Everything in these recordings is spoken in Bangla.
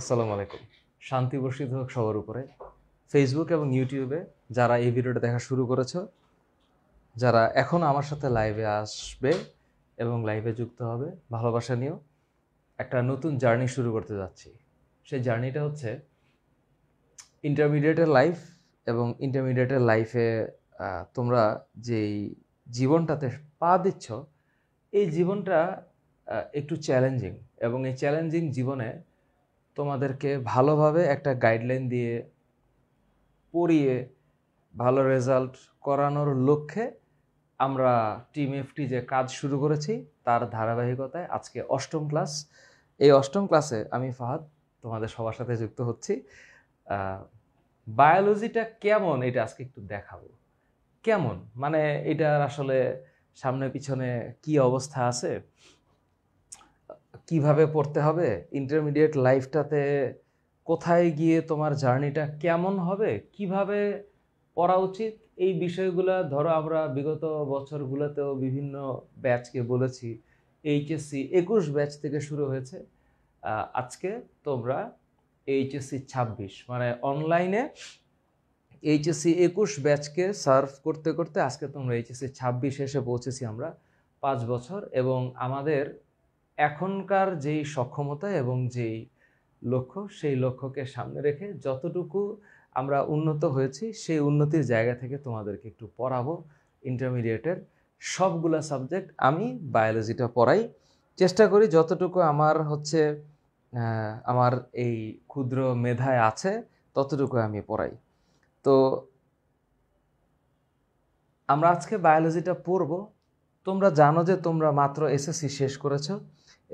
আসসালামু আলাইকুম শান্তি বর্ষিত হোক সবার উপরে ফেসবুক এবং ইউটিউবে যারা এই ভিডিওটা দেখা শুরু করেছ যারা এখন আমার সাথে লাইভে আসবে এবং লাইভে যুক্ত হবে ভালোবাসা নিয়েও একটা নতুন জার্নি শুরু করতে যাচ্ছি সেই জার্নিটা হচ্ছে ইন্টারমিডিয়েটের লাইফ এবং ইন্টারমিডিয়েটের লাইফে তোমরা যেই জীবনটাতে পা দিচ্ছ এই জীবনটা একটু চ্যালেঞ্জিং এবং এই চ্যালেঞ্জিং জীবনে তোমাদেরকে ভালোভাবে একটা গাইডলাইন দিয়ে পড়িয়ে ভালো রেজাল্ট করানোর লক্ষ্যে আমরা টিম এফটি যে কাজ শুরু করেছি তার ধারাবাহিকতায় আজকে অষ্টম ক্লাস এই অষ্টম ক্লাসে আমি ফাহাদ তোমাদের সবার সাথে যুক্ত হচ্ছি বায়োলজিটা কেমন এটা আজকে একটু দেখাবো কেমন মানে এটার আসলে সামনে পিছনে কি অবস্থা আছে কিভাবে পড়তে হবে ইন্টারমিডিয়েট লাইফটাতে কোথায় গিয়ে তোমার জার্নিটা কেমন হবে কিভাবে পড়া উচিত এই বিষয়গুলো ধরো আমরা বিগত বছরগুলোতেও বিভিন্ন ব্যাচকে বলেছি এইচএসসি একুশ ব্যাচ থেকে শুরু হয়েছে আজকে তোমরা এইচএসসি ছাব্বিশ মানে অনলাইনে এইচএসসি একুশ ব্যাচকে সার্ভ করতে করতে আজকে তোমরা এইচএসসি ছাব্বিশে এসে পৌঁছেছি আমরা পাঁচ বছর এবং আমাদের এখনকার যেই সক্ষমতা এবং যেই লক্ষ্য সেই লক্ষ্যকে সামনে রেখে যতটুকু আমরা উন্নত হয়েছি সেই উন্নতির জায়গা থেকে তোমাদেরকে একটু পড়াবো ইন্টারমিডিয়েটের সবগুলা সাবজেক্ট আমি বায়োলজিটা পড়াই চেষ্টা করি যতটুকু আমার হচ্ছে আমার এই ক্ষুদ্র মেধায় আছে ততটুকু আমি পড়াই তো আমরা আজকে বায়োলজিটা পড়ব তোমরা জানো যে তোমরা মাত্র এসএসসি শেষ করেছো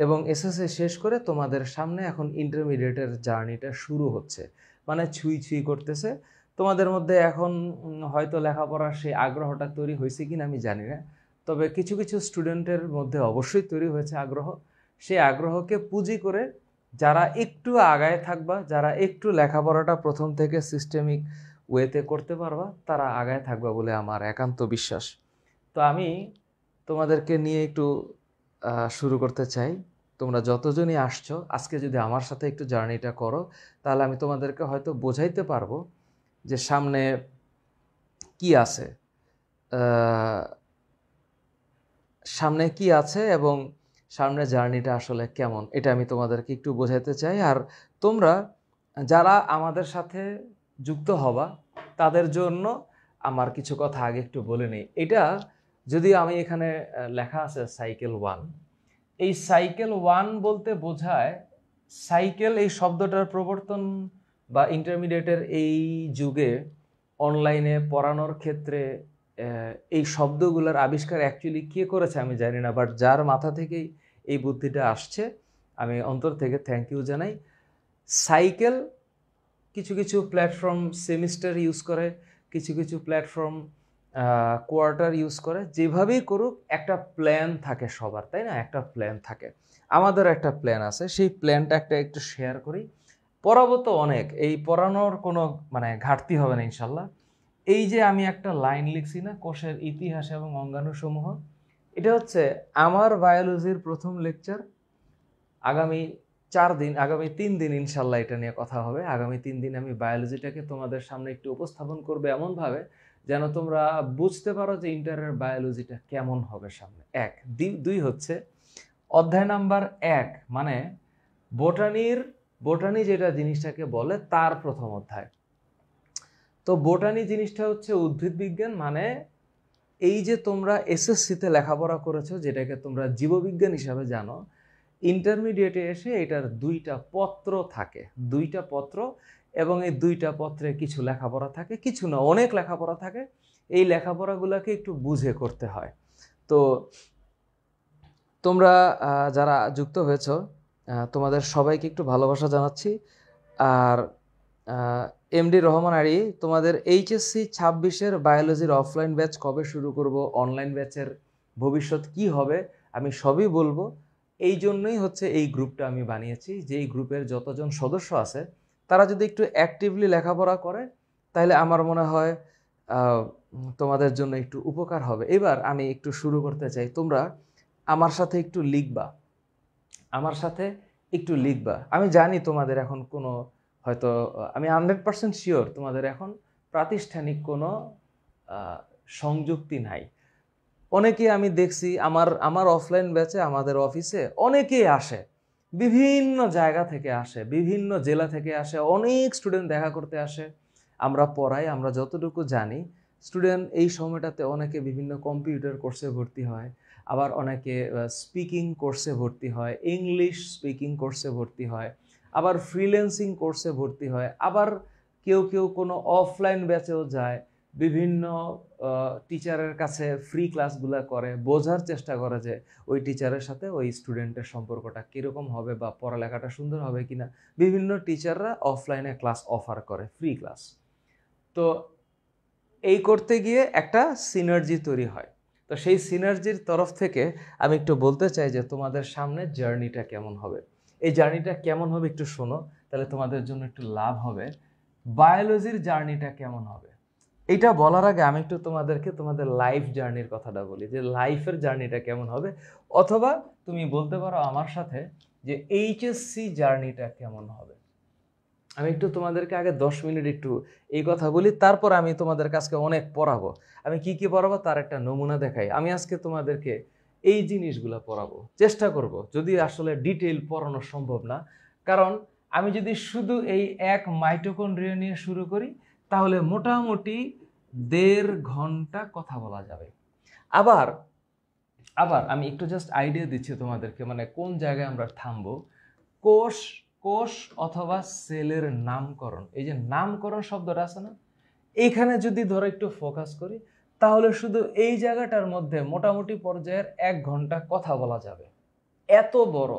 এবং এসএসসি শেষ করে তোমাদের সামনে এখন ইন্টারমিডিয়েটের জার্নিটা শুরু হচ্ছে মানে ছুঁই ছুঁই করতেছে তোমাদের মধ্যে এখন হয়তো লেখাপড়ার সেই আগ্রহটা তৈরি হয়েছে কিনা আমি জানি না তবে কিছু কিছু স্টুডেন্টের মধ্যে অবশ্যই তৈরি হয়েছে আগ্রহ সেই আগ্রহকে পুঁজি করে যারা একটু আগায় থাকবা যারা একটু লেখাপড়াটা প্রথম থেকে সিস্টেমিক ওয়েতে করতে পারবা তারা আগায় থাকবা বলে আমার একান্ত বিশ্বাস তো আমি তোমাদেরকে নিয়ে একটু শুরু করতে চাই তোমরা যতজনই আসছো আজকে যদি আমার সাথে একটু জার্নিটা করো তাহলে আমি তোমাদেরকে হয়তো বোঝাইতে পারবো যে সামনে কি আছে সামনে কি আছে এবং সামনে জার্নিটা আসলে কেমন এটা আমি তোমাদেরকে একটু বোঝাইতে চাই আর তোমরা যারা আমাদের সাথে যুক্ত হবা তাদের জন্য আমার কিছু কথা আগে একটু বলে নিই এটা যদি আমি এখানে লেখা আছে সাইকেল ওয়ান এই সাইকেল ওয়ান বলতে বোঝায় সাইকেল এই শব্দটার প্রবর্তন বা ইন্টারমিডিয়েটের এই যুগে অনলাইনে পড়ানোর ক্ষেত্রে এই শব্দগুলোর আবিষ্কার অ্যাকচুয়ালি কে করেছে আমি জানি না বাট যার মাথা থেকেই এই বুদ্ধিটা আসছে আমি অন্তর থেকে থ্যাংক ইউ জানাই সাইকেল কিছু কিছু প্ল্যাটফর্ম সেমিস্টার ইউজ করে কিছু কিছু প্ল্যাটফর্ম কোয়ার্টার ইউজ করে যেভাবেই করুক একটা প্ল্যান থাকে সবার তাই না একটা প্ল্যান থাকে আমাদের একটা প্ল্যান আছে সেই প্ল্যানটা একটা একটু শেয়ার করি পড়াবো তো অনেক এই পড়ানোর কোনো মানে ঘাটতি হবে না ইনশাল্লাহ এই যে আমি একটা লাইন লিখছি না কোষের ইতিহাস এবং অঙ্গাণুসমূহ এটা হচ্ছে আমার বায়োলজির প্রথম লেকচার আগামী চার দিন আগামী তিন দিন ইনশাল্লাহ এটা নিয়ে কথা হবে আগামী তিন দিন আমি বায়োলজিটাকে তোমাদের সামনে একটু উপস্থাপন করবে এমনভাবে যেন তোমরা বুঝতে পারো যে ইন্টারের বায়োলজিটা কেমন হবে সামনে এক দুই হচ্ছে অধ্যায় নাম্বার এক মানে বোটানির বোটানি যেটা জিনিসটাকে বলে তার প্রথম অধ্যায় তো বোটানি জিনিসটা হচ্ছে উদ্ভিদ বিজ্ঞান মানে এই যে তোমরা এসএসসিতে লেখাপড়া করেছো যেটাকে তোমরা জীববিজ্ঞান হিসাবে জানো ইন্টারমিডিয়েটে এসে এটার দুইটা পত্র থাকে দুইটা পত্র এবং এই দুইটা পত্রে কিছু লেখাপড়া থাকে কিছু না অনেক লেখাপড়া থাকে এই লেখাপড়াগুলোকে একটু বুঝে করতে হয় তো তোমরা যারা যুক্ত হয়েছ তোমাদের সবাইকে একটু ভালোবাসা জানাচ্ছি আর এম ডি রহমান আরি তোমাদের এইচএসসি ছাব্বিশের বায়োলজির অফলাইন ব্যাচ কবে শুরু করব অনলাইন ব্যাচের ভবিষ্যৎ কি হবে আমি সবই বলবো এই জন্যই হচ্ছে এই গ্রুপটা আমি বানিয়েছি যে এই গ্রুপের যতজন সদস্য আছে তারা যদি একটু অ্যাক্টিভলি লেখাপড়া করে তাহলে আমার মনে হয় তোমাদের জন্য একটু উপকার হবে এবার আমি একটু শুরু করতে চাই তোমরা আমার সাথে একটু লিখবা আমার সাথে একটু লিখবা আমি জানি তোমাদের এখন কোনো হয়তো আমি হান্ড্রেড পার্সেন্ট শিওর তোমাদের এখন প্রাতিষ্ঠানিক কোনো সংযুক্তি নাই অনেকে আমি দেখছি আমার আমার অফলাইন ব্যাচে আমাদের অফিসে অনেকেই আসে বিভিন্ন জায়গা থেকে আসে বিভিন্ন জেলা থেকে আসে অনেক স্টুডেন্ট দেখা করতে আসে আমরা পড়াই আমরা যতটুকু জানি স্টুডেন্ট এই সময়টাতে অনেকে বিভিন্ন কম্পিউটার কোর্সে ভর্তি হয় আবার অনেকে স্পিকিং কোর্সে ভর্তি হয় ইংলিশ স্পিকিং কোর্সে ভর্তি হয় আবার ফ্রিল্যান্সিং কোর্সে ভর্তি হয় আবার কেউ কেউ কোনো অফলাইন ব্যাচেও যায় বিভিন্ন টিচারের কাছে ফ্রি ক্লাসগুলো করে বোঝার চেষ্টা করে যে ওই টিচারের সাথে ওই স্টুডেন্টের সম্পর্কটা কীরকম হবে বা পড়ালেখাটা সুন্দর হবে কি না বিভিন্ন টিচাররা অফলাইনে ক্লাস অফার করে ফ্রি ক্লাস তো এই করতে গিয়ে একটা সিনার্জি তৈরি হয় তো সেই সিনার্জির তরফ থেকে আমি একটু বলতে চাই যে তোমাদের সামনে জার্নিটা কেমন হবে এই জার্নিটা কেমন হবে একটু শোনো তাহলে তোমাদের জন্য একটু লাভ হবে বায়োলজির জার্নিটা কেমন হবে এটা বলার আগে আমি একটু তোমাদেরকে তোমাদের লাইফ জার্নির কথাটা বলি যে লাইফের জার্নিটা কেমন হবে অথবা তুমি বলতে পারো আমার সাথে যে এইচএসসি জার্নিটা কেমন হবে আমি একটু তোমাদেরকে আগে দশ মিনিট একটু এই কথা বলি তারপর আমি তোমাদের কাছকে অনেক পড়াবো আমি কি কি পড়াবো তার একটা নমুনা দেখাই আমি আজকে তোমাদেরকে এই জিনিসগুলো পড়াবো চেষ্টা করব যদি আসলে ডিটেল পড়ানো সম্ভব না কারণ আমি যদি শুধু এই এক মাইটোকন্ড্রিয়া নিয়ে শুরু করি তাহলে মোটামুটি দেড় ঘন্টা কথা বলা যাবে আবার আবার আমি একটু জাস্ট আইডিয়া দিচ্ছি তোমাদেরকে মানে কোন জায়গায় আমরা থামবো কোষ কোষ অথবা সেলের নামকরণ এই যে নামকরণ শব্দটা আছে না এখানে যদি ধরো একটু ফোকাস করি তাহলে শুধু এই জায়গাটার মধ্যে মোটামুটি পর্যায়ের এক ঘন্টা কথা বলা যাবে এত বড়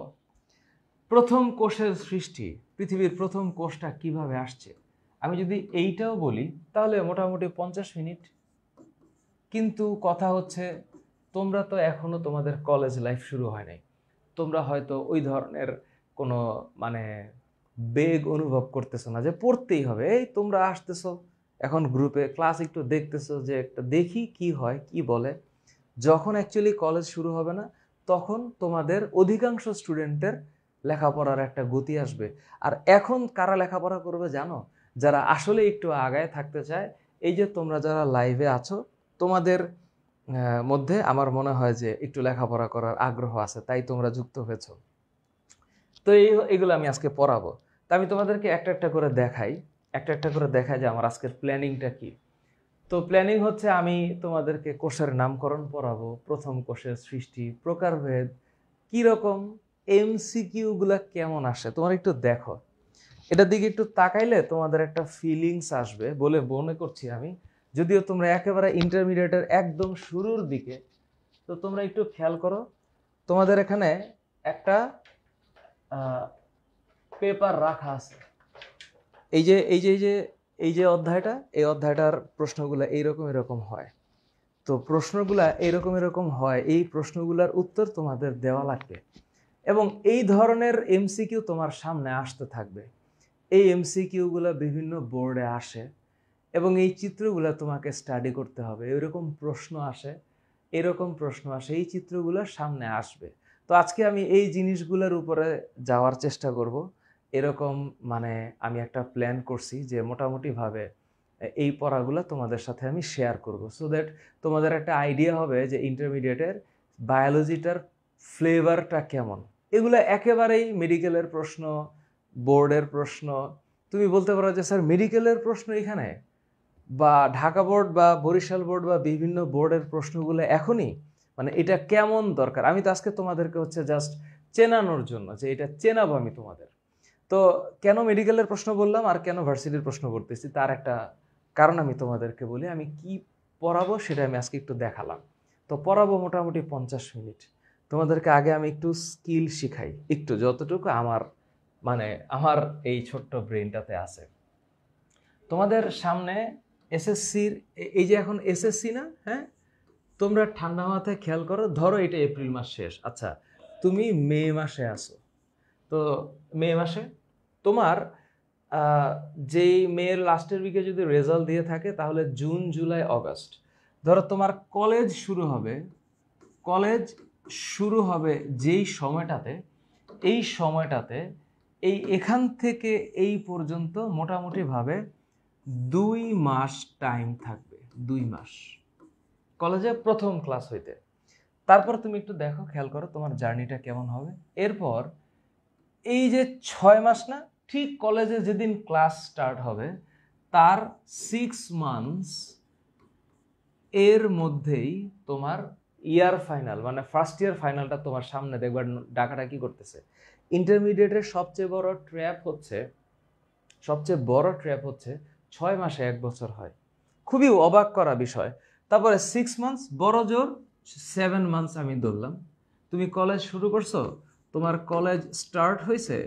প্রথম কোষের সৃষ্টি পৃথিবীর প্রথম কোষটা কিভাবে আসছে আমি যদি এইটাও বলি তাহলে মোটামুটি পঞ্চাশ মিনিট কিন্তু কথা হচ্ছে তোমরা তো এখনও তোমাদের কলেজ লাইফ শুরু হয় নাই তোমরা হয়তো ওই ধরনের কোনো মানে বেগ অনুভব করতেছো না যে পড়তেই হবে এই তোমরা আসতেছো এখন গ্রুপে ক্লাস একটু দেখতেছো যে একটা দেখি কি হয় কি বলে যখন অ্যাকচুয়ালি কলেজ শুরু হবে না তখন তোমাদের অধিকাংশ স্টুডেন্টের লেখাপড়ার একটা গতি আসবে আর এখন কারা লেখাপড়া করবে জানো যারা আসলে একটু আগায় থাকতে চায় এই যে তোমরা যারা লাইভে আছো তোমাদের মধ্যে আমার মনে হয় যে একটু লেখাপড়া করার আগ্রহ আছে তাই তোমরা যুক্ত হয়েছ তো এই এগুলো আমি আজকে পড়াবো তা আমি তোমাদেরকে একটা একটা করে দেখাই একটা একটা করে দেখাই যে আমার আজকের প্ল্যানিংটা কী তো প্ল্যানিং হচ্ছে আমি তোমাদেরকে কোষের নামকরণ পড়াবো প্রথম কোষের সৃষ্টি প্রকারভেদ কীরকম এমসিকিউগুলা কেমন আসে তোমার একটু দেখো এটার দিকে একটু তাকাইলে তোমাদের একটা ফিলিংস আসবে বলে মনে করছি আমি যদিও তোমরা একেবারে ইন্টারমিডিয়েটের একদম শুরুর দিকে তো তোমরা একটু খেয়াল করো তোমাদের এখানে একটা পেপার রাখা আছে এই যে এই যে এই যে এই যে অধ্যায়টা এই অধ্যায়টার প্রশ্নগুলো এইরকম এরকম হয় তো প্রশ্নগুলা এইরকম এরকম হয় এই প্রশ্নগুলোর উত্তর তোমাদের দেওয়া লাগবে এবং এই ধরনের এমসিকিউ তোমার সামনে আসতে থাকবে এই এমসিকিউগুলো বিভিন্ন বোর্ডে আসে এবং এই চিত্রগুলো তোমাকে স্টাডি করতে হবে এরকম প্রশ্ন আসে এরকম প্রশ্ন আসে এই চিত্রগুলো সামনে আসবে তো আজকে আমি এই জিনিসগুলোর উপরে যাওয়ার চেষ্টা করব এরকম মানে আমি একটা প্ল্যান করছি যে মোটামুটিভাবে এই পড়াগুলো তোমাদের সাথে আমি শেয়ার করব সো দ্যাট তোমাদের একটা আইডিয়া হবে যে ইন্টারমিডিয়েটের বায়োলজিটার ফ্লেভারটা কেমন এগুলো একেবারেই মেডিকেলের প্রশ্ন বোর্ডের প্রশ্ন তুমি বলতে পারো যে স্যার মেডিকেলের প্রশ্ন এখানে বা ঢাকা বোর্ড বা বরিশাল বোর্ড বা বিভিন্ন বোর্ডের প্রশ্নগুলো এখনই মানে এটা কেমন দরকার আমি তো আজকে তোমাদেরকে হচ্ছে জাস্ট চেনানোর জন্য যে এটা চেনাবো আমি তোমাদের তো কেন মেডিকেলের প্রশ্ন বললাম আর কেন ভার্সিটির প্রশ্ন করতেছি তার একটা কারণ আমি তোমাদেরকে বলি আমি কি পড়াবো সেটা আমি আজকে একটু দেখালাম তো পড়াবো মোটামুটি পঞ্চাশ মিনিট তোমাদেরকে আগে আমি একটু স্কিল শিখাই একটু যতটুকু আমার মানে আমার এই ছোট্ট ব্রেনটাতে আছে তোমাদের সামনে এসএসসির এই যে এখন এসএসসি না হ্যাঁ তোমরা ঠান্ডা মাথায় খেয়াল করো ধরো এটা এপ্রিল মাস শেষ আচ্ছা তুমি মে মাসে আসো তো মে মাসে তোমার যেই মেয়ের লাস্টের উইকে যদি রেজাল্ট দিয়ে থাকে তাহলে জুন জুলাই অগস্ট ধরো তোমার কলেজ শুরু হবে কলেজ শুরু হবে যেই সময়টাতে এই সময়টাতে এই এখান থেকে এই পর্যন্ত মোটামুটিভাবে দুই মাস টাইম থাকবে দুই মাস কলেজে প্রথম ক্লাস হইতে তারপর তুমি একটু দেখো খেয়াল করো তোমার জার্নিটা কেমন হবে এরপর এই যে ছয় মাস না ঠিক কলেজে যেদিন ক্লাস স্টার্ট হবে তার সিক্স মান্থস এর মধ্যেই তোমার ইয়ার ফাইনাল মানে ফার্স্ট ইয়ার ফাইনালটা তোমার সামনে দেখবার ডাকাটা কি করতেছে ইন্টারমিডিয়েটের সবচেয়ে বড় ট্র্যাপ হচ্ছে সবচেয়ে বড় ট্র্যাপ হচ্ছে ছয় মাসে এক বছর হয় খুবই অবাক করা বিষয় তারপরে সিক্স মান্থস বড় জোর সেভেন মান্থস আমি ধরলাম তুমি কলেজ শুরু করছো তোমার কলেজ স্টার্ট হয়েছে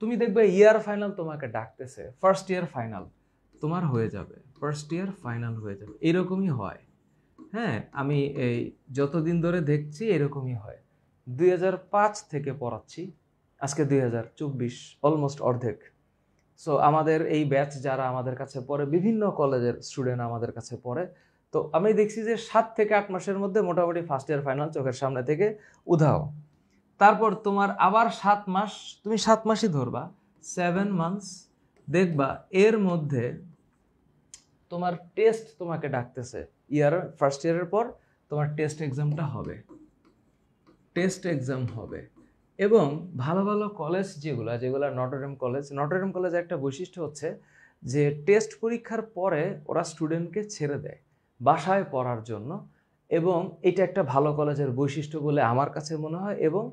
তুমি দেখবে ইয়ার ফাইনাল তোমাকে ডাকতেছে ফার্স্ট ইয়ার ফাইনাল তোমার হয়ে যাবে ফার্স্ট ইয়ার ফাইনাল হয়ে যাবে এরকমই হয় হ্যাঁ আমি এই যতদিন ধরে দেখছি এরকমই হয় দুই থেকে পড়াচ্ছি আজকে দুই হাজার চব্বিশ অলমোস্ট অর্ধেক সো আমাদের এই ব্যাচ যারা আমাদের কাছে পড়ে বিভিন্ন কলেজের স্টুডেন্ট আমাদের কাছে পড়ে তো আমি দেখছি যে সাত থেকে আট মাসের মধ্যে মোটামুটি ফার্স্ট ইয়ার ফাইনাল চোখের সামনে থেকে উধাও তারপর তোমার আবার সাত মাস তুমি সাত মাসই ধরবা সেভেন মান্থস দেখবা এর মধ্যে তোমার টেস্ট তোমাকে ডাকতেছে ইয়ার ফার্স্ট ইয়ারের পর তোমার টেস্ট এক্সামটা হবে টেস্ট এক্সাম হবে এবং ভালো ভালো কলেজ যেগুলো যেগুলো নটরডেম কলেজ নটরডেম কলেজ একটা বৈশিষ্ট্য হচ্ছে যে টেস্ট পরীক্ষার পরে ওরা স্টুডেন্টকে ছেড়ে দেয় বাসায় পড়ার জন্য এবং এটা একটা ভালো কলেজের বৈশিষ্ট্য বলে আমার কাছে মনে হয় এবং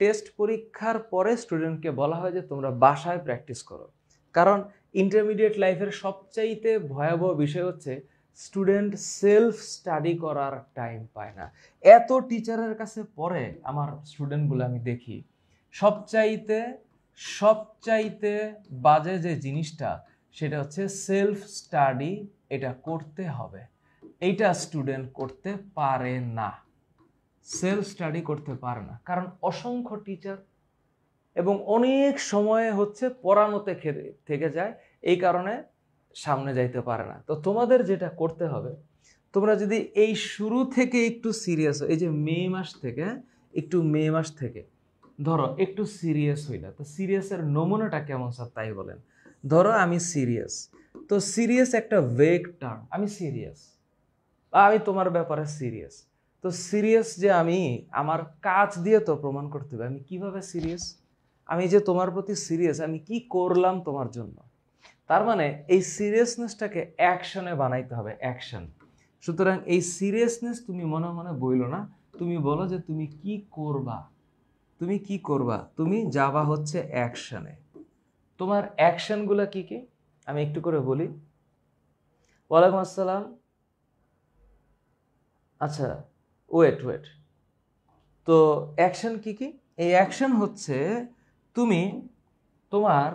টেস্ট পরীক্ষার পরে স্টুডেন্টকে বলা হয় যে তোমরা বাসায় প্র্যাকটিস করো কারণ ইন্টারমিডিয়েট লাইফের সবচাইতে ভয়াবহ বিষয় হচ্ছে স্টুডেন্ট সেলফ স্টাডি করার টাইম পায় না এত টিচারের কাছে পড়ে আমার স্টুডেন্টগুলো আমি দেখি সবচাইতে সবচাইতে বাজে যে জিনিসটা সেটা হচ্ছে সেলফ স্টাডি এটা করতে হবে এইটা স্টুডেন্ট করতে পারে না সেলফ স্টাডি করতে পারে না কারণ অসংখ্য টিচার এবং অনেক সময়ে হচ্ছে পড়ানোতে থেকে যায় এই কারণে সামনে যাইতে পারে না তো তোমাদের যেটা করতে হবে তোমরা যদি এই শুরু থেকে একটু সিরিয়াস এই যে মে মাস থেকে একটু মে মাস থেকে ধরো একটু সিরিয়াস হইলে তো সিরিয়াসের নমুনাটা কেমন স্যার তাই বলেন ধরো আমি সিরিয়াস তো সিরিয়াস একটা ওয়েক টার্ম আমি সিরিয়াস আমি তোমার ব্যাপারে সিরিয়াস তো সিরিয়াস যে আমি আমার কাজ দিয়ে তো প্রমাণ করতে হবে আমি কিভাবে সিরিয়াস আমি যে তোমার প্রতি সিরিয়াস আমি কি করলাম তোমার জন্য তার মানে এই সিরিয়াসনেসটাকে অ্যাকশনে বানাইতে হবে অ্যাকশন সুতরাং এই সিরিয়াসনেস তুমি মনে মনে বইল না তুমি বলো যে তুমি কি করবা তুমি কি করবা তুমি যাবা হচ্ছে অ্যাকশানে তোমার অ্যাকশানগুলো কি কি আমি একটু করে বলি ওয়ালাইকুম আসসালাম আচ্ছা ওয়েট ওয়েট তো অ্যাকশন কি কি এই অ্যাকশন হচ্ছে তুমি তোমার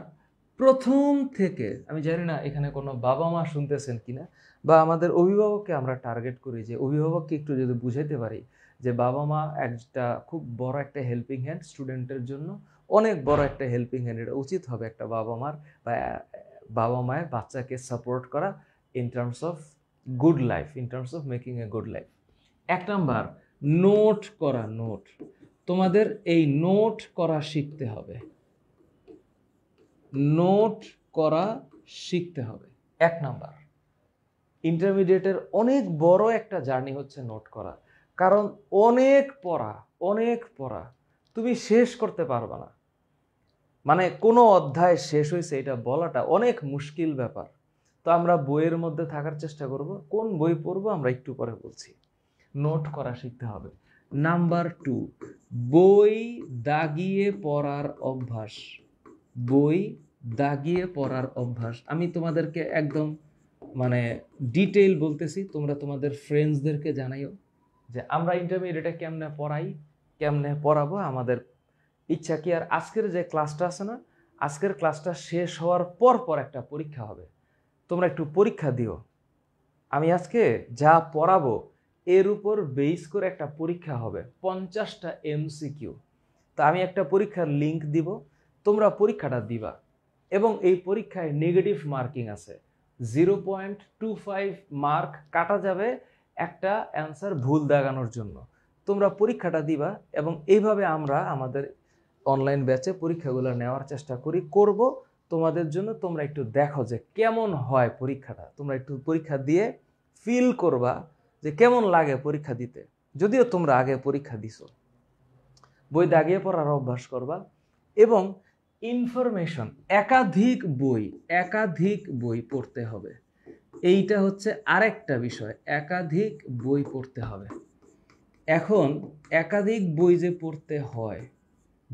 প্রথম থেকে আমি জানি না এখানে কোনো বাবা মা শুনতেছেন কি না বা আমাদের অভিভাবককে আমরা টার্গেট করি যে অভিভাবককে একটু যদি বুঝাইতে পারি যে বাবা মা একটা খুব বড় একটা হেল্পিং হ্যান্ড স্টুডেন্টের জন্য অনেক বড় একটা হেল্পিং হ্যান্ড এটা উচিত হবে একটা বাবা মার বা বাবা মায়ের বাচ্চাকে সাপোর্ট করা in terms of good life in terms of making a good life এক নাম্বার নোট করা নোট তোমাদের এই নোট করা শিখতে হবে নোট করা শিখতে হবে এক নাম্বার ইন্টারমিডিয়েটের অনেক বড় একটা জার্নি হচ্ছে নোট করা কারণ অনেক পড়া অনেক পড়া তুমি শেষ করতে পারবে না মানে কোনো অধ্যায় শেষ হয়েছে এটা বলাটা অনেক মুশকিল ব্যাপার তো আমরা বইয়ের মধ্যে থাকার চেষ্টা করব কোন বই পড়বো আমরা একটু পরে বলছি নোট করা শিখতে হবে নাম্বার টু বই দাগিয়ে পড়ার অভ্যাস বই দাগিয়ে পড়ার অভ্যাস আমি তোমাদেরকে একদম মানে ডিটেইল বলতেছি তোমরা তোমাদের ফ্রেন্ডসদেরকে জানাইও যে আমরা ইন্টারমিডিয়েটে কেমনে পড়াই কেমনে পড়াবো আমাদের ইচ্ছা কি আর আজকের যে ক্লাসটা আছে না আজকের ক্লাসটা শেষ হওয়ার পর পর একটা পরীক্ষা হবে তোমরা একটু পরীক্ষা দিও আমি আজকে যা পড়াবো এর উপর বেস করে একটা পরীক্ষা হবে পঞ্চাশটা এমসিকিউ তা আমি একটা পরীক্ষার লিঙ্ক দিব তোমরা পরীক্ষাটা দিবা এবং এই পরীক্ষায় নেগেটিভ মার্কিং আছে zero point two five mark কাটা যাবে একটা অ্যান্সার ভুল দাগানোর জন্য তোমরা পরীক্ষাটা দিবা এবং এইভাবে আমরা আমাদের অনলাইন ব্যাচে পরীক্ষাগুলো নেওয়ার চেষ্টা করি করব তোমাদের জন্য তোমরা একটু দেখো যে কেমন হয় পরীক্ষাটা তোমরা একটু পরীক্ষা দিয়ে ফিল করবা যে কেমন লাগে পরীক্ষা দিতে যদিও তোমরা আগে পরীক্ষা দিছ বই দাগিয়ে পড়ার অভ্যাস করবা এবং ইনফরমেশন একাধিক বই একাধিক বই পড়তে হবে এইটা হচ্ছে আরেকটা বিষয় একাধিক বই পড়তে হবে এখন একাধিক বই যে পড়তে হয়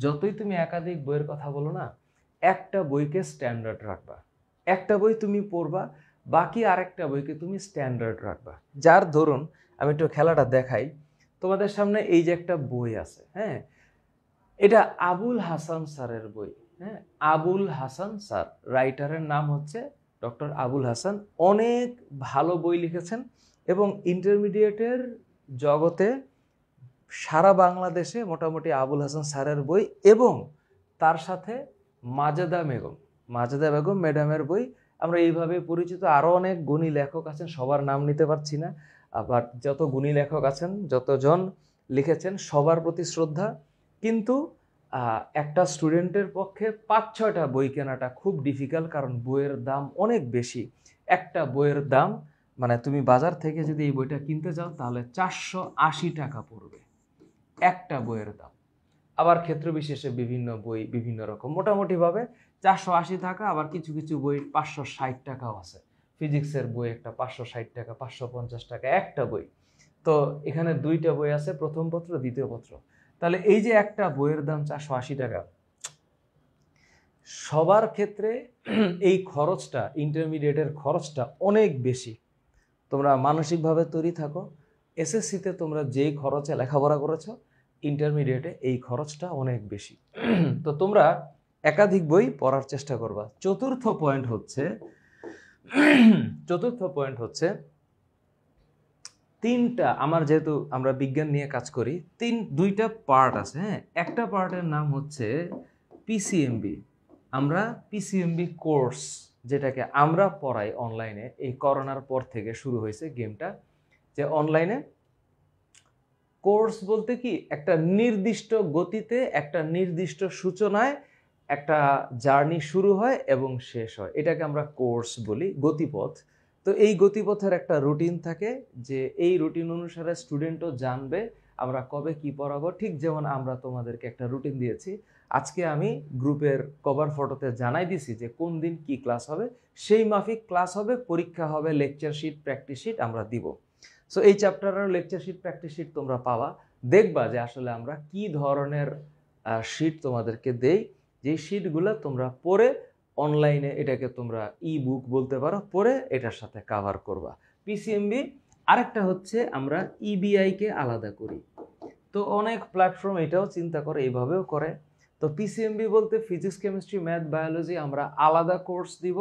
যতই তুমি একাধিক বইয়ের কথা বলো না একটা বইকে স্ট্যান্ডার্ড রাখবা একটা বই তুমি পড়বা বাকি আরেকটা বইকে তুমি স্ট্যান্ডার্ড রাখবা যার ধরুন আমি একটু খেলাটা দেখাই তোমাদের সামনে এই যে একটা বই আছে হ্যাঁ এটা আবুল হাসান স্যারের বই হ্যাঁ আবুল হাসান স্যার রাইটারের নাম হচ্ছে ডক্টর আবুল হাসান অনেক ভালো বই লিখেছেন এবং ইন্টারমিডিয়েটের জগতে সারা বাংলাদেশে মোটামুটি আবুল হাসান স্যারের বই এবং তার সাথে মাজেদা বেগম মাজেদা বেগম ম্যাডামের বই আমরা এইভাবে পরিচিত আরও অনেক গুণী লেখক আছেন সবার নাম নিতে পারছি না আবার যত গুণী লেখক আছেন যতজন লিখেছেন সবার প্রতি শ্রদ্ধা কিন্তু একটা স্টুডেন্টের পক্ষে পাঁচ ছয়টা বই কেনাটা খুব ডিফিকাল্ট কারণ বইয়ের দাম অনেক বেশি একটা বইয়ের দাম মানে তুমি বাজার থেকে যদি এই বইটা কিনতে যাও তাহলে চারশো আশি টাকা পড়বে একটা বইয়ের দাম আবার ক্ষেত্র বিশেষে বিভিন্ন বই বিভিন্ন রকম মোটামুটিভাবে চারশো আশি টাকা আবার কিছু কিছু বই পাঁচশো ষাট টাকাও আছে ফিজিক্সের বই একটা পাঁচশো ষাট টাকা পাঁচশো পঞ্চাশ টাকা একটা বই তো এখানে দুইটা বই আছে প্রথম পত্র দ্বিতীয় পত্র তাহলে এই যে একটা বইয়ের দাম চারশো আশি টাকা সবার ক্ষেত্রে এই খরচটা ইন্টারমিডিয়েটের খরচটা অনেক বেশি তোমরা মানসিকভাবে তৈরি থাকো এসএসসিতে তোমরা যেই খরচে লেখাপড়া করেছ ইন্টারমিডিয়েটে এই খরচটা অনেক বেশি তো তোমরা একাধিক বই পড়ার চেষ্টা করবা চতুর্থ পয়েন্ট হচ্ছে চতুর্থ পয়েন্ট হচ্ছে তিনটা আমার যেহেতু আমরা বিজ্ঞান নিয়ে কাজ করি তিন দুইটা পার্ট আছে হ্যাঁ একটা পার্টের নাম হচ্ছে পিসিএমবি আমরা পিসিএমবি কোর্স যেটাকে আমরা পড়াই অনলাইনে এই করোনার পর থেকে শুরু হয়েছে গেমটা যে অনলাইনে কোর্স বলতে কি একটা নির্দিষ্ট গতিতে একটা নির্দিষ্ট সূচনায় একটা জার্নি শুরু হয় এবং শেষ হয় এটাকে আমরা কোর্স বলি গতিপথ তো এই গতিপথের একটা রুটিন থাকে যে এই রুটিন অনুসারে স্টুডেন্টও জানবে আমরা কবে কি পড়াবো ঠিক যেমন আমরা তোমাদেরকে একটা রুটিন দিয়েছি আজকে আমি গ্রুপের কভার ফটোতে জানাই দিছি যে কোন দিন কি ক্লাস হবে সেই মাফিক ক্লাস হবে পরীক্ষা হবে লেকচার শিট প্র্যাকটিস শিট আমরা দিব সো এই চ্যাপ্টারের লেকচার শিট প্র্যাকটিস শিট তোমরা পাওয়া দেখবা যে আসলে আমরা কি ধরনের শিট তোমাদেরকে দেই যে শিটগুলো তোমরা পড়ে অনলাইনে এটাকে তোমরা ই বুক বলতে পারো পরে এটার সাথে কাভার করবা পিসিএমবি আরেকটা হচ্ছে আমরা ইবিআইকে e আলাদা করি তো অনেক প্ল্যাটফর্ম এটাও চিন্তা করে এইভাবেও করে তো পিসিএমবি বলতে ফিজিক্স কেমিস্ট্রি ম্যাথ বায়োলজি আমরা আলাদা কোর্স দিব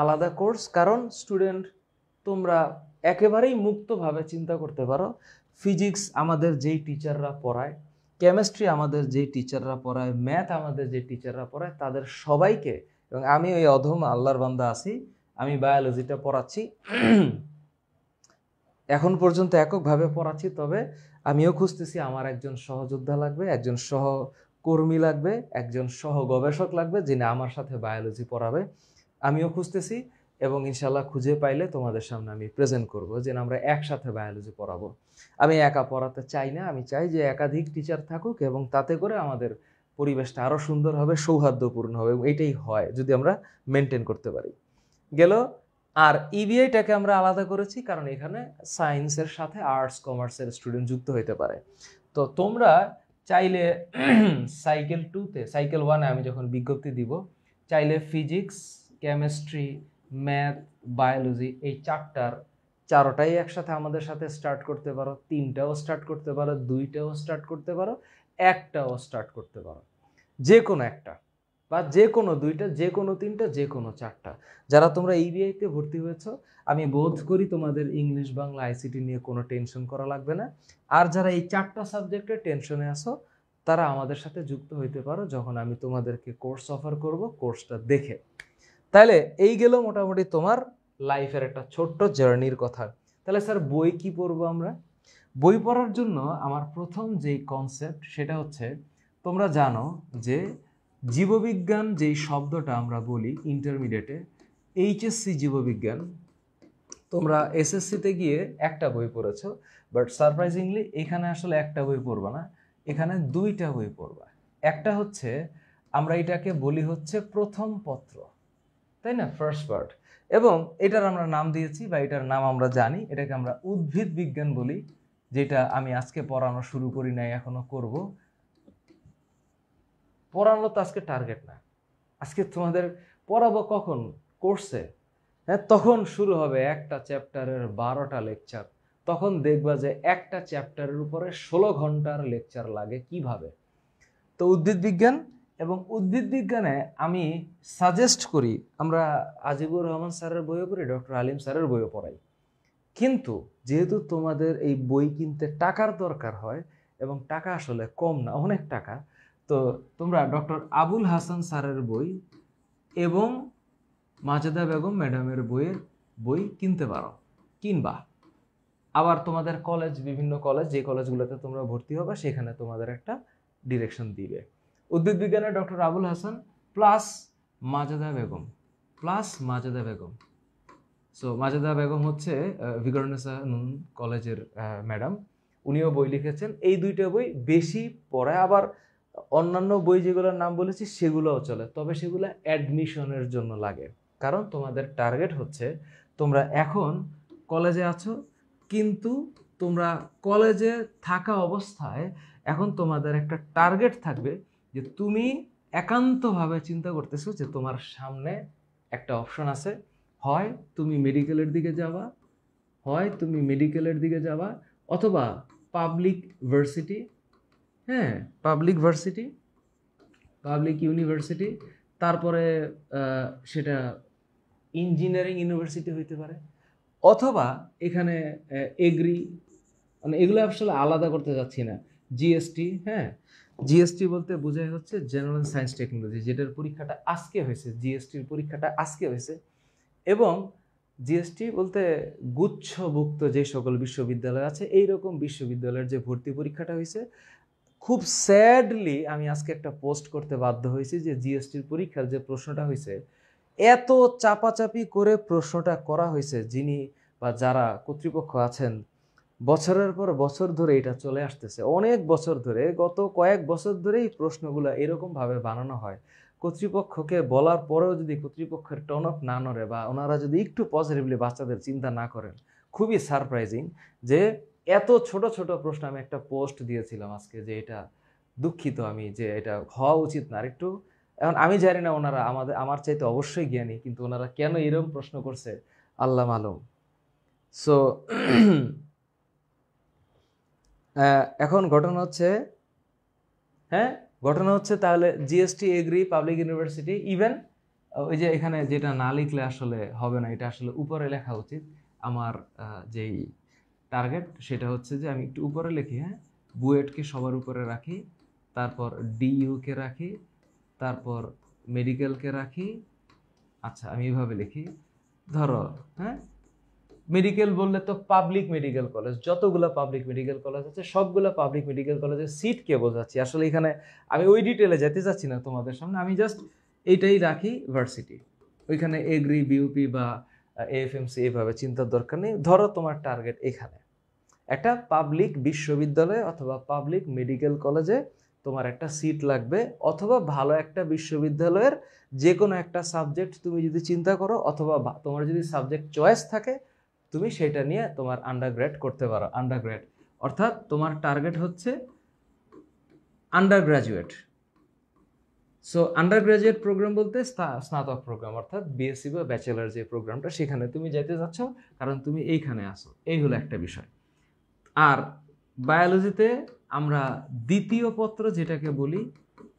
আলাদা কোর্স কারণ স্টুডেন্ট তোমরা একেবারেই মুক্তভাবে চিন্তা করতে পারো ফিজিক্স আমাদের যেই টিচাররা পড়ায় কেমিস্ট্রি আমাদের যে টিচাররা পড়ায় ম্যাথ আমাদের যে টিচাররা পড়ায় তাদের সবাইকে এবং আমি ওই অধম আল্লাহর বান্দা আছি আমি বায়োলজিটা পড়াচ্ছি এখন পর্যন্ত এককভাবে পড়াচ্ছি তবে আমিও খুঁজতেছি আমার একজন সহযোদ্ধা লাগবে একজন সহকর্মী লাগবে একজন সহ গবেষক লাগবে যিনি আমার সাথে বায়োলজি পড়াবে আমিও খুঁজতেছি এবং ইনশাল্লাহ খুঁজে পাইলে তোমাদের সামনে আমি প্রেজেন্ট করব যে আমরা একসাথে বায়োলজি পড়াবো আমি একা পড়াতে চাই না আমি চাই যে একাধিক টিচার থাকুক এবং তাতে করে আমাদের পরিবেশটা আরও সুন্দর হবে সৌহার্দ্যপূর্ণ হবে এবং এটাই হয় যদি আমরা মেনটেন করতে পারি গেল আর ইবিআইটাকে e আমরা আলাদা করেছি কারণ এখানে সায়েন্সের সাথে আর্টস কমার্সের স্টুডেন্ট যুক্ত হইতে পারে তো তোমরা চাইলে সাইকেল টুতে সাইকেল ওয়ানে আমি যখন বিজ্ঞপ্তি দিব চাইলে ফিজিক্স কেমিস্ট্রি ম্যাথ বায়োলজি এই চারটার চারোটাই একসাথে আমাদের সাথে স্টার্ট করতে পারো তিনটাও স্টার্ট করতে পারো দুইটাও স্টার্ট করতে পারো একটাও স্টার্ট করতে পারো যে কোনো একটা বা যে কোনো দুইটা যে কোনো তিনটা যে কোনো চারটা যারা তোমরা ইবিআইতে e ভর্তি হয়েছ আমি বোধ করি তোমাদের ইংলিশ বাংলা আইসিটি নিয়ে কোনো টেনশন করা লাগবে না আর যারা এই চারটা সাবজেক্টে টেনশনে আসো তারা আমাদের সাথে যুক্ত হইতে পারো যখন আমি তোমাদেরকে কোর্স অফার করব কোর্সটা দেখে তাহলে এই গেল মোটামুটি তোমার লাইফের একটা ছোট্ট জার্নির কথা তাহলে স্যার বই কি পড়বো আমরা বই পড়ার জন্য আমার প্রথম যেই কনসেপ্ট সেটা হচ্ছে তোমরা জানো যে জীববিজ্ঞান যেই শব্দটা আমরা বলি ইন্টারমিডিয়েটে এইচএসসি জীববিজ্ঞান তোমরা এসএসসিতে গিয়ে একটা বই পড়েছো বাট সারপ্রাইজিংলি এখানে আসলে একটা বই পড়বা না এখানে দুইটা বই পড়বা একটা হচ্ছে আমরা এটাকে বলি হচ্ছে প্রথম পত্র তাই না ফার্স্ট পার্ট এবং এটার আমরা নাম দিয়েছি বা এটার নাম আমরা জানি এটাকে আমরা উদ্ভিদ বিজ্ঞান বলি যেটা আমি আজকে পড়ানো শুরু করি নাই এখনও করব পড়ানো তো আজকে টার্গেট না আজকে তোমাদের পড়াবো কখন কোর্সে হ্যাঁ তখন শুরু হবে একটা চ্যাপ্টারের বারোটা লেকচার তখন দেখবা যে একটা চ্যাপ্টারের উপরে ষোলো ঘন্টার লেকচার লাগে কিভাবে তো উদ্ভিদ বিজ্ঞান এবং উদ্ভিদ বিজ্ঞানে আমি সাজেস্ট করি আমরা আজিবুর রহমান স্যারের বইও পড়ি ডক্টর আলিম স্যারের বইও পড়াই কিন্তু যেহেতু তোমাদের এই বই কিনতে টাকার দরকার হয় এবং টাকা আসলে কম না অনেক টাকা তো তোমরা ডক্টর আবুল হাসান স্যারের বই এবং মাজেদা বেগম ম্যাডামের বইয়ের বই কিনতে পারো কিনবা আবার তোমাদের কলেজ বিভিন্ন কলেজ যে কলেজগুলোতে তোমরা ভর্তি হবে সেখানে তোমাদের একটা ডিরেকশন দিবে উদ্ভিদ বিজ্ঞানে doctor Abul Hasan plus Majeda Begum plus Majeda Begum so Majeda Begum হচ্ছে ভিগরনেসা নুন কলেজের ম্যাডাম উনিও বই লিখেছেন এই দুইটা বই বেশি পড়ায় আবার অন্যান্য বই যেগুলোর নাম বলেছি সেগুলোও চলে তবে সেগুলো অ্যাডমিশনের জন্য লাগে কারণ তোমাদের টার্গেট হচ্ছে তোমরা এখন কলেজে আছো কিন্তু তোমরা কলেজে থাকা অবস্থায় এখন তোমাদের একটা টার্গেট থাকবে যে তুমি একান্তভাবে চিন্তা করতেছো যে তোমার সামনে একটা অপশন আছে হয় তুমি মেডিকেলের দিকে যাবা হয় তুমি মেডিকেলের দিকে যাবা অথবা পাবলিক ভার্সিটি হ্যাঁ পাবলিক ভার্সিটি পাবলিক ইউনিভার্সিটি তারপরে সেটা ইঞ্জিনিয়ারিং ইউনিভার্সিটি হইতে পারে অথবা এখানে এগ্রি মানে এগুলো আসলে আলাদা করতে যাচ্ছি না জিএসটি হ্যাঁ জিএসটি বলতে বোঝাই হচ্ছে জেনারেল সায়েন্স টেকনোলজি যেটার পরীক্ষাটা আজকে হয়েছে জিএসটির পরীক্ষাটা আজকে হয়েছে এবং জিএসটি বলতে গুচ্ছভুক্ত যে সকল বিশ্ববিদ্যালয় আছে এই রকম বিশ্ববিদ্যালয়ের যে ভর্তি পরীক্ষাটা হয়েছে খুব স্যাডলি আমি আজকে একটা পোস্ট করতে বাধ্য হয়েছি যে জিএসটির পরীক্ষার যে প্রশ্নটা হয়েছে এত চাপাচাপি করে প্রশ্নটা করা হয়েছে যিনি বা যারা কর্তৃপক্ষ আছেন বছরের পর বছর ধরে এটা চলে আসতেছে অনেক বছর ধরে গত কয়েক বছর ধরেই প্রশ্নগুলো এরকমভাবে বানানো হয় কর্তৃপক্ষকে বলার পরেও যদি কর্তৃপক্ষের অফ না নড়ে বা ওনারা যদি একটু পজিটিভলি বাচ্চাদের চিন্তা না করেন খুবই সারপ্রাইজিং যে এত ছোট ছোট প্রশ্ন আমি একটা পোস্ট দিয়েছিলাম আজকে যে এটা দুঃখিত আমি যে এটা হওয়া উচিত না একটু এখন আমি জানি না ওনারা আমাদের আমার চাইতে অবশ্যই জ্ঞানী কিন্তু ওনারা কেন এরকম প্রশ্ন করছে আল্লাহ আলম সো এখন ঘটনা হচ্ছে হ্যাঁ ঘটনা হচ্ছে তাহলে GST agri public university even ওই যে এখানে যেটা না লিখলে আসলে হবে না এটা আসলে উপরে লেখা উচিত আমার যেই টার্গেট সেটা হচ্ছে যে আমি একটু উপরে লিখি হ্যাঁ বুয়েটকে সবার উপরে রাখি তারপর ডিইউকে রাখি তারপর মেডিকেলকে রাখি আচ্ছা আমি এভাবে লিখি ধরো হ্যাঁ মেডিকেল বললে তো পাবলিক মেডিকেল কলেজ যতগুলো পাবলিক মেডিকেল কলেজ আছে সবগুলো পাবলিক মেডিকেল কলেজের সিটকে বোঝাচ্ছি আসলে এখানে আমি ওই ডিটেলে যেতে চাচ্ছি না তোমাদের সামনে আমি জাস্ট এইটাই রাখি ভার্সিটি ওইখানে এগ্রি বিউপি বা এএফএমসি এভাবে চিন্তার দরকার নেই ধরো তোমার টার্গেট এখানে একটা পাবলিক বিশ্ববিদ্যালয়ে অথবা পাবলিক মেডিকেল কলেজে তোমার একটা সিট লাগবে অথবা ভালো একটা বিশ্ববিদ্যালয়ের যে কোনো একটা সাবজেক্ট তুমি যদি চিন্তা করো অথবা তোমার যদি সাবজেক্ট চয়েস থাকে তুমি সেটা নিয়ে তোমার আন্ডারগ্রেড করতে পারো আন্ডারগ্রেড অর্থাৎ তোমার টার্গেট হচ্ছে undergraduate so undergraduate program বলতে স্নাতক প্রোগ্রাম অর্থাৎ বিএসসি বা ব্যাচেলার যে প্রোগ্রামটা সেখানে তুমি যেতে যাচ্ছ কারণ তুমি এইখানে আসো এই হলো একটা বিষয় আর বায়োলজিতে আমরা দ্বিতীয় পত্র যেটাকে বলি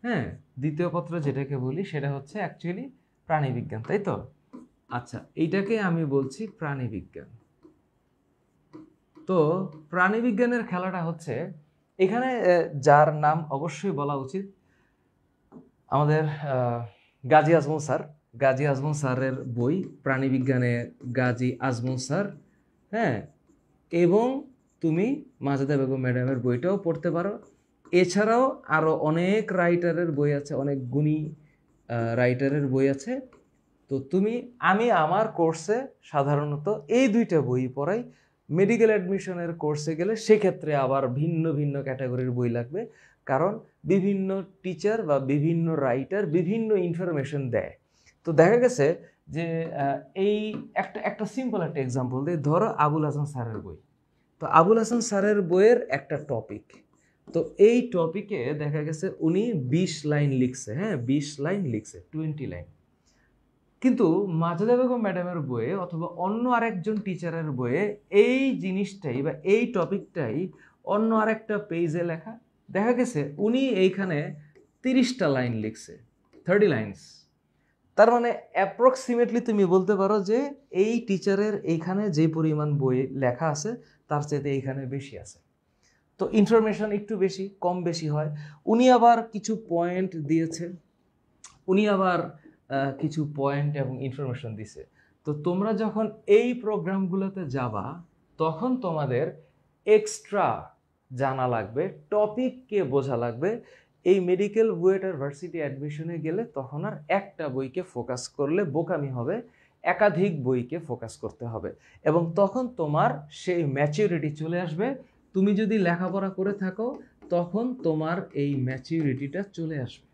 হ্যাঁ দ্বিতীয় পত্র যেটাকে বলি সেটা হচ্ছে অ্যাকচুয়ালি প্রাণীবিজ্ঞান তাই তো আচ্ছা এইটাকে আমি বলছি প্রাণীবিজ্ঞান তো প্রাণীবিজ্ঞানের খেলাটা হচ্ছে এখানে যার নাম অবশ্যই বলা উচিত আমাদের গাজী আজমল স্যার গাজী আজমল স্যারের বই প্রাণীবিজ্ঞানে গাজী আজমল স্যার হ্যাঁ এবং তুমি মাজেদা বেগম ম্যাডামের বইটাও পড়তে পারো এছাড়াও আরও অনেক রাইটারের বই আছে অনেক গুণী রাইটারের বই আছে তো তুমি আমি আমার কোর্সে সাধারণত এই দুইটা বই পড়াই মেডিকেল অ্যাডমিশনের কোর্সে গেলে সেক্ষেত্রে আবার ভিন্ন ভিন্ন ক্যাটাগরির বই লাগবে কারণ বিভিন্ন টিচার বা বিভিন্ন রাইটার বিভিন্ন ইনফরমেশন দেয় তো দেখা গেছে যে এই একটা একটা সিম্পল একটা এক্সাম্পল দিয়ে ধরো আবুল হাসান স্যারের বই তো আবুল হাসান স্যারের বইয়ের একটা টপিক তো এই টপিকে দেখা গেছে উনি বিশ লাইন লিখছে হ্যাঁ বিশ লাইন লিখছে টোয়েন্টি লাইন কিন্তু মাজেদা বেগম ম্যাডামের বইয়ে অথবা অন্য আরেকজন টিচারের বইয়ে এই জিনিসটাই বা এই টপিকটাই অন্য আরেকটা পেজে লেখা দেখা গেছে উনি এইখানে তিরিশটা লাইন লিখছে থার্টি লাইনস তার মানে অ্যাপ্রক্সিমেটলি তুমি বলতে পারো যে এই টিচারের এইখানে যে পরিমাণ বই লেখা আছে তার চাইতে এইখানে বেশি আছে তো ইনফরমেশান একটু বেশি কম বেশি হয় উনি আবার কিছু পয়েন্ট দিয়েছে উনি আবার কিছু পয়েন্ট এবং ইনফরমেশন দিছে তো তোমরা যখন এই প্রোগ্রামগুলোতে যাবা তখন তোমাদের এক্সট্রা জানা লাগবে টপিককে বোঝা লাগবে এই মেডিকেল বুয়েটার ভার্সিটি অ্যাডমিশনে গেলে তখন আর একটা বইকে ফোকাস করলে বোকামি হবে একাধিক বইকে ফোকাস করতে হবে এবং তখন তোমার সেই ম্যাচিউরিটি চলে আসবে তুমি যদি লেখাপড়া করে থাকো তখন তোমার এই ম্যাচিউরিটিটা চলে আসবে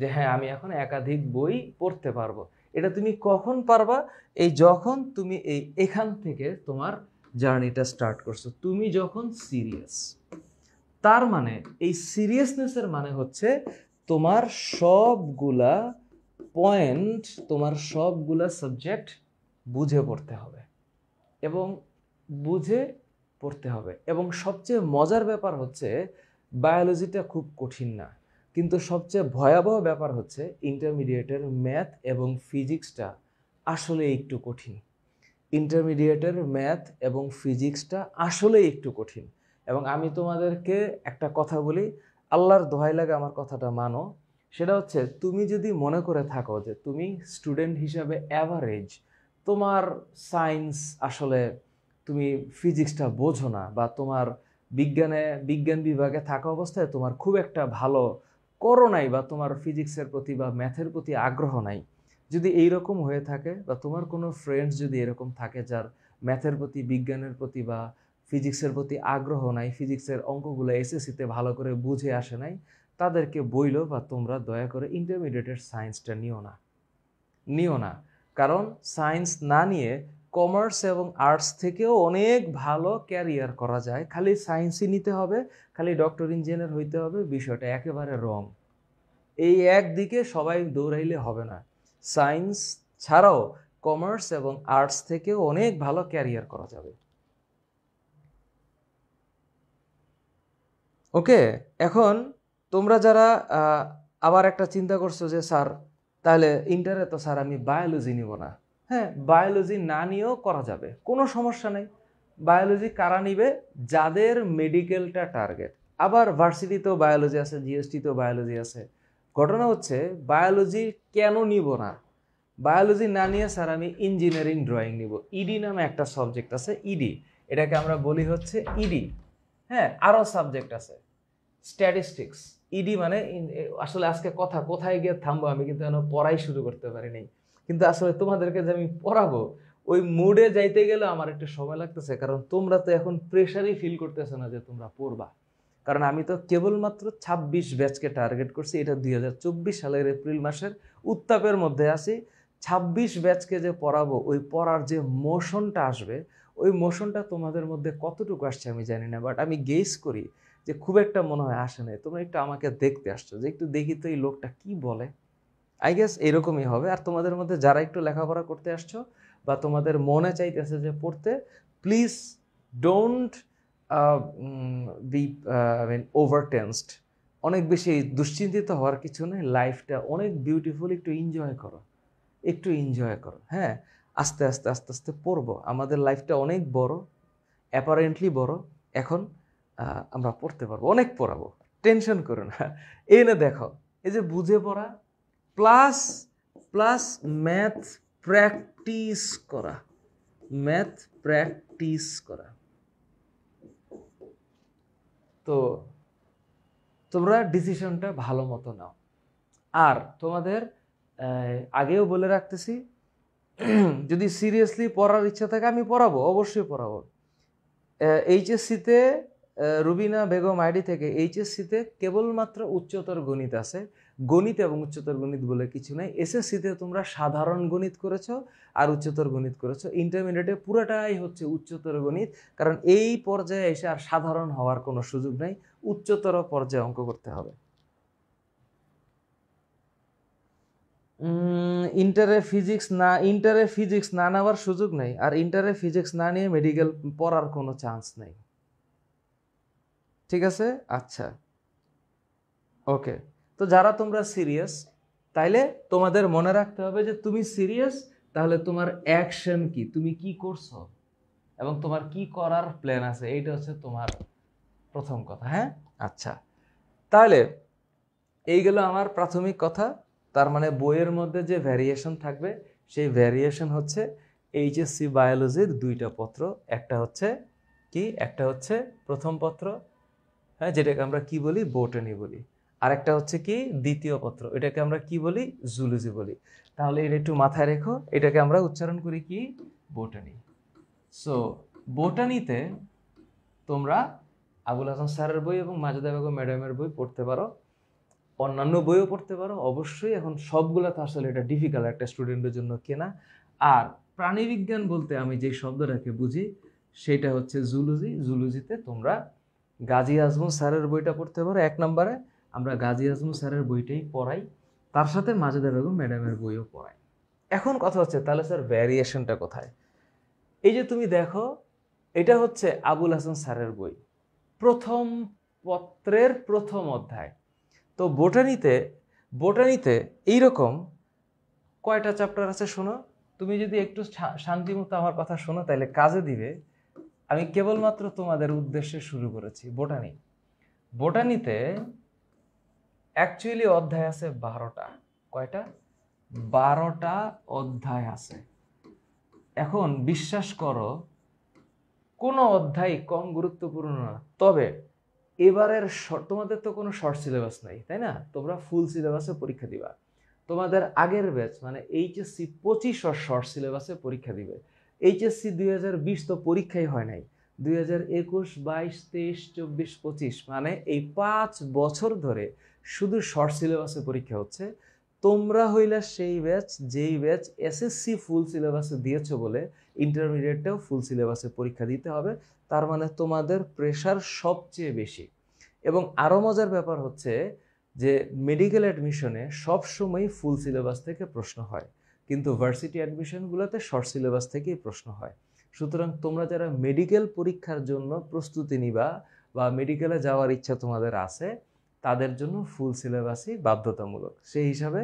যে হ্যাঁ আমি এখন একাধিক বই পড়তে পারবো এটা তুমি কখন পারবা এই যখন তুমি এই এখান থেকে তোমার জার্নিটা স্টার্ট করছো তুমি যখন সিরিয়াস তার মানে এই সিরিয়াসনেসের মানে হচ্ছে তোমার সবগুলা পয়েন্ট তোমার সবগুলা সাবজেক্ট বুঝে পড়তে হবে এবং বুঝে পড়তে হবে এবং সবচেয়ে মজার ব্যাপার হচ্ছে বায়োলজিটা খুব কঠিন না কিন্তু সবচেয়ে ভয়াবহ ব্যাপার হচ্ছে ইন্টারমিডিয়েটের ম্যাথ এবং ফিজিক্সটা আসলে একটু কঠিন ইন্টারমিডিয়েটের ম্যাথ এবং ফিজিক্সটা আসলে একটু কঠিন এবং আমি তোমাদেরকে একটা কথা বলি আল্লাহর দোহাই লাগে আমার কথাটা মানো সেটা হচ্ছে তুমি যদি মনে করে থাকো যে তুমি স্টুডেন্ট হিসাবে অ্যাভারেজ তোমার সায়েন্স আসলে তুমি ফিজিক্সটা বোঝো না বা তোমার বিজ্ঞানে বিজ্ঞান বিভাগে থাকা অবস্থায় তোমার খুব একটা ভালো করো নাই বা তোমার ফিজিক্সের প্রতি বা ম্যাথের প্রতি আগ্রহ নাই যদি এই রকম হয়ে থাকে বা তোমার কোনো ফ্রেন্ডস যদি এরকম থাকে যার ম্যাথের প্রতি বিজ্ঞানের প্রতি বা ফিজিক্সের প্রতি আগ্রহ নাই ফিজিক্সের অঙ্কগুলো এসএসসিতে ভালো করে বুঝে আসে নাই তাদেরকে বইল বা তোমরা দয়া করে ইন্টারমিডিয়েটের সায়েন্সটা নিও না নিও না কারণ সায়েন্স না নিয়ে কমার্স এবং আর্টস থেকেও অনেক ভালো ক্যারিয়ার করা যায় খালি সায়েন্সই নিতে হবে খালি ডক্টর ইঞ্জিনিয়ার হইতে হবে বিষয়টা একেবারে রং এই একদিকে সবাই দৌড়াইলে হবে না সায়েন্স ছাড়াও কমার্স এবং আর্টস থেকেও অনেক ভালো ক্যারিয়ার করা যাবে ওকে এখন তোমরা যারা আবার একটা চিন্তা করছো যে স্যার তাহলে ইন্টারে তো স্যার আমি বায়োলজি নিব না হ্যাঁ বায়োলজি না নিয়েও করা যাবে কোনো সমস্যা নেই বায়োলজি কারা নিবে যাদের মেডিকেলটা টার্গেট আবার ভার্সিটিতেও বায়োলজি আছে জিএসটিতেও বায়োলজি আছে ঘটনা হচ্ছে বায়োলজি কেন নিব না বায়োলজি না নিয়ে স্যার আমি ইঞ্জিনিয়ারিং ড্রয়িং নিব ইডি e নামে একটা সাবজেক্ট আছে ইডি e এটাকে আমরা বলি হচ্ছে ইডি e হ্যাঁ আরও সাবজেক্ট আছে স্ট্যাটিস্টিক্স ইডি মানে আসলে আজকে কথা কোথায় গিয়ে থামবো আমি কিন্তু যেন পড়াই শুরু করতে পারিনি কিন্তু আসলে তোমাদেরকে যে আমি পড়াবো ওই মুডে যাইতে গেলে আমার একটু সময় লাগতেছে কারণ তোমরা তো এখন প্রেশারই ফিল করতেছে না যে তোমরা পড়বা কারণ আমি তো কেবলমাত্র ছাব্বিশ ব্যাচকে টার্গেট করছি এটা দুই সালের এপ্রিল মাসের উত্তাপের মধ্যে আছি ছাব্বিশ ব্যাচকে যে পড়াবো ওই পড়ার যে মোশনটা আসবে ওই মোশনটা তোমাদের মধ্যে কতটুকু আসছে আমি জানি না বাট আমি গেস করি যে খুব একটা মনে হয় আসে নাই তোমরা একটু আমাকে দেখতে আসছো যে একটু দেখি তো এই লোকটা কি বলে আই গেস এরকমই হবে আর তোমাদের মধ্যে যারা একটু লেখাপড়া করতে আসছো বা তোমাদের মনে চাইতেছে যে পড়তে please don't be I mean over tensed অনেক বেশি দুশ্চিন্তিত হওয়ার কিছু নেই লাইফটা অনেক বিউটিফুল একটু এনজয় করো একটু এনজয় করো হ্যাঁ আস্তে আস্তে আস্তে আস্তে পড়বো আমাদের লাইফটা অনেক বড় অ্যাপারেন্টলি বড় এখন আমরা পড়তে পারবো অনেক পড়াবো টেনশন করো না এই না দেখো এই যে বুঝে পড়া প্লাস প্লাস ম্যাথ প্র্যাকটিস করা ম্যাথ প্র্যাকটিস করা তো তোমরা ডিসিশনটা ভালো মতো নাও আর তোমাদের আগেও বলে রাখতেছি যদি সিরিয়াসলি পড়ার ইচ্ছা থাকে আমি পড়াবো অবশ্যই পড়াবো এইচএসসিতে রুবিনা বেগম আইডি থেকে এইচএসসিতে কেবলমাত্র উচ্চতর গণিত আছে গণিত এবং উচ্চতর গণিত বলে কিছু নাই এসএসসিতে তোমরা সাধারণ গণিত করেছো আর উচ্চতর গণিত করেছো ইন্টারমিডিয়েটে পুরোটাই হচ্ছে উচ্চতর গণিত কারণ এই পর্যায়ে এসে আর সাধারণ হওয়ার কোনো সুযোগ নাই উচ্চতর পর্যায়ে অঙ্ক করতে হবে ইন্টারে ফিজিক্স না ইন্টারে ফিজিক্স না নেওয়ার সুযোগ নেই আর ইন্টারে ফিজিক্স না নিয়ে মেডিকেল পড়ার কোনো চান্স নেই ঠিক আছে আচ্ছা ওকে তো যারা তোমরা সিরিয়াস তাইলে তোমাদের মনে রাখতে হবে যে তুমি সিরিয়াস তাহলে তোমার অ্যাকশন কি তুমি কি করছো এবং তোমার কি করার প্ল্যান আছে এইটা হচ্ছে তোমার প্রথম কথা হ্যাঁ আচ্ছা তাহলে এই গেল আমার প্রাথমিক কথা তার মানে বইয়ের মধ্যে যে ভ্যারিয়েশন থাকবে সেই ভ্যারিয়েশন হচ্ছে এইচএসসি বায়োলজির দুইটা পত্র একটা হচ্ছে কি একটা হচ্ছে প্রথম পত্র হ্যাঁ যেটাকে আমরা কি বলি বোটানি বলি আর একটা হচ্ছে কি দ্বিতীয় পত্র এটাকে আমরা কি বলি জুলজি বলি তাহলে এটা একটু মাথায় রেখো এটাকে আমরা উচ্চারণ করি কি বোটানি সো বোটানিতে তোমরা আবুল হাসান স্যারের বই এবং মাজেদা বেগম ম্যাডামের বই পড়তে পারো অন্যান্য বইও পড়তে পারো অবশ্যই এখন সবগুলো তো আসলে এটা ডিফিকাল্ট একটা স্টুডেন্টের জন্য কেনা আর প্রাণীবিজ্ঞান বলতে আমি যে শব্দটাকে বুঝি সেটা হচ্ছে জুলুজি জুলুজিতে তোমরা গাজী আজমুল স্যারের বইটা পড়তে পারো এক নম্বরে আমরা গাজী আজম স্যারের বইটাই পড়াই তার সাথে মাজেদা বেগম ম্যাডামের বইও পড়াই এখন কথা হচ্ছে তাহলে স্যার ভ্যারিয়েশনটা কোথায় এই যে তুমি দেখো এটা হচ্ছে আবুল হাসান স্যারের বই প্রথম পত্রের প্রথম অধ্যায় তো বোটানিতে বোটানিতে এইরকম কয়টা চ্যাপ্টার আছে শোনো তুমি যদি একটু শান্তিমতো আমার কথা শোনো তাহলে কাজে দিবে আমি কেবলমাত্র তোমাদের উদ্দেশ্যে শুরু করেছি বোটানি বোটানিতে অ্যাকচুয়ালি অধ্যায় আছে বারোটা কয়টা বারোটা অধ্যায় আছে এখন বিশ্বাস করো কোনো অধ্যায় কম গুরুত্বপূর্ণ না তবে এবারের তোমাদের তো কোনো শর্ট সিলেবাস নাই তাই না তোমরা ফুল সিলেবাসে পরীক্ষা দিবা তোমাদের আগের ব্যাচ মানে এইচএসসি পঁচিশ আর শর্ট সিলেবাসে পরীক্ষা দিবে এইচএসসি দুই হাজার বিশ তো পরীক্ষাই হয় নাই দুই হাজার একুশ বাইশ তেইশ চব্বিশ পঁচিশ মানে এই পাঁচ বছর ধরে শুধু শর্ট সিলেবাসে পরীক্ষা হচ্ছে তোমরা হইলা সেই ব্যাচ যেই ব্যাচ এসএসসি ফুল সিলেবাসে দিয়েছো বলে ইন্টারমিডিয়েটটাও ফুল সিলেবাসে পরীক্ষা দিতে হবে তার মানে তোমাদের প্রেশার সবচেয়ে বেশি এবং আরও মজার ব্যাপার হচ্ছে যে মেডিকেল অ্যাডমিশনে সবসময়ই ফুল সিলেবাস থেকে প্রশ্ন হয় কিন্তু ভার্সিটি অ্যাডমিশনগুলোতে শর্ট সিলেবাস থেকেই প্রশ্ন হয় সুতরাং তোমরা যারা মেডিকেল পরীক্ষার জন্য প্রস্তুতি নিবা বা মেডিকেলে যাওয়ার ইচ্ছা তোমাদের আছে তাদের জন্য ফুল সিলেবাসই বাধ্যতামূলক সেই হিসাবে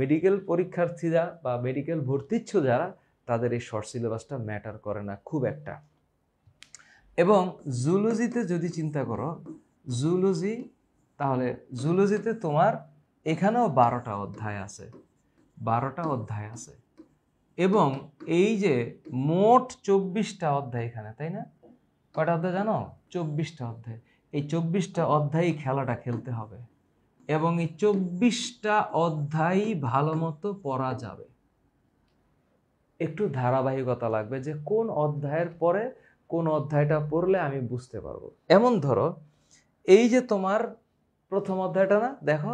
মেডিকেল পরীক্ষার্থীরা বা মেডিকেল ভর্তিচ্ছ যারা তাদের এই শর্ট সিলেবাসটা ম্যাটার করে না খুব একটা এবং জুলজিতে যদি চিন্তা করো জুলজি তাহলে জুলজিতে তোমার এখানেও বারোটা অধ্যায় আছে বারোটা অধ্যায় আছে এবং এই যে মোট চব্বিশটা অধ্যায় এখানে তাই না কয়টা অধ্যায় জানো চব্বিশটা অধ্যায় এই চব্বিশটা অধ্যায়ই খেলাটা খেলতে হবে এবং এই চব্বিশটা অধ্যায়ই ভালো মতো পড়া যাবে একটু ধারাবাহিকতা লাগবে যে কোন অধ্যায়ের পরে কোন অধ্যায়টা পড়লে আমি বুঝতে পারবো এমন ধরো এই যে তোমার প্রথম অধ্যায়টা না দেখো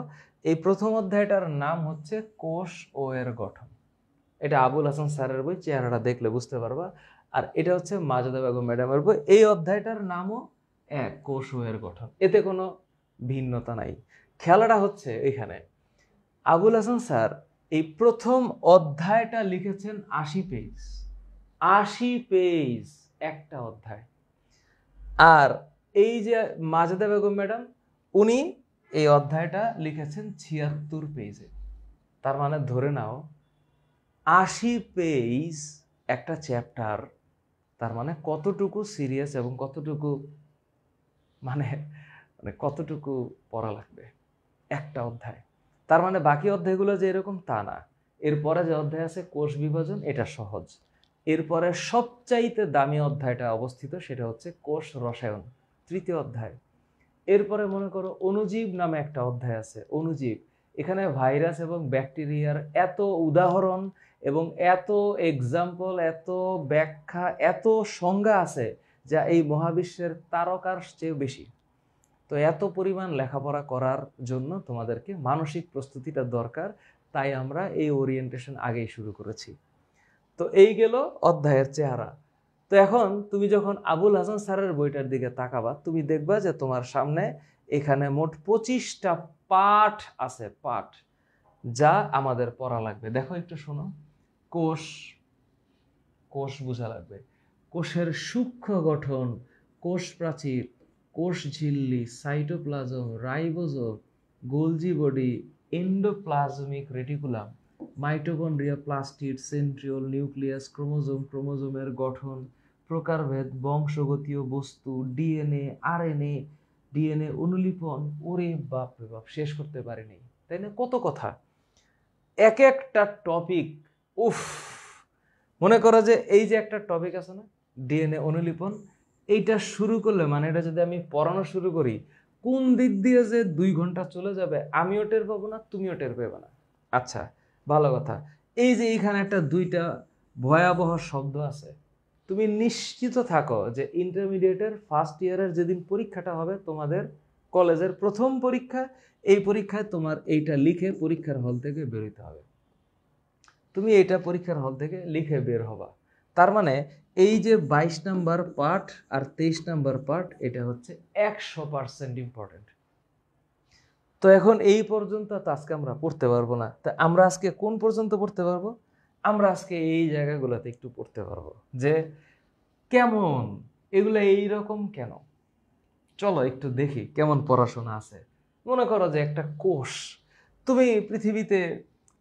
এই প্রথম অধ্যায়টার নাম হচ্ছে কোষ ও এর গঠন এটা আবুল হাসান স্যারের বই চেহারাটা দেখলে বুঝতে পারবা আর এটা হচ্ছে মাজেদা বেগম ম্যাডামের বই এই অধ্যায়টার নামও এক কৌশের গঠন এতে কোনো ভিন্নতা নাই খেলাটা হচ্ছে এখানে আবুল হাসান স্যার এই প্রথম অধ্যায়টা লিখেছেন আশি পেজ আশি পেজ একটা অধ্যায় আর এই যে মাজেদা বেগম ম্যাডাম উনি এই অধ্যায়টা লিখেছেন ছিয়াত্তর পেজে তার মানে ধরে নাও আশি পেজ একটা চ্যাপ্টার তার মানে কতটুকু সিরিয়াস এবং কতটুকু মানে মানে কতটুকু পড়া লাগবে একটা অধ্যায় তার মানে বাকি অধ্যায়গুলো যে এরকম তা না এরপরে যে অধ্যায় আছে কোষ বিভাজন এটা সহজ এরপরে সবচাইতে দামি অধ্যায়টা অবস্থিত সেটা হচ্ছে কোষ রসায়ন তৃতীয় অধ্যায় এরপরে মনে করো অণুজীব নামে একটা অধ্যায় আছে অনুজীব এখানে ভাইরাস এবং ব্যাকটেরিয়ার এত উদাহরণ এবং এত এক্সাম্পল এত ব্যাখ্যা এত সংজ্ঞা আছে যা এই মহাবিশ্বের তারকার চেয়েও বেশি তো এত পরিমাণ লেখাপড়া করার জন্য তোমাদেরকে মানসিক প্রস্তুতিটা দরকার তাই আমরা এই ওরিয়েন্টেশন আগেই শুরু করেছি তো এই গেল অধ্যায়ের চেহারা তো এখন তুমি যখন আবুল হাসান স্যারের বইটার দিকে তাকাবা তুমি দেখবা যে তোমার সামনে এখানে মোট পঁচিশটা পাঠ আছে পাঠ যা আমাদের পড়া লাগবে দেখো একটু শোনো কোষ কোষ বোঝা লাগবে কোষের সূক্ষ্ম গঠন কোষ প্রাচীর কোষ ঝিল্লি cytoplasm ribosome Golgi body endoplasmic reticulum mitochondria plastid centriole nucleus chromosome ক্রোমোজোমের গঠন প্রকারভেদ বংশগতীয় বস্তু ডিএনএ আরএনএ ডিএনএ অনুলিপন ওরে বাপ রে বাপ শেষ করতে পারেনি তাই না কত কথা এক একটা টপিক উফ মনে করো যে এই যে একটা টপিক আছে না ডিএনএ অনুলিপন এইটা শুরু করলে মানে এটা যদি আমি পড়ানো শুরু করি কোন দিক দিয়ে যে দুই ঘন্টা চলে যাবে আমিও টের পাবো না তুমিও টের পাবে না আচ্ছা ভালো কথা এই যে এইখানে একটা দুইটা ভয়াবহ শব্দ আছে তুমি নিশ্চিত থাকো যে ইন্টারমিডিয়েটের ফার্স্ট ইয়ারের যেদিন পরীক্ষাটা হবে তোমাদের কলেজের প্রথম পরীক্ষা এই পরীক্ষায় তোমার এইটা লিখে পরীক্ষার হল থেকে বেরোতে হবে তুমি এটা পরীক্ষার হল থেকে লিখে বের হবা তার মানে এই যে বাইশ নাম্বার পার্ট আর তেইশ নাম্বার পার্ট এটা হচ্ছে একশো পার্সেন্ট ইম্পর্টেন্ট তো এখন এই পর্যন্ত তো আজকে আমরা পড়তে পারবো না তা আমরা আজকে কোন পর্যন্ত পড়তে পারবো আমরা আজকে এই জায়গাগুলোতে একটু পড়তে পারবো যে কেমন এগুলো এইরকম কেন চলো একটু দেখি কেমন পড়াশোনা আছে মনে করো যে একটা কোষ তুমি পৃথিবীতে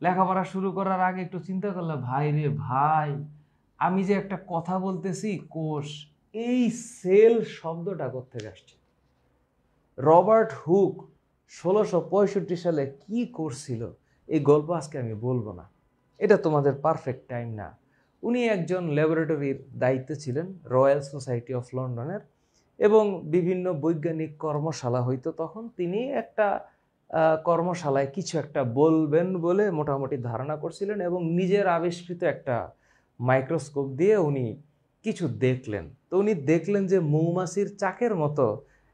লেখাপড়া শুরু করার আগে একটু চিন্তা করলে ভাই রে ভাই আমি যে একটা কথা বলতেছি কোষ এই সেল শব্দটা থেকে আসছে রবার্ট হুক ষোলোশো পঁয়ষট্টি সালে কি করছিল এই গল্প আজকে আমি বলবো না এটা তোমাদের পারফেক্ট টাইম না উনি একজন ল্যাবরেটরির দায়িত্বে ছিলেন রয়্যাল সোসাইটি অফ লন্ডনের এবং বিভিন্ন বৈজ্ঞানিক কর্মশালা হইতো তখন তিনি একটা কর্মশালায় কিছু একটা বলবেন বলে মোটামুটি ধারণা করছিলেন এবং নিজের আবিষ্কৃত একটা মাইক্রোস্কোপ দিয়ে উনি কিছু দেখলেন তো উনি দেখলেন যে মৌমাছির চাকের মতো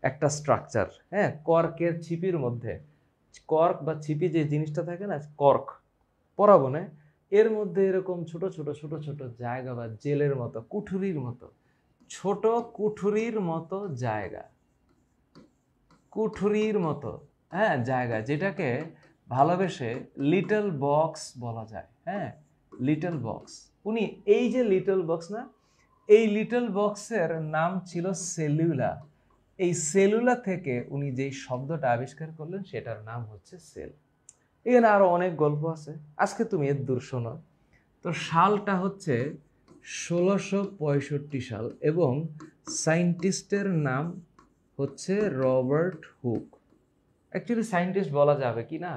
একটা স্ট্রাকচার হ্যাঁ কর্কের ছিপির মধ্যে কর্ক বা ছিপি যে জিনিসটা থাকে না কর্ক পরাবনে এর মধ্যে এরকম ছোট ছোট ছোট ছোট জায়গা বা জেলের মতো কুঠুরির মতো ছোট কুঠুরির মতো জায়গা কুঠুরির মতো হ্যাঁ জায়গা যেটাকে ভালোবেসে লিটল বক্স বলা যায় হ্যাঁ লিটল বক্স উনি এই যে লিটল বক্স না এই লিটল বক্সের নাম ছিল সেলুলা এই সেলুলা থেকে উনি যেই শব্দটা আবিষ্কার করলেন সেটার নাম হচ্ছে সেল এখানে আরও অনেক গল্প আছে আজকে তুমি এর দূর শোনো তো সালটা হচ্ছে ষোলোশো পঁয়ষট্টি সাল এবং সাইন্টিস্টের নাম হচ্ছে রবার্ট হুক অ্যাকচুয়ালি সায়েন্টিস্ট বলা যাবে কি না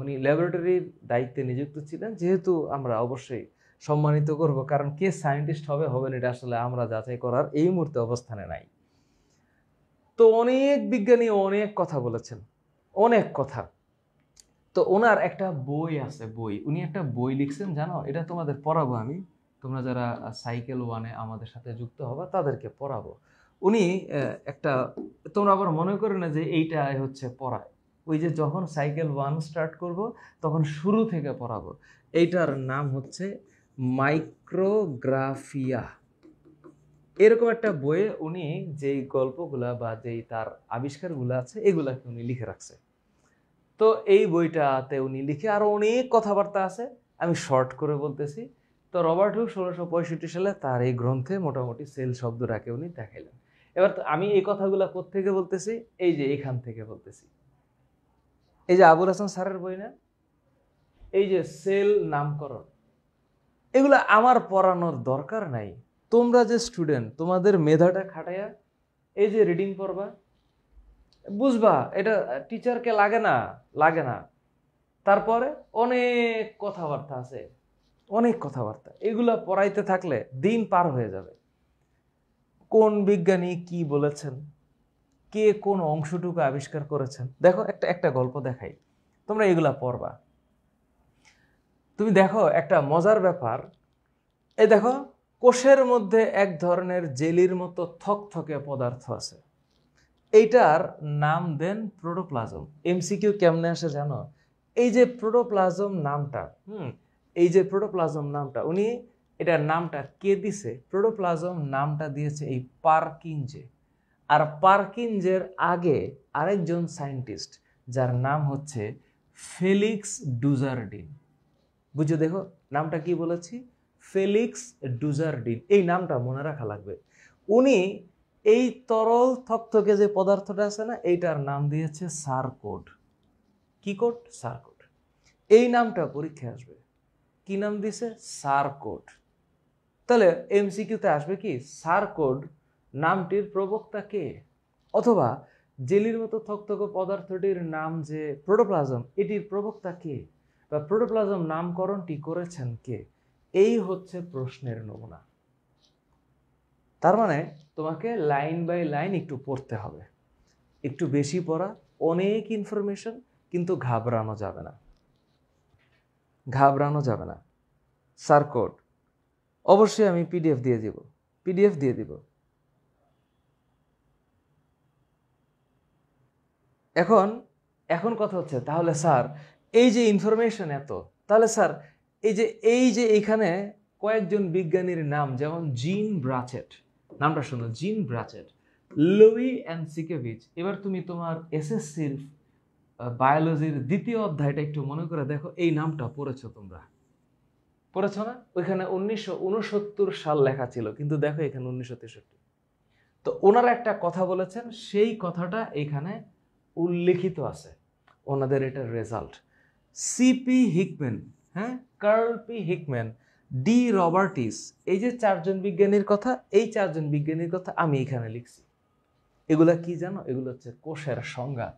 উনি ল্যাবরেটরির দায়িত্বে নিযুক্ত ছিলেন যেহেতু আমরা অবশ্যই সম্মানিত করব কারণ কে সায়েন্টিস্ট হবে হবেন এটা আসলে আমরা যাচাই করার এই মুহূর্তে অবস্থানে নাই তো অনেক বিজ্ঞানী অনেক কথা বলেছেন অনেক কথা তো ওনার একটা বই আছে বই উনি একটা বই লিখছেন জানো এটা তোমাদের পড়াবো আমি তোমরা যারা সাইকেল ওয়ানে আমাদের সাথে যুক্ত হবা তাদেরকে পড়াবো উনি একটা তোমরা আবার মনে করো না যে এইটা হচ্ছে পড়ায় ওই যে যখন সাইকেল ওয়ান স্টার্ট করব তখন শুরু থেকে পড়াবো এইটার নাম হচ্ছে মাইক্রোগ্রাফিয়া এরকম একটা বইয়ে উনি যেই গল্পগুলা বা যেই তার আবিষ্কারগুলো আছে এগুলাকে উনি লিখে রাখছে তো এই বইটাতে উনি লিখে আরও অনেক কথাবার্তা আছে আমি শর্ট করে বলতেছি তো রবার্ট হুক ষোলোশো পঁয়ষট্টি সালে তার এই গ্রন্থে মোটামুটি সেল শব্দটাকে উনি দেখাইলেন এবার আমি এই কথাগুলো থেকে বলতেছি এই যে এখান থেকে বলতেছি এই যে আবুল হাসান স্যারের বই না এই যে সেল নামকরণ এগুলো আমার পড়ানোর দরকার নাই তোমরা যে স্টুডেন্ট তোমাদের মেধাটা খাটাইয়া এই যে রিডিং পড়বা বুঝবা এটা টিচারকে লাগে না লাগে না তারপরে অনেক কথাবার্তা আছে অনেক কথাবার্তা এগুলা পড়াইতে থাকলে দিন পার হয়ে যাবে কোন বিজ্ঞানী কি বলেছেন কে কোন অংশটুকু আবিষ্কার করেছেন দেখো একটা একটা গল্প দেখাই তোমরা এগুলা পড়বা তুমি দেখো একটা মজার ব্যাপার এই দেখো কোষের মধ্যে এক ধরনের জেলির মতো থকথকে পদার্থ আছে এইটার নাম দেন প্রোটোপ্লাজম এমসিকিউ কেমনে আসে জানো এই যে প্রোটোপ্লাজম নামটা হুম এই যে প্রোটোপ্লাজম নামটা উনি এটার নামটা কে দিছে প্রোটোপ্লাজম নামটা দিয়েছে এই পার্কিনজে আর পার্কিনজের আগে আরেকজন সায়েন্টিস্ট যার নাম হচ্ছে ফেলিক্স ডুজারডিন বুঝে দেখো নামটা কি বলেছি ফেলিক্স ডুজারডিন এই নামটা মনে রাখা লাগবে উনি এই তরল থকথকে যে পদার্থটা আছে না এইটার নাম দিয়েছে সারকোড কি কোড সারকোড এই নামটা পরীক্ষায় আসবে কি নাম দিছে সারকোড তাহলে এমসিকিউতে আসবে কি সারকোড নামটির প্রবক্তা কে অথবা জেলির মতো থকথকে পদার্থটির নাম যে প্রোটোপ্লাজম এটির প্রবক্তা কে বা প্রোটোপ্লাজম নামকরণটি করেছেন কে এই হচ্ছে প্রশ্নের নমুনা তার মানে তোমাকে লাইন বাই লাইন একটু পড়তে হবে একটু বেশি পড়া অনেক ইনফরমেশন কিন্তু ঘাবড়ানো যাবে না ঘাবড়ানো যাবে না সার্কোট অবশ্যই আমি পিডিএফ দিয়ে দিব পিডিএফ দিয়ে দিব এখন এখন কথা হচ্ছে তাহলে স্যার এই যে ইনফরমেশন এত তাহলে স্যার এই যে এই যে এখানে কয়েকজন বিজ্ঞানীর নাম যেমন জিন ব্রাচেট নামটা শুনো জিন ব্রাচেট লুই অ্যান্ড সিকেভিচ এবার তুমি তোমার এসএসসির বায়োলজির দ্বিতীয় অধ্যায়টা একটু মনে করে দেখো এই নামটা পড়েছো তোমরা পড়েছ না ওইখানে উনিশশো সাল লেখা ছিল কিন্তু দেখো এখানে উনিশশো তেষট্টি তো ওনারা একটা কথা বলেছেন সেই কথাটা এখানে উল্লেখিত আছে ওনাদের এটা রেজাল্ট সিপি হিকম্যান হ্যাঁ Carl P Hickman De Robertis এই যে চারজন বিজ্ঞানীর কথা এই চারজন বিজ্ঞানীর কথা আমি এখানে লিখছি এগুলা কি জানো এগুলো হচ্ছে কোষের সংজ্ঞা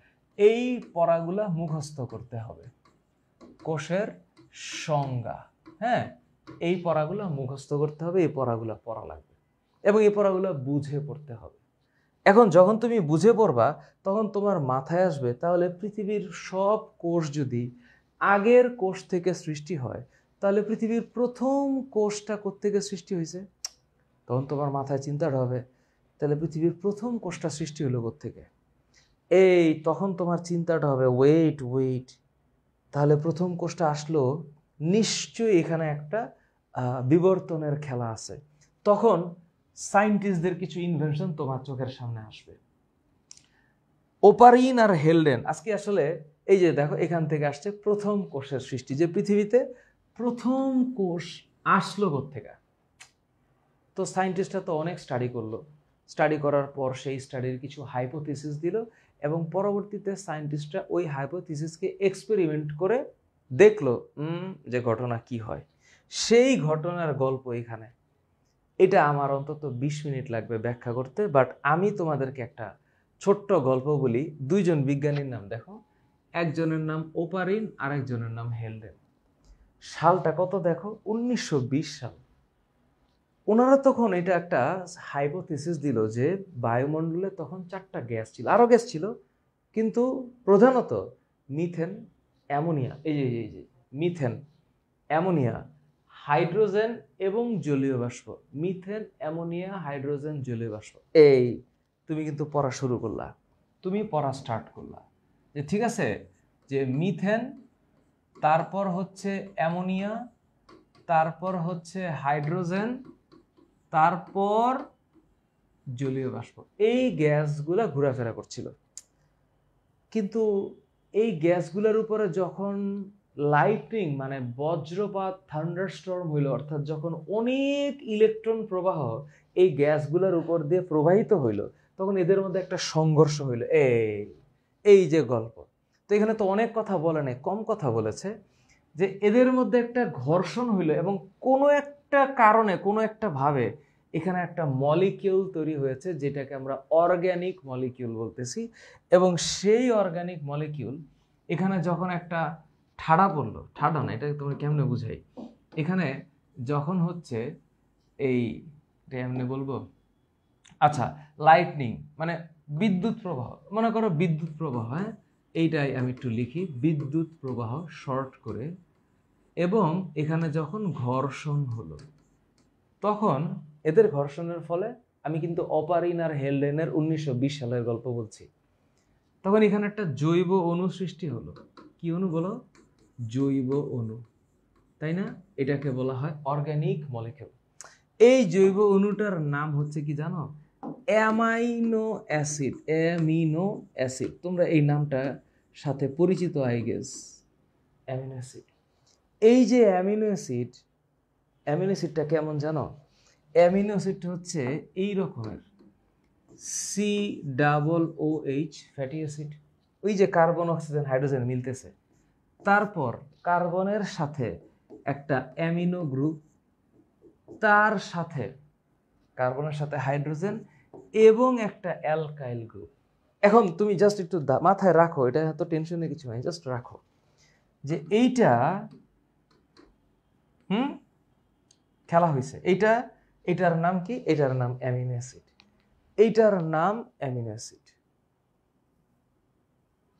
এই পড়াগুলা মুখস্থ করতে হবে কোষের সংজ্ঞা হ্যাঁ এই পড়াগুলা মুখস্থ করতে হবে এই পড়াগুলো পড়া লাগবে এবং এই পড়াগুলো বুঝে পড়তে হবে এখন যখন তুমি বুঝে পড়বা তখন তোমার মাথায় আসবে তাহলে পৃথিবীর সব কোষ যদি আগের কোষ থেকে সৃষ্টি হয় তাহলে পৃথিবীর প্রথম কোষটা থেকে সৃষ্টি হয়েছে তখন তোমার মাথায় চিন্তাটা হবে তাহলে পৃথিবীর প্রথম কোষটা সৃষ্টি হলো থেকে এই তখন তোমার চিন্তাটা হবে ওয়েট ওয়েট তাহলে প্রথম কোষটা আসলো নিশ্চয়ই এখানে একটা বিবর্তনের খেলা আছে তখন সাইন্টিস্টদের কিছু ইনভেনশন তোমার চোখের সামনে আসবে ওপারিন আর হেলডেন আজকে আসলে এই যে দেখো এখান থেকে আসছে প্রথম কোষের সৃষ্টি যে পৃথিবীতে প্রথম কোষ আসলো থেকে তো সায়েন্টিস্টরা তো অনেক স্টাডি করলো স্টাডি করার পর সেই স্টাডির কিছু হাইপোথিসিস দিল এবং পরবর্তীতে সায়েন্টিস্টরা ওই হাইপোথিসিসকে এক্সপেরিমেন্ট করে দেখলো যে ঘটনা কি হয় সেই ঘটনার গল্প এখানে এটা আমার অন্তত ২০ মিনিট লাগবে ব্যাখ্যা করতে বাট আমি তোমাদেরকে একটা ছোট্ট গল্প বলি দুইজন বিজ্ঞানীর নাম দেখো একজনের নাম ওপারিন আর একজনের নাম হেলডেন সালটা কত দেখো উনিশশো সাল ওনারা তখন এটা একটা হাইপোথিসিস দিল যে বায়ুমণ্ডলে তখন চারটা গ্যাস ছিল আরও গ্যাস ছিল কিন্তু প্রধানত মিথেন অ্যামোনিয়া এই যে এই যে মিথেন অ্যামোনিয়া হাইড্রোজেন এবং জলীয় বাষ্প মিথেন অ্যামোনিয়া হাইড্রোজেন জলীয় বাষ্প এই তুমি কিন্তু পড়া শুরু করলা তুমি পড়া স্টার্ট করলা যে ঠিক আছে যে মিথেন তারপর হচ্ছে অ্যামোনিয়া তারপর হচ্ছে হাইড্রোজেন তারপর জলীয় বাষ্প এই গ্যাসগুলো ঘোরাফেরা করছিল কিন্তু এই গ্যাসগুলোর উপরে যখন লাইটিং মানে বজ্রপাত থান্ডারস্টর্ম হইল অর্থাৎ যখন অনেক ইলেকট্রন প্রবাহ এই গ্যাসগুলোর উপর দিয়ে প্রবাহিত হইল তখন এদের মধ্যে একটা সংঘর্ষ হইল এই এই যে গল্প তো এখানে তো অনেক কথা বলে নাই কম কথা বলেছে যে এদের মধ্যে একটা ঘর্ষণ হইল এবং কোনো একটা কারণে কোনো একটা ভাবে এখানে একটা মলিকিউল তৈরি হয়েছে যেটাকে আমরা অর্গ্যানিক মলিকিউল বলতেছি এবং সেই অর্গ্যানিক মলিকিউল এখানে যখন একটা ঠাড়া পড়লো ঠাড়া না এটা তোমরা কেমনে বুঝাই এখানে যখন হচ্ছে এই এটা এমনি বলবো আচ্ছা লাইটনিং মানে বিদ্যুৎ প্রবাহ মনে করো বিদ্যুৎ প্রবাহ হ্যাঁ এইটাই আমি একটু লিখি বিদ্যুৎ প্রবাহ শর্ট করে এবং এখানে যখন ঘর্ষণ হলো তখন এদের ঘর্ষণের ফলে আমি কিন্তু অপারিন আর হেলডেনের উনিশশো সালের গল্প বলছি তখন এখানে একটা জৈব অণু সৃষ্টি হলো কি অণু বলো জৈব অণু তাই না এটাকে বলা হয় অর্গ্যানিক মলিকিউল এই জৈব অণুটার নাম হচ্ছে কি জানো অ্যামাইনো অ্যাসিড অ্যামিনো অ্যাসিড তোমরা এই নামটা সাথে পরিচিত আই গেস অ্যামিনো অ্যাসিড এই যে অ্যামিনো অ্যাসিড অ্যামিনো অ্যাসিডটা কেমন জানো অ্যামিনো অ্যাসিডটা হচ্ছে এই রকমের C double O H fatty acid ওই যে কার্বন অক্সিজেন হাইড্রোজেন মিলতেছে তারপর কার্বনের সাথে একটা অ্যামিনো গ্রুপ তার সাথে কার্বনের সাথে হাইড্রোজেন এবং একটা অ্যালকাইল গ্রুপ এখন তুমি জাস্ট একটু মাথায় রাখো এটা এত টেনশনের কিছু নাই জাস্ট রাখো যে এইটা হুম খেলা হয়েছে এইটা এটার নাম কি এটার নাম অ্যামিনো অ্যাসিড এইটার নাম অ্যামিনো অ্যাসিড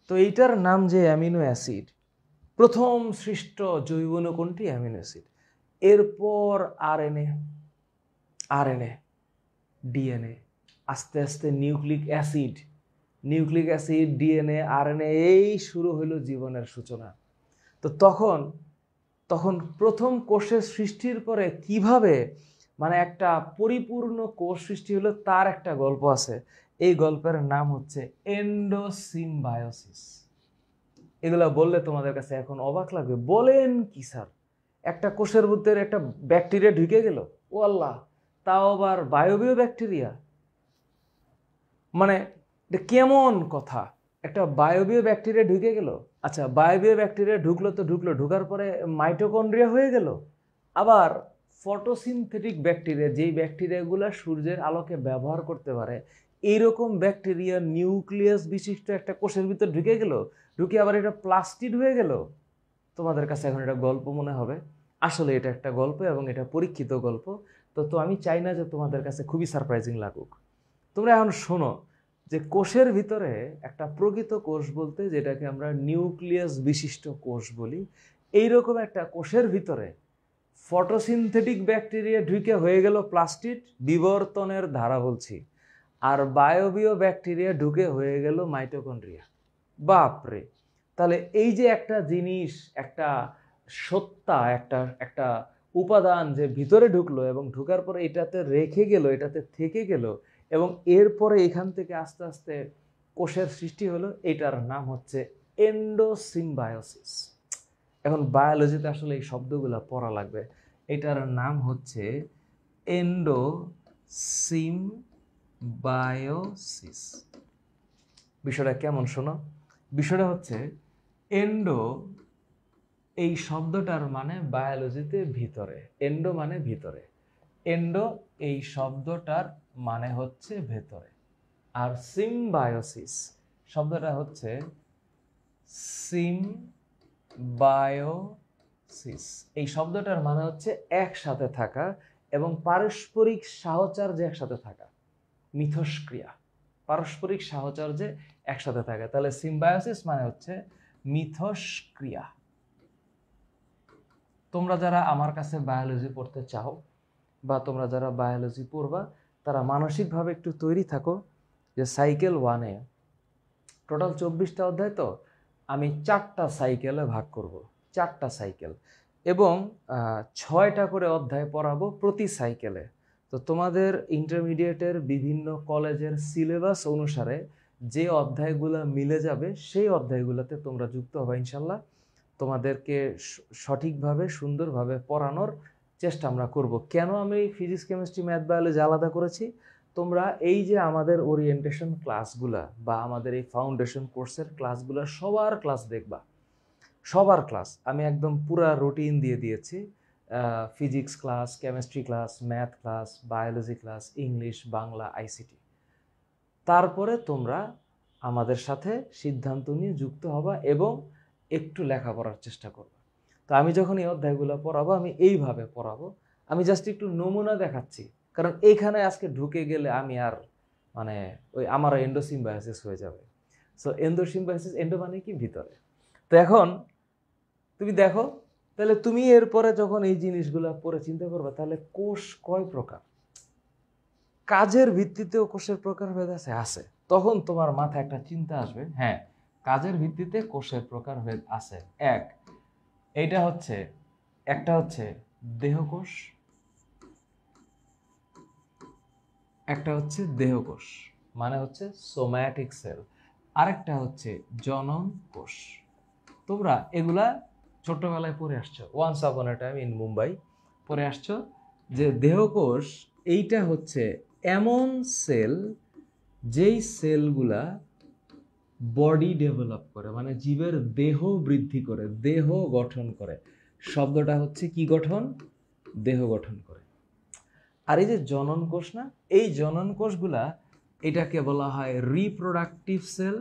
তো এইটার নাম যে অ্যামিনো অ্যাসিড প্রথম সৃষ্ট জৈবনো কোনটি অ্যামিনো অ্যাসিড এরপর আরএনএ আরএনএ ডিএনএ আস্তে আস্তে nucleic acid nucleic acid DNA RNA এই শুরু হলো জীবনের সূচনা তো তখন তখন প্রথম কোষের সৃষ্টির পরে কিভাবে মানে একটা পরিপূর্ণ কোষ সৃষ্টি হলো তার একটা গল্প আছে এই গল্পের নাম হচ্ছে এন্ডোসিম্বায়োসিস এগুলো বললে তোমাদের কাছে এখন অবাক লাগবে বলেন কি স্যার একটা কোষের মধ্যে একটা ব্যাকটেরিয়া ঢুকে গেল ও আল্লাহ তাও আবার বায়বীয় ব্যাকটেরিয়া মানে এটা কেমন কথা একটা বায়বীয় ব্যাকটেরিয়া ঢুকে গেল আচ্ছা বায়বীয় ব্যাকটেরিয়া ঢুকলো তো ঢুকলো ঢুকার পরে মাইটোকন্ড্রিয়া হয়ে গেল আবার ফটোসিনথেটিক ব্যাকটেরিয়া যেই ব্যাকটেরিয়াগুলো সূর্যের আলোকে ব্যবহার করতে পারে এইরকম ব্যাকটেরিয়া নিউক্লিয়াস বিশিষ্ট একটা কোষের ভিতর ঢুকে গেল ঢুকে আবার এটা প্লাস্টিড হয়ে গেল তোমাদের কাছে এখন এটা গল্প মনে হবে আসলে এটা একটা গল্প এবং এটা পরীক্ষিত গল্প তো তো আমি চাই না যে তোমাদের কাছে খুবই সারপ্রাইজিং লাগুক তোমরা এখন শোনো যে কোষের ভিতরে একটা প্রকৃত কোষ বলতে যেটাকে আমরা নিউক্লিয়াস বিশিষ্ট কোষ বলি এইরকম একটা কোষের ভিতরে ফটোসিনথেটিক ব্যাকটেরিয়া ঢুকে হয়ে গেল প্লাস্টিড বিবর্তনের ধারা বলছি আর বায়বীয় ব্যাকটেরিয়া ঢুকে হয়ে গেল মাইটোকন্ড্রিয়া বাপরে তাহলে এই যে একটা জিনিস একটা সত্তা একটা একটা উপাদান যে ভিতরে ঢুকলো এবং ঢুকার পরে এটাতে রেখে গেল এটাতে থেকে গেল এবং এরপরে এখান থেকে আস্তে আস্তে কোষের সৃষ্টি হলো এটার নাম হচ্ছে এন্ডোসিম্বায়োসিস এখন বায়োলজিতে আসলে এই শব্দগুলো পড়া লাগবে এটার নাম হচ্ছে এন্ডো সিম বায়োসিস বিষয়টা কেমন শোনো বিষয়টা হচ্ছে এন্ডো এই শব্দটার মানে বায়োলজিতে ভিতরে এন্ডো মানে ভিতরে এন্ডো এই শব্দটার মানে হচ্ছে ভেতরে আর সিমবায়োসিস শব্দটা হচ্ছে সিম বায়োসিস এই শব্দটার মানে হচ্ছে একসাথে থাকা এবং পারস্পরিক সাহচর্যে একসাথে থাকা মিথস্ক্রিয়া পারস্পরিক সাহচর্যে একসাথে থাকে তাহলে সিম্বায়োসিস মানে হচ্ছে মিথস্ক্রিয়া তোমরা যারা আমার কাছে বায়োলজি পড়তে চাও বা তোমরা যারা বায়োলজি পড়বা তারা মানসিকভাবে একটু তৈরি থাকো যে সাইকেল ওয়ানে টোটাল চব্বিশটা অধ্যায় তো আমি চারটা সাইকেলে ভাগ করব চারটা সাইকেল এবং ছয়টা করে অধ্যায় পড়াবো প্রতি সাইকেলে তো তোমাদের ইন্টারমিডিয়েটের বিভিন্ন কলেজের সিলেবাস অনুসারে যে অধ্যায়গুলো মিলে যাবে সেই অধ্যায়গুলোতে তোমরা যুক্ত হবে ইনশাল্লাহ তোমাদেরকে সঠিকভাবে সুন্দরভাবে পড়ানোর চেষ্টা আমরা করব কেন আমি ফিজিক্স কেমিস্ট্রি ম্যাথ বায়োলজি আলাদা করেছি তোমরা এই যে আমাদের ওরিয়েন্টেশন ক্লাসগুলা বা আমাদের এই ফাউন্ডেশন কোর্সের ক্লাসগুলো সবার ক্লাস দেখবা সবার ক্লাস আমি একদম পুরা রুটিন দিয়ে দিয়েছি physics class chemistry class math class biology class English Bangla ICT তারপরে তোমরা আমাদের সাথে সিদ্ধান্ত নিয়ে যুক্ত হবা এবং একটু লেখাপড়ার চেষ্টা করবে তো আমি যখন এই অধ্যায়গুলো পড়াবো আমি এইভাবে পড়াবো আমি জাস্ট একটু নমুনা দেখাচ্ছি কারণ এইখানে আজকে ঢুকে গেলে আমি আর মানে ওই আমার এন্ডোসিম্বায়োসিস হয়ে যাবে সো এন্ডোসিম্বায়োসিস এন্ডো মানে কি ভিতরে তো এখন তুমি দেখো তাহলে তুমি এরপরে যখন এই জিনিসগুলো পরে চিন্তা করবে তাহলে কোষ কয় প্রকার কাজের ভিত্তিতেও কোষের প্রকার হয়ে আছে আছে তখন তোমার মাথায় একটা চিন্তা আসবে হ্যাঁ কাজের ভিত্তিতে কোষের প্রকার হয়ে আছে এক এইটা হচ্ছে একটা হচ্ছে দেহকোষ একটা হচ্ছে দেহকোষ মানে হচ্ছে সোম্যাটিক সেল আরেকটা হচ্ছে জনন কোষ তোমরা এগুলা ছোট্টবেলায় পড়ে আসছো once upon time in Mumbai পড়ে আসছো যে দেহকোষ এইটা হচ্ছে এমন সেল যেই সেলগুলা বডি ডেভেলপ করে মানে জীবের দেহ বৃদ্ধি করে দেহ গঠন করে শব্দটা হচ্ছে কি গঠন দেহ গঠন করে আর এই যে জনন কোষ না এই জনন কোষগুলা এটাকে বলা হয় রিপ্রোডাক্টিভ সেল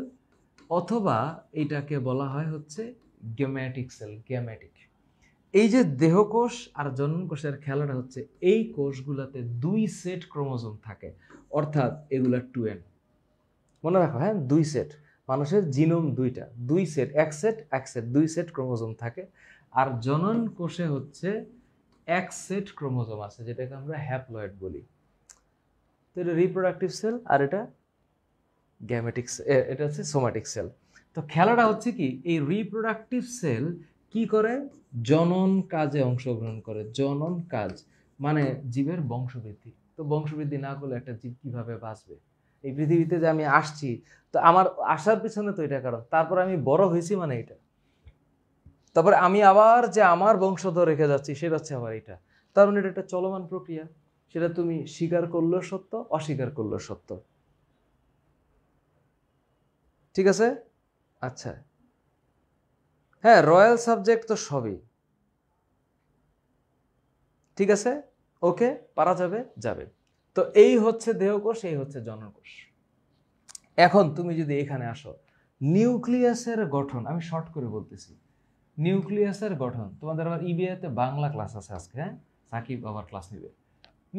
অথবা এটাকে বলা হয় হচ্ছে গেম্যাটিক সেল গ্যামেটিক এই যে দেহকোষ আর জনন কোষের খেলাটা হচ্ছে এই কোষগুলোতে দুই সেট ক্রোমোজোম থাকে অর্থাৎ এগুলা টু এন মনে রাখো হ্যাঁ দুই সেট মানুষের জিনোম দুইটা দুই সেট এক সেট এক সেট দুই সেট ক্রোমোজোম থাকে আর জনন কোষে হচ্ছে এক সেট ক্রোমোজোম আছে যেটাকে আমরা হ্যাপ্লয়েড বলি তো এটা রিপ্রোডাক্টিভ সেল আর এটা গ্যামেটিক এটা হচ্ছে সোম্যাটিক সেল তো খেলাটা হচ্ছে কি এই রিপ্রোডাক্টিভ সেল কি করে জনন কাজে অংশগ্রহণ করে জনন কাজ মানে জীবের বংশবৃদ্ধি তো বংশবৃদ্ধি না করলে একটা জীব কীভাবে বাঁচবে এই পৃথিবীতে যে আমি আসছি তো আমার আসার পিছনে তো এটা কারণ তারপর আমি বড় হয়েছি মানে এটা তারপরে আমি আবার যে আমার বংশধর রেখে যাচ্ছি সেটা হচ্ছে আবার এটা তার মানে এটা একটা চলমান প্রক্রিয়া সেটা তুমি স্বীকার করলেও সত্য অস্বীকার করলেও সত্য ঠিক আছে আচ্ছা হ্যাঁ রয়্যাল সাবজেক্ট তো সবই ঠিক আছে ওকে পারা যাবে যাবে তো এই হচ্ছে দেহকোষ এই হচ্ছে জনকোষ এখন তুমি যদি এখানে আসো নিউক্লিয়াসের গঠন আমি শর্ট করে বলতেছি নিউক্লিয়াসের গঠন তোমাদের আবার ইবিআইতে e বাংলা ক্লাস আছে আজকে হ্যাঁ সাকিব আবার ক্লাস নিবে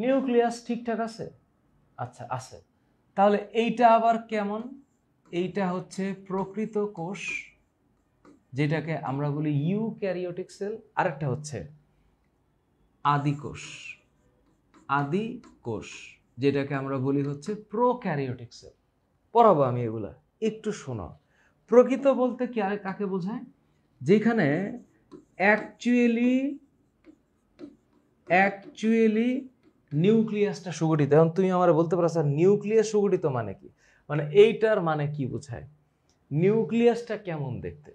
নিউক্লিয়াস ঠিকঠাক আছে আচ্ছা আছে তাহলে এইটা আবার কেমন এইটা হচ্ছে প্রকৃত কোষ যেটাকে আমরা বলি ক্যারিওটিক সেল আরেকটা হচ্ছে আদি কোষ আদি কোষ যেটাকে আমরা বলি হচ্ছে প্রোক্যারিওটিক সেল পড়াবো আমি এগুলা একটু শোনো প্রকৃত বলতে কি আর কাকে বোঝায় যেখানে অ্যাকচুয়ালি অ্যাকচুয়ালি নিউক্লিয়াসটা সুগঠিত এখন তুমি আমার বলতে পারো স্যার নিউক্লিয়াস সুগঠিত মানে কি মানে এইটার মানে কি বোঝায় নিউক্লিয়াসটা কেমন দেখতে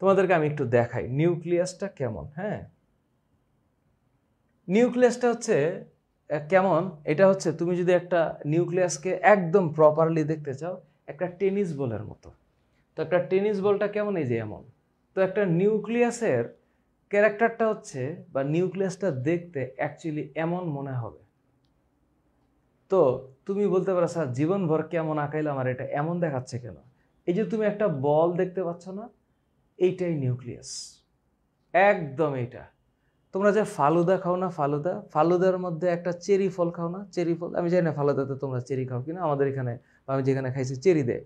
তোমাদেরকে আমি একটু দেখাই নিউক্লিয়াসটা কেমন হ্যাঁ নিউক্লিয়াসটা হচ্ছে কেমন এটা হচ্ছে তুমি যদি একটা নিউক্লিয়াসকে একদম প্রপারলি দেখতে চাও একটা টেনিস বলের মতো তো একটা টেনিস বলটা কেমন এই যে এমন তো একটা নিউক্লিয়াসের ক্যারেক্টারটা হচ্ছে বা নিউক্লিয়াসটা দেখতে অ্যাকচুয়ালি এমন মনে হবে তো তুমি বলতে পারো স্যার জীবনভর কেমন আঁকাইলাম আমার এটা এমন দেখাচ্ছে কেন এই যে তুমি একটা বল দেখতে পাচ্ছ না এইটাই নিউক্লিয়াস একদম এটা তোমরা যে ফালুদা খাও না ফালুদা ফালুদার মধ্যে একটা চেরি ফল খাও না চেরি ফল আমি জানি না ফালুদাতে তোমরা চেরি খাও কিনা আমাদের এখানে আমি যেখানে খাইছি চেরি দেয়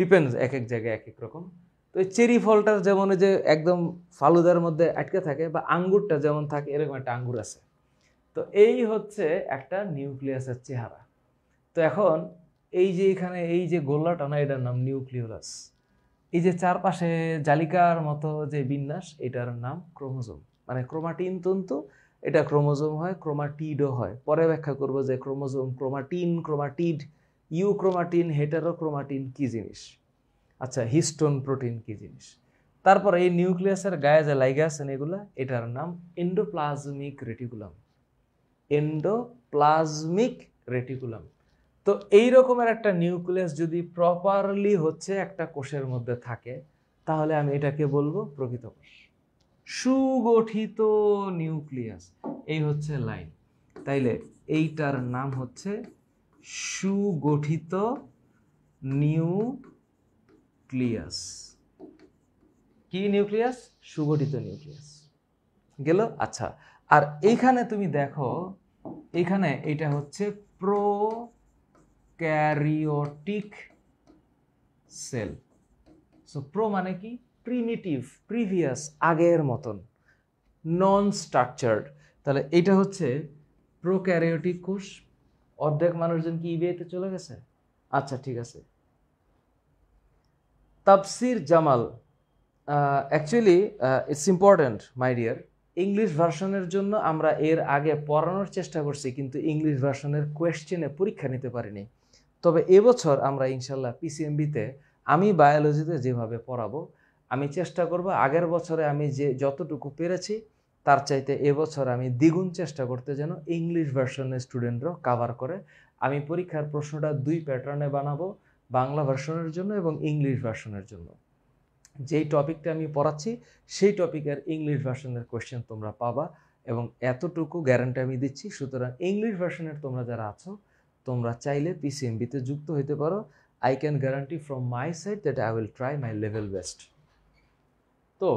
ডিপেন্ডস এক এক জায়গায় এক এক রকম তো এই চেরি ফলটার যেমন যে একদম ফালুদার মধ্যে আটকে থাকে বা আঙ্গুরটা যেমন থাকে এরকম একটা আঙ্গুর আছে তো এই হচ্ছে একটা নিউক্লিয়াসের চেহারা তো এখন এই যে এখানে এই যে গোল্লাটা না এটার নাম নিউক্লিয়াস এই যে চারপাশে জালিকার মতো যে বিন্যাস এটার নাম ক্রোমোজোম মানে ক্রোমাটিন তন্তু এটা ক্রোমোজোম হয় ক্রোমাটিডও হয় পরে ব্যাখ্যা করব যে chromosome chromatin chromatid euchromatin chromatin কী জিনিস আচ্ছা হিস্টোন প্রোটিন কী জিনিস তারপরে এই নিউক্লিয়াসের গায়ে যে লাইগে এগুলা এটার নাম এন্ডোপ্লাজমিক রেটিকুলাম এন্ডোপ্লাজমিক রেটিকুলাম তো এই রকমের একটা নিউক্লিয়াস যদি প্রপারলি হচ্ছে একটা কোষের মধ্যে থাকে তাহলে আমি এটাকে বলবো প্রকৃত কোষ সুগঠিত নিউক্লিয়াস এই হচ্ছে লাইন তাইলে এইটার নাম হচ্ছে সুগঠিত নিউক্লিয়াস কি নিউক্লিয়াস সুগঠিত নিউক্লিয়াস গেল আচ্ছা আর এইখানে তুমি দেখো এখানে এটা হচ্ছে prokaryotic cell so pro মানে কি প্রিমিটিভ প্রিভিয়াস আগের মতন নন স্ট্রাকচার্ড তাহলে এটা হচ্ছে প্রোক্যারিওটিক কোষ অর্ধেক মানুষজন কি ইবিআইতে চলে গেছে আচ্ছা ঠিক আছে Tapsir Jamal actually it's important my dear English ভার্সনের জন্য আমরা এর আগে পড়ানোর চেষ্টা করছি কিন্তু ইংলিশ ভার্সনের কোয়েশ্চেনে পরীক্ষা নিতে পারিনি তবে এবছর আমরা ইনশাল্লাহ পিসিএমবিতে আমি বায়োলজিতে যেভাবে পড়াবো আমি চেষ্টা করব আগের বছরে আমি যে যতটুকু পেরেছি তার চাইতে এবছর আমি দ্বিগুণ চেষ্টা করতে যেন ইংলিশ ভার্সনের স্টুডেন্টরাও কাভার করে আমি পরীক্ষার প্রশ্নটা দুই প্যাটার্নে বানাবো বাংলা ভার্সনের জন্য এবং ইংলিশ ভার্সনের জন্য যেই টপিকটা আমি পড়াচ্ছি সেই টপিকের ইংলিশ ভার্সনের কোয়েশ্চেন তোমরা পাবা এবং এতটুকু গ্যারান্টি আমি দিচ্ছি সুতরাং ইংলিশ ভার্সনের তোমরা যারা আছো তোমরা চাইলে পিসিএমবিতে যুক্ত হইতে পারো I can guarantee from my side that I will try my level best তো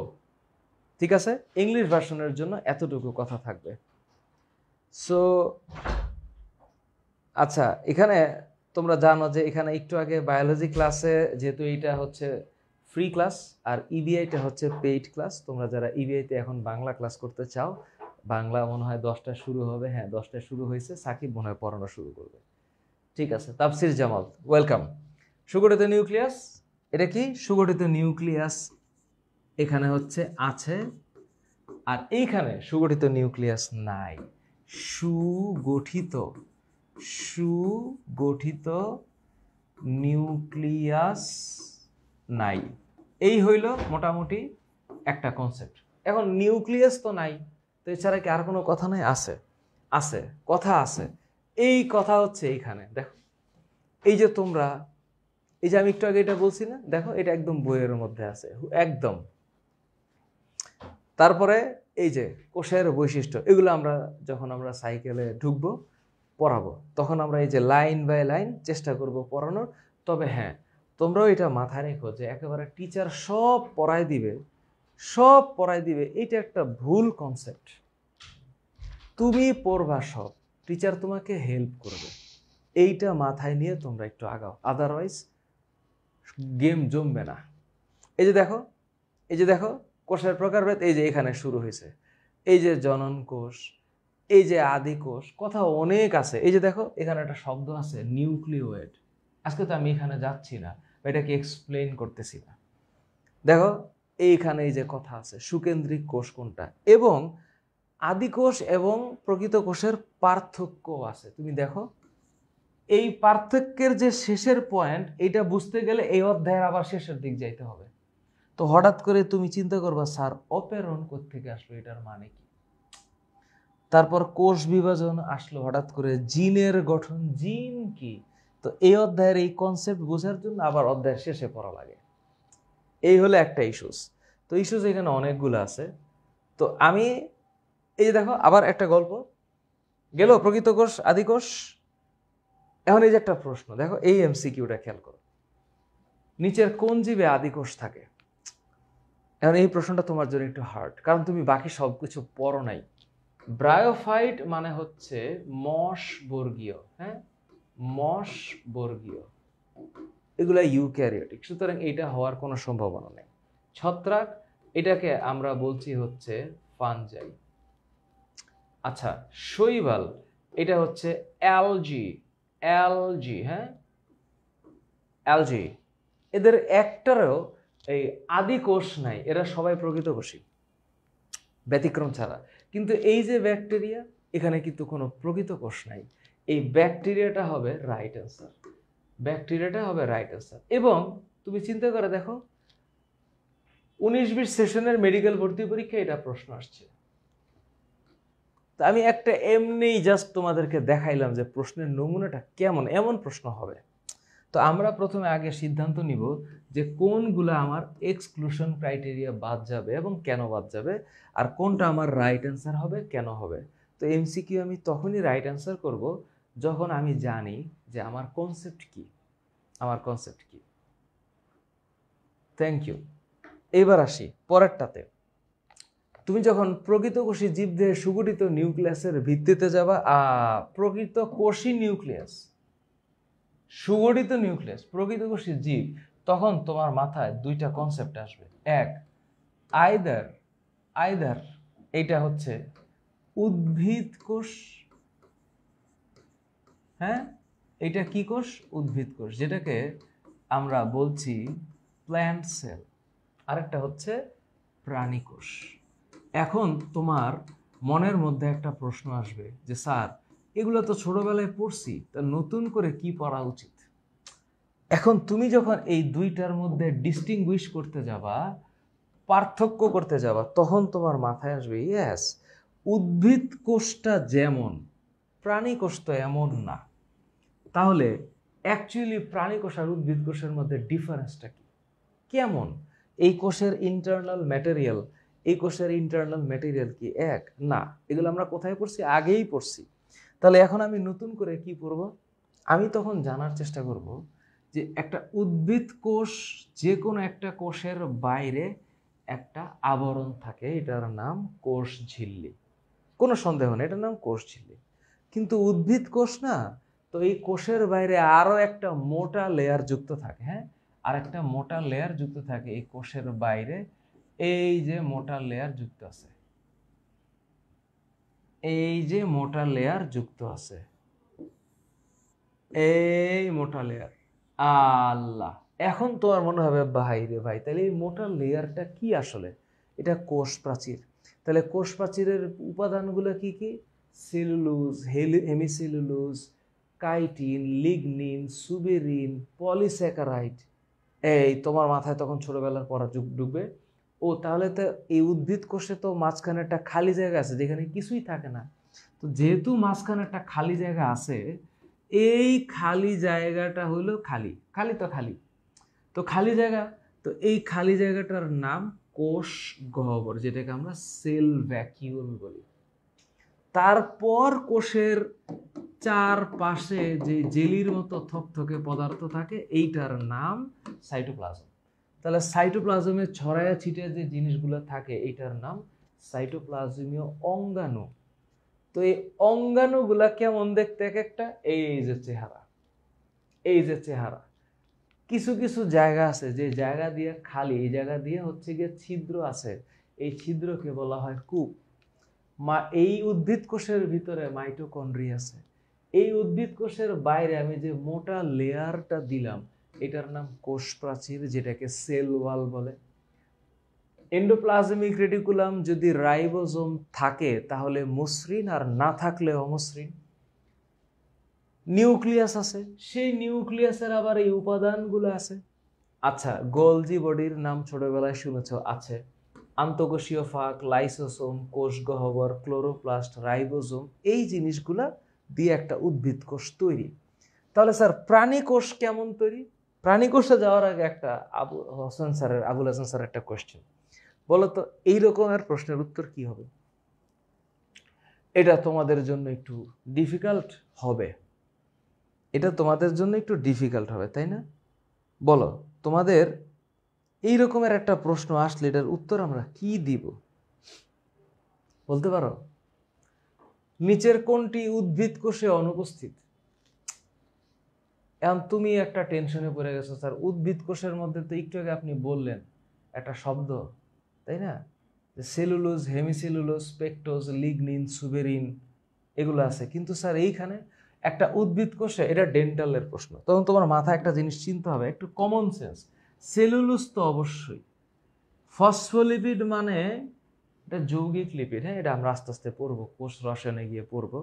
ঠিক আছে ইংলিশ ভার্সনের জন্য এতটুকু কথা থাকবে সো আচ্ছা এখানে তোমরা জানো যে এখানে একটু আগে বায়োলজি ক্লাসে যেহেতু এইটা হচ্ছে ফ্রি ক্লাস আর ইবিআইটা e হচ্ছে পেইড ক্লাস তোমরা যারা ইবিআইতে e এখন বাংলা ক্লাস করতে চাও বাংলা মনে হয় দশটা শুরু হবে হ্যাঁ দশটায় শুরু হয়েছে সাকিব মনে হয় পড়ানো শুরু করবে ঠিক আছে তাফসির জামাল ওয়েলকাম সুগঠিত নিউক্লিয়াস এটা কি সুগঠিত নিউক্লিয়াস এখানে হচ্ছে আছে আর এইখানে সুগঠিত নিউক্লিয়াস নাই সুগঠিত সুগঠিত নিউক্লিয়াস নাই এই হইল মোটামুটি একটা কনসেপ্ট এখন নিউক্লিয়াস তো নাই তো এছাড়া কি আর কোনো কথা নাই আছে আছে কথা আছে এই কথা হচ্ছে এইখানে দেখো এই যে তোমরা এই যে আমি একটু আগে এটা বলছি না দেখো এটা একদম বইয়ের মধ্যে আছে একদম তারপরে এই যে কোষের বৈশিষ্ট্য এগুলো আমরা যখন আমরা সাইকেলে ঢুকবো পড়াবো তখন আমরা এই যে লাইন বাই লাইন চেষ্টা করব পড়ানোর তবে হ্যাঁ তোমরাও এটা মাথায় রেখো যে একেবারে টিচার সব পড়ায় দিবে সব পড়ায় দিবে এটা একটা ভুল কনসেপ্ট তুমি পড়বা সব টিচার তোমাকে হেল্প করবে এইটা মাথায় নিয়ে তোমরা একটু আগাও আদারওয়াইজ গেম জমবে না এই যে দেখো এই যে দেখো কোষের প্রকারভেদ এই যে এখানে শুরু হয়েছে এই যে জনন কোষ এই যে আদি কোষ কথা অনেক আছে এই যে দেখো এখানে একটা শব্দ আছে নিউক্লিওয়েড আজকে তো আমি এখানে যাচ্ছি না এটাকে এক্সপ্লেন করতেছি না দেখো এইখানে এই যে কথা আছে সুকেন্দ্রিক কোষ কোনটা এবং আদি কোষ এবং প্রকৃত কোষের পার্থক্য আছে তুমি দেখো এই পার্থক্যের যে শেষের পয়েন্ট এটা বুঝতে গেলে এই অধ্যায়ের আবার শেষের দিক যাইতে হবে তো হঠাৎ করে তুমি চিন্তা করবা স্যার অপেরণ থেকে আসলো এটার মানে কি তারপর কোষ বিভাজন আসলো হঠাৎ করে জিনের গঠন জিন কি তো এই অধ্যায়ের এই কনসেপ্ট বোঝার জন্য আবার অধ্যায়ের শেষে পড়া লাগে এই হলো একটা ইস্যুস তো ইস্যুস এখানে অনেকগুলো আছে তো আমি এই যে দেখো আবার একটা গল্প গেল প্রকৃত কোষ আদি কোষ এখন এই যে একটা প্রশ্ন দেখো এই কিউটা খেয়াল করো নিচের কোন জীবে আদি কোষ থাকে এখন এই প্রশ্নটা তোমার জন্য একটু হার্ড কারণ তুমি বাকি সব কিছু পড়ো নাই ব্রায়োফাইট মানে হচ্ছে মস বর্গীয় হ্যাঁ মস বর্গীয় এগুলা ইউক্যারিওটিক সুতরাং এটা হওয়ার কোনো সম্ভাবনা নেই ছত্রাক এটাকে আমরা বলছি হচ্ছে ফানজাই আচ্ছা শৈবাল এটা হচ্ছে অ্যালজি অ্যালজি হ্যাঁ অ্যালজি এদের একটারও এই আদি কোষ নাই এরা সবাই প্রকৃত কোষী ব্যতিক্রম ছাড়া কিন্তু এই যে ব্যাকটেরিয়া এখানে কিন্তু কোনো প্রকৃত কোষ নাই এই ব্যাকটেরিয়াটা হবে রাইট অ্যান্সার ব্যাকটেরিয়াটা হবে রাইট অ্যান্সার এবং তুমি চিন্তা করে দেখো উনিশ বিশ সেশনের মেডিকেল ভর্তি পরীক্ষায় এটা প্রশ্ন আসছে তা আমি একটা এমনি জাস্ট তোমাদেরকে দেখাইলাম যে প্রশ্নের নমুনাটা কেমন এমন প্রশ্ন হবে তো আমরা প্রথমে আগে সিদ্ধান্ত নিব যে কোনগুলো আমার এক্সক্লুশন ক্রাইটেরিয়া বাদ যাবে এবং কেন বাদ যাবে আর কোনটা আমার রাইট অ্যান্সার হবে কেন হবে তো এমসিকিউ আমি তখনই রাইট অ্যান্সার করব যখন আমি জানি যে আমার কনসেপ্ট কি আমার কনসেপ্ট কি থ্যাংক ইউ এবার আসি পরেরটাতে তুমি যখন প্রকৃত কোষী জীবদেহে সুগঠিত নিউক্লিয়াসের ভিত্তিতে যাবা প্রকৃত কোষী নিউক্লিয়াস সুগঠিত নিউক্লিয়াস প্রকৃতকোষী জীব তখন তোমার মাথায় দুইটা কনসেপ্ট আসবে এক আইদার আইদার এইটা হচ্ছে উদ্ভিদ কোষ হ্যাঁ এটা কি কোষ উদ্ভিদ কোষ যেটাকে আমরা বলছি প্ল্যান্ট সেল আরেকটা হচ্ছে প্রাণী কোষ এখন তোমার মনের মধ্যে একটা প্রশ্ন আসবে যে স্যার এগুলো তো ছোটোবেলায় পড়ছি তা নতুন করে কি পড়া উচিত এখন তুমি যখন এই দুইটার মধ্যে ডিস্টিংগুইশ করতে যাবা পার্থক্য করতে যাবা তখন তোমার মাথায় আসবে ইয়াস উদ্ভিদ কোষটা যেমন প্রাণী কোষ তো এমন না তাহলে অ্যাকচুয়ালি প্রাণী কোষ আর উদ্ভিদ কোষের মধ্যে ডিফারেন্সটা কি কেমন এই কোষের ইন্টারনাল ম্যাটেরিয়াল এই কোষের ইন্টারনাল ম্যাটেরিয়াল কি এক না এগুলো আমরা কোথায় পড়ছি আগেই পড়ছি তাহলে এখন আমি নতুন করে কি করব আমি তখন জানার চেষ্টা করব যে একটা উদ্ভিদ কোষ যে কোনো একটা কোষের বাইরে একটা আবরণ থাকে এটার নাম কোষ ঝিল্লি কোনো সন্দেহ নেই এটার নাম কোষ ঝিল্লি কিন্তু উদ্ভিদ কোষ না তো এই কোষের বাইরে আরও একটা মোটা লেয়ার যুক্ত থাকে হ্যাঁ আর একটা মোটা লেয়ার যুক্ত থাকে এই কোষের বাইরে এই যে মোটা লেয়ার যুক্ত আছে এই যে মোটা লেয়ার যুক্ত আছে এই মোটা লেয়ার আল্লাহ এখন তোমার মনে হবে ভাই রে ভাই তাহলে এই মোটা লেয়ারটা কি আসলে এটা কোষ প্রাচীর তাহলে কোষ প্রাচীরের উপাদানগুলো কি কি cellulose hemicellulose chitin lignin suberin polysaccharide এই তোমার মাথায় তখন ছোটোবেলার পড়া যুগ ডুবে ও তাহলে তো এই উদ্ভিদ কোষে তো মাঝখানে একটা খালি জায়গা আছে যেখানে কিছুই থাকে না তো যেহেতু মাঝখানে একটা খালি জায়গা আছে এই খালি জায়গাটা হলো খালি খালি তো খালি তো খালি জায়গা তো এই খালি জায়গাটার নাম কোষ গহ্বর যেটাকে আমরা সেল ভ্যাকিউল বলি তারপর কোষের চারপাশে যে জেলির মতো থকথকে পদার্থ থাকে এইটার নাম সাইটোপ্লাজম তাহলে সাইটোপ্লাজমে ছড়ায়া ছিটে যে জিনিসগুলো থাকে এটার নাম সাইটোপ্লাজমীয় অঙ্গাণু তো এই অঙ্গাণুগুলা কেমন দেখতে এক একটা এই এই যে চেহারা এই যে চেহারা কিছু কিছু জায়গা আছে যে জায়গা দিয়ে খালি এই জায়গা দিয়ে হচ্ছে গিয়ে ছিদ্র আছে এই ছিদ্রকে বলা হয় কূপ মা এই উদ্ভিদ কোষের ভিতরে মাইটোকন্ড্রি আছে এই উদ্ভিদ কোষের বাইরে আমি যে মোটা লেয়ারটা দিলাম এটার নাম কোষ প্রাচীর যেটাকে সেল ওয়াল বলে এন্ডোপ্লাজমিক রেটিকুলাম যদি রাইবোজোম থাকে তাহলে মসৃণ আর না থাকলে অমসৃণ নিউক্লিয়াস আছে সেই নিউক্লিয়াসের আবার এই উপাদানগুলো আছে আচ্ছা গোলজি বডির নাম ছোটবেলায় শুনেছ আছে আন্তকোষীয় ফাঁক লাইসোসোম কোষ গহবর ক্লোরোপ্লাস্ট রাইবোজোম এই জিনিসগুলা দিয়ে একটা উদ্ভিদ কোষ তৈরি তাহলে স্যার প্রাণী কোষ কেমন তৈরি প্রাণীকোষে যাওয়ার আগে একটা আবু হাসান স্যারের আবুল হাসান স্যার একটা কোয়েশ্চেন বলো তো এই রকমের প্রশ্নের উত্তর কি হবে এটা তোমাদের জন্য একটু ডিফিকাল্ট হবে এটা তোমাদের জন্য একটু ডিফিকাল্ট হবে তাই না বলো তোমাদের এই রকমের একটা প্রশ্ন আসলে এটার উত্তর আমরা কি দিব বলতে পারো নিচের কোনটি উদ্ভিদ কোষে অনুপস্থিত এখন তুমি একটা টেনশনে পড়ে গেছো স্যার উদ্ভিদ কোষের মধ্যে তো একটু আগে আপনি বললেন একটা শব্দ তাই না cellulose hemicellulose pectose lignin suberin এগুলো আছে কিন্তু স্যার এইখানে একটা উদ্ভিদ কোষে এটা ডেন্টালের প্রশ্ন তখন তোমার মাথায় একটা জিনিস চিনতে হবে একটু কমন সেন্স সেলুলোজ তো অবশ্যই ফসফোলিপিড মানে এটা যৌগিক লিপিড হ্যাঁ এটা আমরা আস্তে আস্তে পড়বো কোষ রসায়নে গিয়ে পড়বো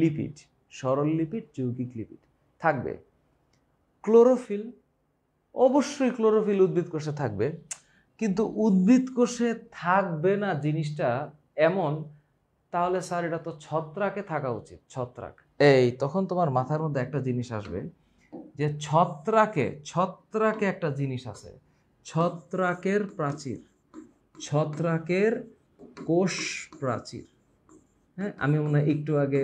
লিপিড সরল লিপিড যৌগিক লিপিড থাকবে ক্লোরোফিল অবশ্যই ক্লোরোফিল উদ্ভিদ কোষে থাকবে কিন্তু উদ্ভিদ কোষে থাকবে না জিনিসটা এমন তাহলে স্যার এটা তো ছত্রাকে থাকা উচিত ছত্রাক এই তখন তোমার মাথার মধ্যে একটা জিনিস আসবে যে ছত্রাকে ছত্রাকে একটা জিনিস আছে ছত্রাকের প্রাচীর ছত্রাকের কোষ প্রাচীর হ্যাঁ আমি মনে হয় একটু আগে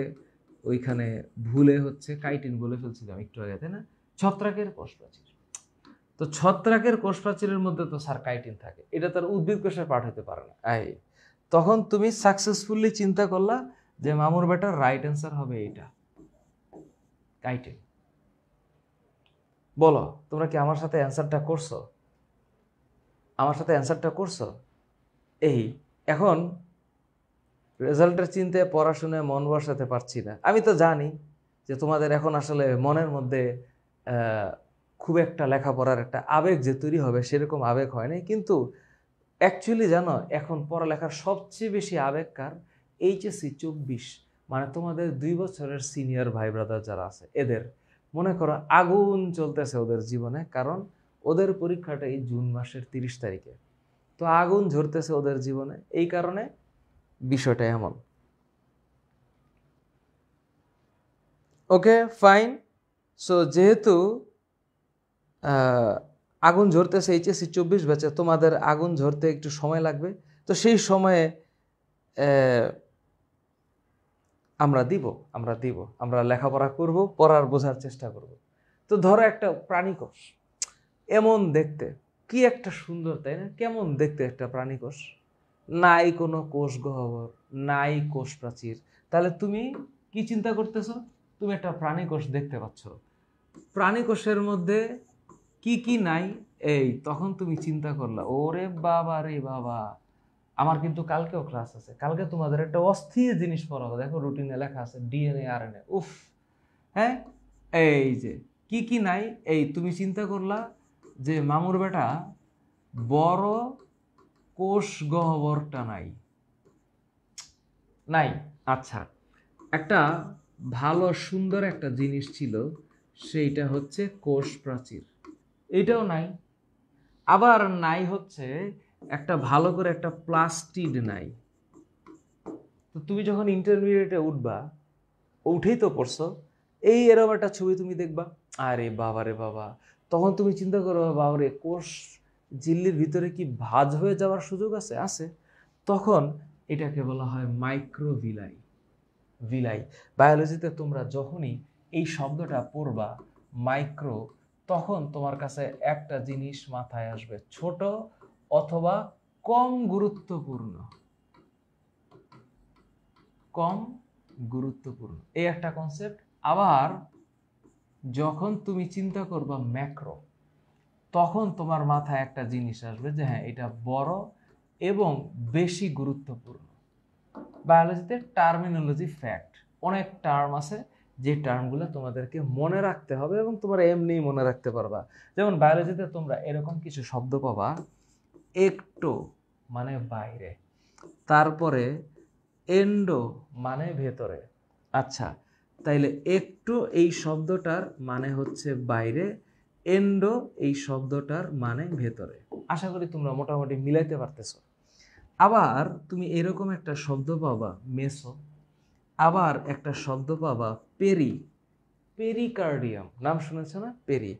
ওইখানে ভুলে হচ্ছে কাইটিন বলে ফেলছিলাম একটু আগে তাই না ছত্রাকের কোষ প্রাচীর তো ছত্রাকের কোষ প্রাচীরের মধ্যে তো স্যার কাইটিন থাকে এটা তার উদ্ভিদ কোষে পাঠাতে পারে না এই তখন তুমি সাকসেসফুলি চিন্তা করলা যে মামুর বেটার রাইট অ্যান্সার হবে এইটা কাইটিন বলো তোমরা কি আমার সাথে অ্যান্সারটা করছো আমার সাথে অ্যান্সারটা করছো এই এখন রেজাল্টের চিন্তায় পড়াশোনায় মন বসাতে পারছি না আমি তো জানি যে তোমাদের এখন আসলে মনের মধ্যে খুব একটা লেখাপড়ার একটা আবেগ যে তৈরি হবে সেরকম আবেগ হয় নাই কিন্তু অ্যাকচুয়ালি জানো এখন পড়ালেখার সবচেয়ে বেশি আবেগকার কার এইচএসসি চব্বিশ মানে তোমাদের দুই বছরের সিনিয়র ভাই ব্রাদার যারা আছে এদের মনে করো আগুন চলতেছে ওদের জীবনে কারণ ওদের পরীক্ষাটা এই জুন মাসের তিরিশ তারিখে তো আগুন ঝরতেছে ওদের জীবনে এই কারণে বিষয়টা এমন ওকে ফাইন সো যেহেতু আগুন ঝরতেছে এইচএসসি চব্বিশ ব্যাচে তোমাদের আগুন ঝরতে একটু সময় লাগবে তো সেই সময়ে আমরা দিব আমরা দিব আমরা লেখাপড়া করব পড়ার বোঝার চেষ্টা করব তো ধরো একটা প্রাণীকোষ এমন দেখতে কি একটা সুন্দর তাই না কেমন দেখতে একটা প্রাণীকোষ নাই কোনো কোষ গহ্বর নাই কোষ প্রাচীর তাহলে তুমি কি চিন্তা করতেছো তুমি একটা প্রাণীকোষ দেখতে পাচ্ছ প্রাণী কোষের মধ্যে কি কি নাই এই তখন তুমি চিন্তা করলা ওরে বাবা রে বাবা আমার কিন্তু কালকেও ক্লাস আছে কালকে তোমাদের একটা অস্থির জিনিস পড়াবো দেখো রুটিনে লেখা আছে ডিএনএ আর এন উফ হ্যাঁ এই যে কি কি নাই এই তুমি চিন্তা করলা যে মামুর বেটা বড় কোষ গহ্বরটা নাই নাই আচ্ছা একটা ভালো সুন্দর একটা জিনিস ছিল সেইটা হচ্ছে কোষ প্রাচীর এটাও নাই আবার নাই হচ্ছে একটা ভালো করে একটা প্লাস্টিড নাই তো তুমি যখন ইন্টারমিডিয়েটে উঠবা উঠেই তো পড়ছো এই এরকম একটা ছবি তুমি দেখবা আরে বাবা রে বাবা তখন তুমি চিন্তা করো বাবারে কোষ ঝিল্লির ভিতরে কি ভাজ হয়ে যাওয়ার সুযোগ আছে আছে তখন এটাকে বলা হয় মাইক্রোভিলাই ভিলাই বায়োলজিতে তোমরা যখনই এই শব্দটা পড়বা মাইক্রো তখন তোমার কাছে একটা জিনিস মাথায় আসবে ছোট অথবা কম গুরুত্বপূর্ণ কম গুরুত্বপূর্ণ এই একটা কনসেপ্ট আবার যখন তুমি চিন্তা করবা ম্যাক্রো তখন তোমার মাথায় একটা জিনিস আসবে যে হ্যাঁ এটা বড় এবং বেশি গুরুত্বপূর্ণ বায়োলজিতে টার্মিনোলজি ফ্যাক্ট অনেক টার্ম আছে যে টার্মগুলো তোমাদেরকে মনে রাখতে হবে এবং তোমরা এমনিই মনে রাখতে পারবা যেমন বায়োলজিতে তোমরা এরকম কিছু শব্দ পাবা একটু মানে বাইরে তারপরে এন্ডো মানে ভেতরে আচ্ছা তাইলে একটু এই শব্দটার মানে হচ্ছে বাইরে এন্ডো এই শব্দটার মানে ভেতরে আশা করি তোমরা মোটামুটি মিলাইতে পারতেছ আবার তুমি এরকম একটা শব্দ পাবা মেসো আবার একটা শব্দ পাবা পেরি পেরিকার্ডিয়াম নাম শুনেছ না পেরি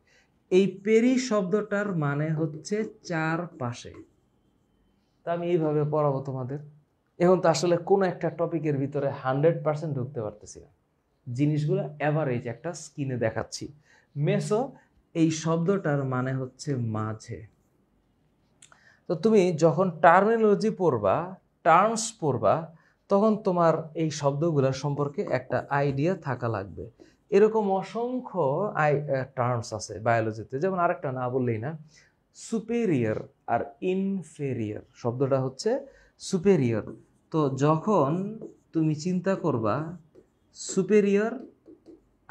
এই পেরি শব্দটার মানে হচ্ছে চারপাশে তা আমি এইভাবে পড়াবো তোমাদের এখন তো আসলে কোনো একটা টপিকের ভিতরে হান্ড্রেড পার্সেন্ট ঢুকতে পারতেছি না জিনিসগুলো অ্যাভারেজ একটা স্কিনে দেখাচ্ছি মেসো এই শব্দটার মানে হচ্ছে মাঝে তো তুমি যখন টার্মিনোলজি পড়বা টার্মস পড়বা তখন তোমার এই শব্দগুলোর সম্পর্কে একটা আইডিয়া থাকা লাগবে এরকম অসংখ্য আই টার্মস আছে বায়োলজিতে যেমন আরেকটা না বললেই না সুপেরিয়ার আর ইনফেরিয়ার শব্দটা হচ্ছে সুপেরিয়ার তো যখন তুমি চিন্তা করবা সুপেরিয়ার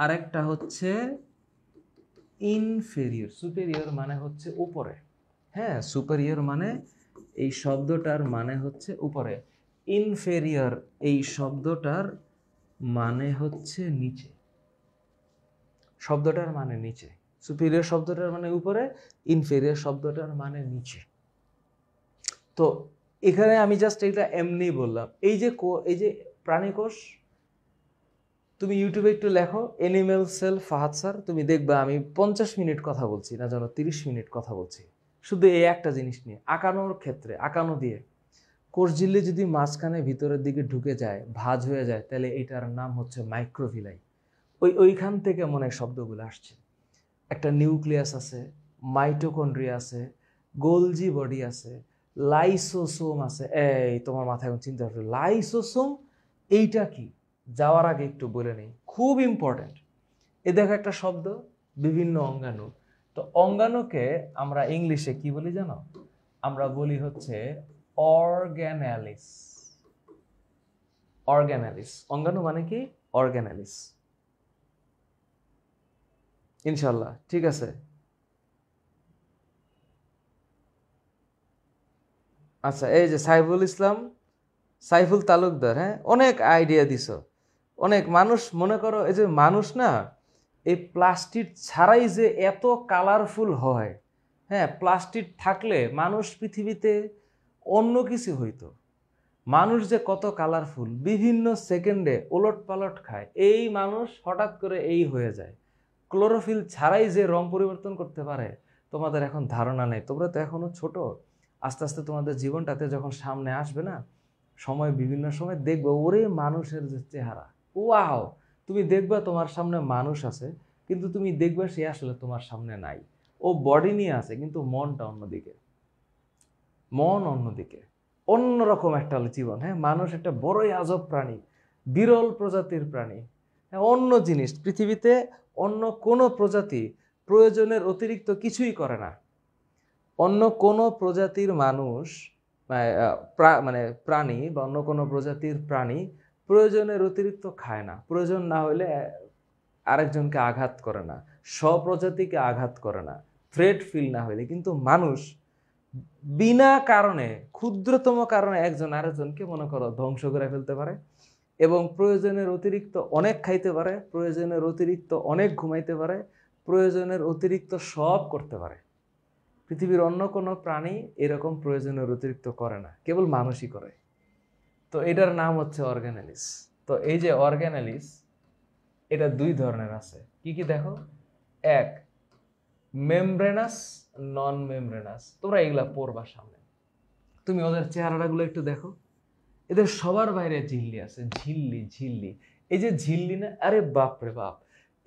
আরেকটা হচ্ছে ইনফেরিয়র সুপেরিয়র মানে হচ্ছে উপরে হ্যাঁ সুপেরিয়র মানে এই শব্দটার মানে হচ্ছে উপরে ইনফেরিয়ার এই শব্দটার মানে হচ্ছে নিচে শব্দটার মানে নিচে সুপিরিয়ার শব্দটার মানে উপরে ইনফেরিয়ার শব্দটার মানে নিচে তো এখানে আমি জাস্ট এটা এমনি বললাম এই যে এই যে প্রাণীকোষ তুমি ইউটিউবে একটু লেখো এনিম্যাল সেল ফাহাদ স্যার তুমি দেখবে আমি পঞ্চাশ মিনিট কথা বলছি না যেন তিরিশ মিনিট কথা বলছি শুধু এই একটা জিনিস নিয়ে আঁকানোর ক্ষেত্রে আঁকানো দিয়ে কোষ ঝিল্লি যদি মাঝখানে ভিতরের দিকে ঢুকে যায় ভাজ হয়ে যায় তাহলে এটার নাম হচ্ছে মাইক্রোভিলাই ওই ওইখান থেকে মনে হয় শব্দগুলো আসছে একটা নিউক্লিয়াস আছে মাইটোকন্ড্রিয়া আছে গোলজি বডি আছে লাইসোসোম আছে এই তোমার মাথায় এখন চিন্তা হচ্ছে লাইসোসোম এইটা কি যাওয়ার আগে একটু বলে নেই খুব ইম্পর্ট্যান্ট এ দেখো একটা শব্দ বিভিন্ন অঙ্গাণু তো অঙ্গাণুকে আমরা ইংলিশে কি বলি জানো আমরা বলি হচ্ছে অর্গ্যানালিস অর্গ্যানালিস অঙ্গাণু মানে কি অর্গ্যানালিস ইনশাল্লাহ ঠিক আছে আচ্ছা এই যে সাইফুল ইসলাম সাইফুল তালুকদার হ্যাঁ অনেক আইডিয়া দিছ অনেক মানুষ মনে করো এই যে মানুষ না এই প্লাস্টিক ছাড়াই যে এত কালারফুল হয় হ্যাঁ প্লাস্টিক থাকলে মানুষ পৃথিবীতে অন্য কিছু হইতো মানুষ যে কত কালারফুল বিভিন্ন সেকেন্ডে ওলট পালট খায় এই মানুষ হঠাৎ করে এই হয়ে যায় ক্লোরোফিল ছাড়াই যে রং পরিবর্তন করতে পারে তোমাদের এখন ধারণা নেই তোমরা তো এখনও ছোট আস্তে আস্তে তোমাদের জীবনটাতে যখন সামনে আসবে না সময় বিভিন্ন সময় দেখবে ওরে মানুষের যে চেহারা ওয়াও তুমি দেখবা তোমার সামনে মানুষ আছে কিন্তু তুমি দেখবে সে আসলে তোমার সামনে নাই ও বডি নিয়ে আছে কিন্তু মনটা অন্যদিকে মন অন্যদিকে অন্যরকম একটা জীবন হ্যাঁ মানুষ একটা বড়ই আজব প্রাণী বিরল প্রজাতির প্রাণী হ্যাঁ অন্য জিনিস পৃথিবীতে অন্য কোনো প্রজাতি প্রয়োজনের অতিরিক্ত কিছুই করে না অন্য কোনো প্রজাতির মানুষ মানে, মানে প্রাণী বা অন্য কোনো প্রজাতির প্রাণী প্রয়োজনের অতিরিক্ত খায় না প্রয়োজন না হলে আরেকজনকে আঘাত করে না স্বপ্রজাতিকে আঘাত করে না থ্রেড ফিল না হইলে কিন্তু মানুষ বিনা কারণে ক্ষুদ্রতম কারণে একজন আরেকজনকে মনে করো ধ্বংস করে ফেলতে পারে এবং প্রয়োজনের অতিরিক্ত অনেক খাইতে পারে প্রয়োজনের অতিরিক্ত অনেক ঘুমাইতে পারে প্রয়োজনের অতিরিক্ত সব করতে পারে পৃথিবীর অন্য কোনো প্রাণী এরকম প্রয়োজনের অতিরিক্ত করে না কেবল মানুষই করে তো এটার নাম হচ্ছে অর্গ্যানালিস তো এই যে অর্গ্যানালিস এটা দুই ধরনের আছে কি কি দেখো এক মেমব্রেনাস নন মেমব্রেনাস তোমরা এগুলা পড়বা সামনে তুমি ওদের চেহারাগুলো একটু দেখো এদের সবার বাইরে ঝিল্লি আছে ঝিল্লি ঝিল্লি এই যে ঝিল্লি না আরে বাপ রে বাপ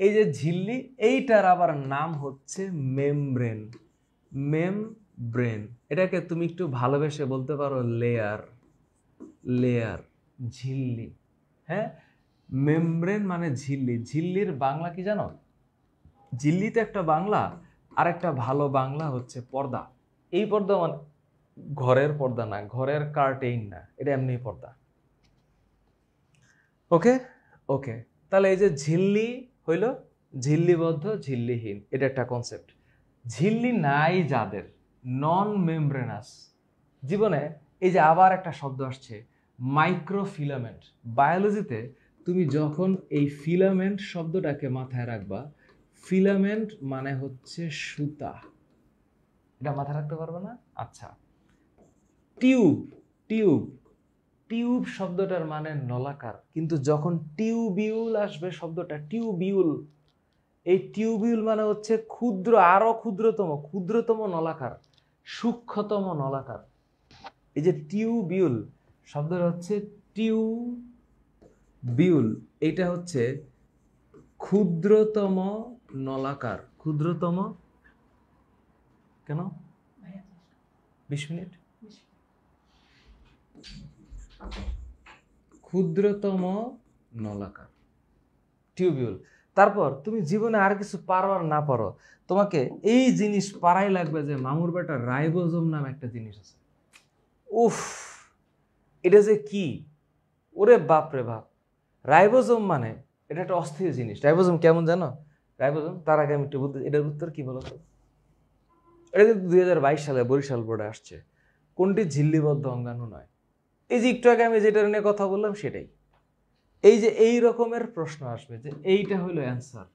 এই যে ঝিল্লি এইটার আবার নাম হচ্ছে মেমব্রেন মেম ব্রেন এটাকে তুমি একটু ভালোবেসে বলতে পারো লেয়ার লেয়ার ঝিল্লি হ্যাঁ মেমব্রেন মানে ঝিল্লি ঝিল্লির বাংলা কি জানো ঝিল্লি তো একটা বাংলা আর একটা ভালো বাংলা হচ্ছে পর্দা এই পর্দা মানে ঘরের পর্দা না ঘরের কার্টেইন না এটা এমনি পর্দা ওকে ওকে তাহলে এই যে ঝিল্লি হইল ঝিল্লিবদ্ধ ঝিল্লিহীন এটা একটা কনসেপ্ট ঝিল্লি নাই যাদের নন মেমব্রেনাস জীবনে এই যে আবার একটা শব্দ আসছে মাইক্রোফিলামেন্ট বায়োলজিতে তুমি যখন এই ফিলামেন্ট শব্দটাকে মাথায় রাখবা ফিলামেন্ট মানে হচ্ছে সুতা এটা মাথায় রাখতে পারবে না আচ্ছা টিউব টিউব টিউব শব্দটার মানে নলাকার কিন্তু যখন টিউবিউল আসবে শব্দটা টিউবিউল এই টিউবিউল মানে হচ্ছে ক্ষুদ্র আরও ক্ষুদ্রতম ক্ষুদ্রতম নলাকার সূক্ষ্মতম নলাকার এই যে টিউবিউল শব্দটা হচ্ছে টিউ বিউল এটা হচ্ছে ক্ষুদ্রতম নলাকার ক্ষুদ্রতম কেন বিশ মিনিট ক্ষুদ্রতম নলাকার টিউবিউল তারপর তুমি জীবনে আর কিছু পারো আর না পারো তোমাকে এই জিনিস পারাই লাগবে যে মামুর বেটা রাইবোজম নাম একটা জিনিস আছে উফ এটা যে কি ওরে বাপ রে বাপ রাইবোজম মানে এটা একটা অস্থির জিনিস রাইবোজম কেমন জানো তাই বলুন তার আগে আমি একটু বলতে এটার উত্তর কি বলতো এটা কিন্তু দুই হাজার বাইশ সালে বরিশাল বোর্ডে আসছে কোনটি ঝিল্লিবদ্ধ অঙ্গাণু নয় এই যে একটু আগে আমি যেটা নিয়ে কথা বললাম সেটাই এই যে এই রকমের প্রশ্ন আসবে যে এইটা হলো অ্যান্সার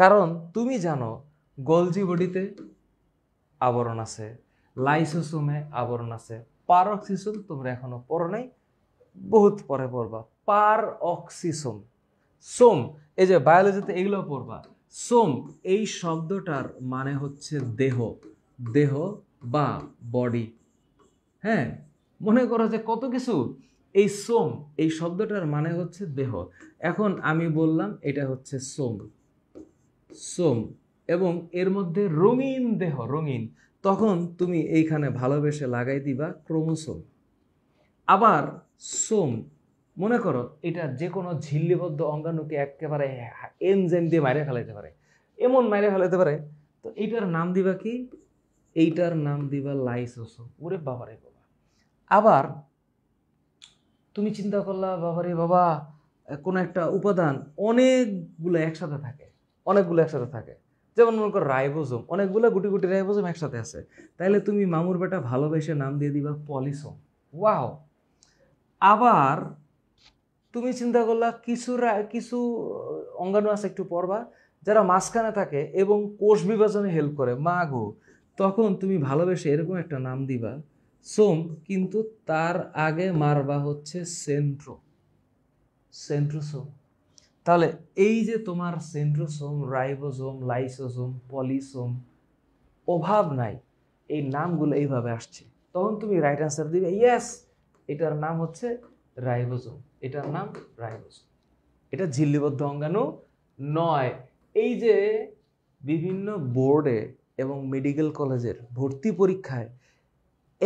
কারণ তুমি জানো গলজি বডিতে আবরণ আছে লাইসোসোমে আবরণ আছে পারক্সিসোম তোমরা এখনো পড়ো নাই বহুত পরে পড়বা পার অক্সিসোম সোম এই যে বায়োলজিতে এগুলো পড়বা সোম এই শব্দটার মানে হচ্ছে দেহ দেহ বা বডি হ্যাঁ মনে করো যে কত কিছু এই সোম এই শব্দটার মানে হচ্ছে দেহ এখন আমি বললাম এটা হচ্ছে সোম সোম এবং এর মধ্যে রঙিন দেহ রঙিন তখন তুমি এইখানে ভালোবেসে লাগাই দিবা ক্রোমোসোম আবার সোম মনে করো এটা যে কোনো ঝিল্লিবদ্ধ অঙ্গাণুকে একেবারে এনজেম দিয়ে মাইরে ফেলাইতে পারে এমন মাইরে ফেলাইতে পারে তো এইটার নাম দিবা কি এইটার নাম দিবা লাইসোসোম ওরে বাবারে বাবা আবার তুমি চিন্তা করলা বাবারে বাবা কোনো একটা উপাদান অনেকগুলো একসাথে থাকে অনেকগুলো একসাথে থাকে যেমন মনে করো রাইবোজম অনেকগুলো গুটি গুটি রাইবোজম একসাথে আছে তাহলে তুমি মামুর বেটা ভালোবেসে নাম দিয়ে দিবা পলিসম ওয়াও আবার তুমি চিন্তা করলা কিছুরা কিছু অঙ্গাণু আছে একটু পড়বা যারা মাঝখানে থাকে এবং কোষ বিভাজনে হেল্প করে মা গো তখন তুমি ভালোবেসে এরকম একটা নাম দিবা সোম কিন্তু তার আগে মারবা হচ্ছে সেন্ট্রো সেন্ট্রোসোম তাহলে এই যে তোমার সেন্ট্রোসোম রাইবোসোম লাইসোসোম পলিসোম অভাব নাই এই নামগুলো এইভাবে আসছে তখন তুমি রাইট অ্যান্সার দিবে ইয়েস এটার নাম হচ্ছে রাইবোসোম এটার নাম রাইবোজোম এটা ঝিল্লিবদ্ধ অঙ্গাণু নয় এই যে বিভিন্ন বোর্ডে এবং মেডিকেল কলেজের ভর্তি পরীক্ষায়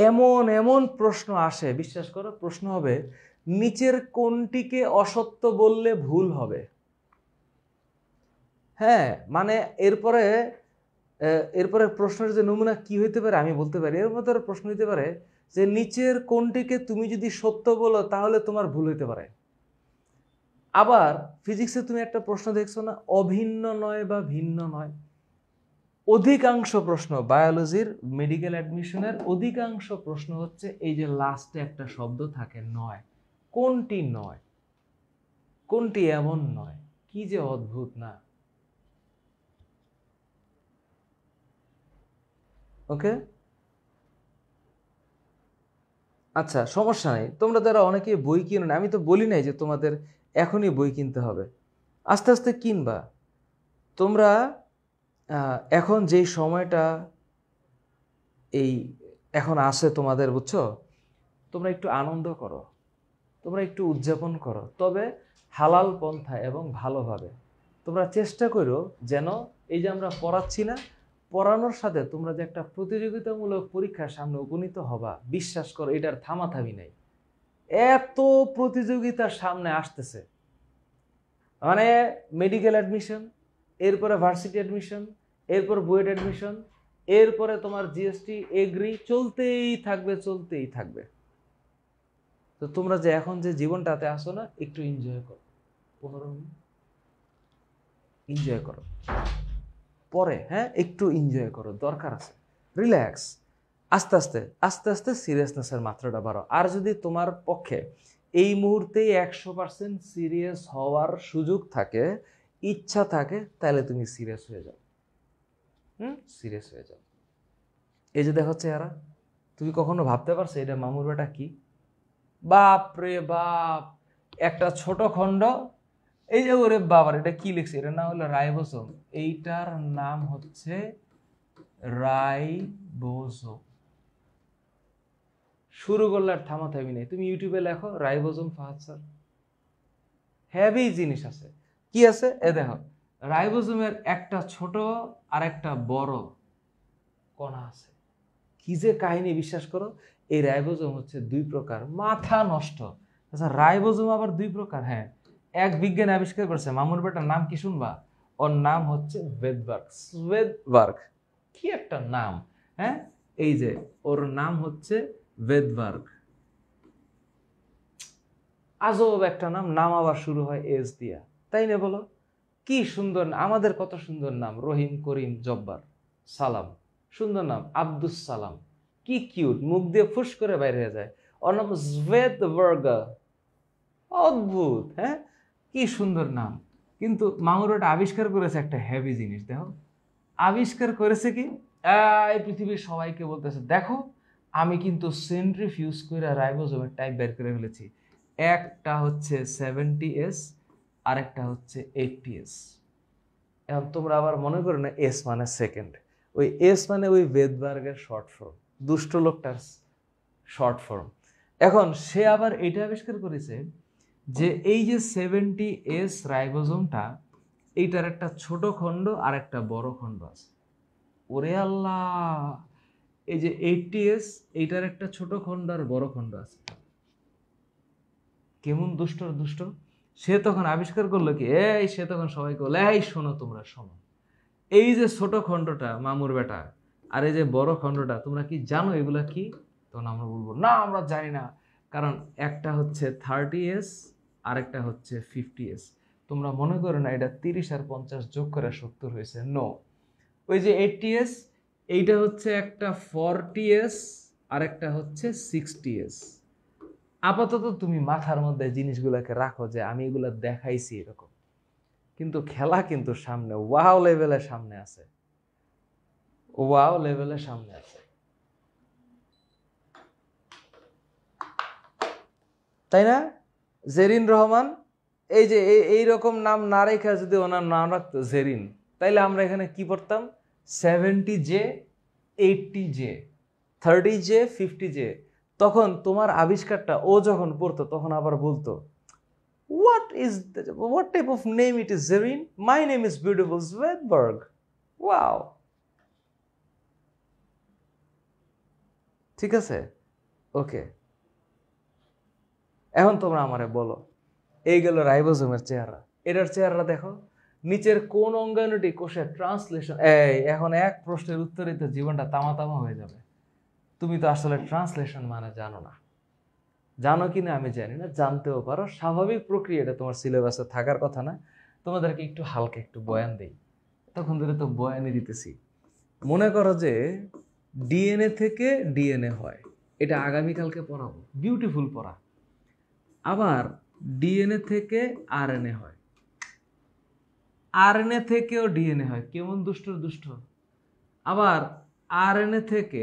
এমন এমন প্রশ্ন আসে বিশ্বাস করো প্রশ্ন হবে নিচের কোনটিকে অসত্য বললে ভুল হবে হ্যাঁ মানে এরপরে এরপরে প্রশ্নের যে নমুনা কি হইতে পারে আমি বলতে পারি এর মধ্যে প্রশ্ন হইতে পারে যে নিচের কোনটিকে তুমি যদি সত্য বলো তাহলে তোমার ভুল হইতে পারে আবার ফিজিক্সে তুমি একটা প্রশ্ন দেখছো না অভিন্ন নয় বা ভিন্ন নয় অধিকাংশ প্রশ্ন বায়োলজির মেডিকেল অ্যাডমিশনের অধিকাংশ প্রশ্ন হচ্ছে এই যে লাস্টে একটা শব্দ থাকে নয় কোনটি নয় কোনটি এমন নয় কি যে অদ্ভুত না ওকে আচ্ছা সমস্যা নেই তোমরা যারা অনেকেই বই কিনো না আমি তো বলি নাই যে তোমাদের এখনই বই কিনতে হবে আস্তে আস্তে কিনবা তোমরা এখন যেই সময়টা এই এখন আসে তোমাদের বুঝছো তোমরা একটু আনন্দ করো তোমরা একটু উদযাপন করো তবে হালাল পন্থা এবং ভালোভাবে তোমরা চেষ্টা করো যেন এই যে আমরা পড়াচ্ছি না পড়ানোর সাথে তোমরা যে একটা প্রতিযোগিতামূলক পরীক্ষার সামনে উপনীত হবা বিশ্বাস করো এটার থামাথামি নাই এত প্রতিযোগিতার সামনে আসতেছে মানে মেডিকেল অ্যাডমিশন এরপরে ভার্সিটি অ্যাডমিশন এরপর বুয়েট অ্যাডমিশন এরপরে তোমার জিএসটি এগ্রি e, চলতেই থাকবে চলতেই থাকবে তো তোমরা যে এখন যে জীবনটাতে আসো না একটু এনজয় করো পনেরো মিনিট এনজয় করো পরে হ্যাঁ একটু এনজয় করো দরকার আছে রিল্যাক্স আস্তে আস্তে আস্তে আস্তে সিরিয়াসনেসের মাত্রাটা বাড়ো আর যদি তোমার পক্ষে এই মুহূর্তেই একশো পার্সেন্ট সিরিয়াস হওয়ার সুযোগ থাকে ইচ্ছা থাকে তাহলে তুমি সিরিয়াস হয়ে যাও হুম সিরিয়াস হয়ে যাও এই যে দেখো চেহারা তুমি কখনো ভাবতে পারছো এটা মামুর বেটা কি বাপ রে বাপ একটা ছোট খণ্ড এই যে ওরে বাবার এটা কি লিখছে এটার নাম হলো রাইবোসোম এইটার নাম হচ্ছে রাইবোসোম শুরু করলে আর হবে নেই তুমি ইউটিউবে লেখো রাইবোসোম ফাহাদ স্যার হ্যাভি জিনিস আছে কি আছে এ দেখো রাইবোসোমের একটা ছোট আর একটা বড় কণা আছে কি যে কাহিনী বিশ্বাস করো এই রাইবোজোম হচ্ছে দুই প্রকার মাথা নষ্ট আচ্ছা রাইবোজোম আবার দুই প্রকার হ্যাঁ এক বিজ্ঞান আবিষ্কার করেছে মামুর বেটার নাম কি শুনবা ওর নাম হচ্ছে বেদবার্গ বেদবার্গ কি একটা নাম হ্যাঁ এই যে ওর নাম হচ্ছে বেদবার্গ আজব একটা নাম নাম আবার শুরু হয় এস দিয়া তাই না বলো কি সুন্দর আমাদের কত সুন্দর নাম রহিম করিম জব্বার সালাম সুন্দর নাম আব্দুস সালাম কি কিউট মুখ দিয়ে ফুস করে বাইরে যায় ওর নাম জেদ বার্গার অদ্ভুত হ্যাঁ কি সুন্দর নাম কিন্তু মামুরোটা আবিষ্কার করেছে একটা হেভি জিনিস দেখো আবিষ্কার করেছে কি এই পৃথিবীর সবাইকে বলতেছে দেখো আমি কিন্তু ইউজ করে রাইবোজোমের টাইপ বের করে ফেলেছি একটা হচ্ছে সেভেন্টি এস আর একটা হচ্ছে এইটটি এস এখন তোমরা আবার মনে করো না এস মানে সেকেন্ড ওই এস মানে ওই বেদবার্গের শর্ট ফর্ম দুষ্ট লোকটার শর্ট ফর্ম এখন সে আবার এটা আবিষ্কার করেছে যে এই যে সেভেন্টি এস রাইবোজোমটা এইটার একটা ছোট খণ্ড আর একটা বড় খণ্ড আছে ওরে আল্লাহ এই যে এইটটি এস এইটার একটা ছোট খণ্ড আর বড় খণ্ড আছে কেমন দুষ্ট দুষ্ট সে তখন আবিষ্কার করলো কি এই সে তখন সবাই করলো এই শোনো তোমরা শোনো এই যে ছোট খণ্ডটা মামুর বেটা আর এই যে বড় খণ্ডটা তোমরা কি জানো এগুলা কি তখন আমরা বলবো না আমরা জানি না কারণ একটা হচ্ছে থার্টি এস আরেকটা হচ্ছে ফিফটি এস তোমরা মনে করো না এটা তিরিশ আর পঞ্চাশ যোগ করে সত্তর হয়েছে নো ওই যে এইটটি এস এইটা হচ্ছে একটা ফর্টি এস আরেকটা হচ্ছে সিক্সটি এস আপাতত তুমি মাথার মধ্যে জিনিসগুলোকে রাখো যে আমি এগুলো দেখাইছি এরকম কিন্তু খেলা কিন্তু সামনে ওয়াও লেভেলের সামনে আছে ওয়াও লেভেলের সামনে আছে তাই না জেরিন রহমান এই যে এই রকম নাম না রেখে যদি ওনার নাম রাখতো জেরিন তাইলে আমরা এখানে কি পড়তাম seventy J eighty J thirty J fifty J তখন তোমার আবিষ্কারটা ও যখন পড়তো তখন আবার বলতো what is what type of name it is Zerin my name is beautiful Jedburgh wow ঠিক আছে ওকে এখন তোমরা আমারে বলো এই গেল রাইবোজোমের চেহারা এটার চেহারা দেখো নিচের কোন অঙ্গাণুটি কোষের ট্রান্সলেশন এই এখন এক প্রশ্নের উত্তরে তো জীবনটা তামা তামা হয়ে যাবে তুমি তো আসলে ট্রান্সলেশন মানে জানো না জানো কি না আমি জানি না জানতেও পারো স্বাভাবিক প্রক্রিয়াটা তোমার সিলেবাসে থাকার কথা না তোমাদেরকে একটু হালকা একটু বয়ান দেই তখন ধরে তো বয়ানই দিতেছি মনে করো যে ডিএনএ থেকে ডিএনএ হয় এটা আগামীকালকে পড়াবো বিউটিফুল পড়া আবার ডিএনএ থেকে আরএনএ হয় আরএনএ থেকেও ডিএনএ হয় কেমন দুষ্ট দুষ্ট আবার আরএনএ থেকে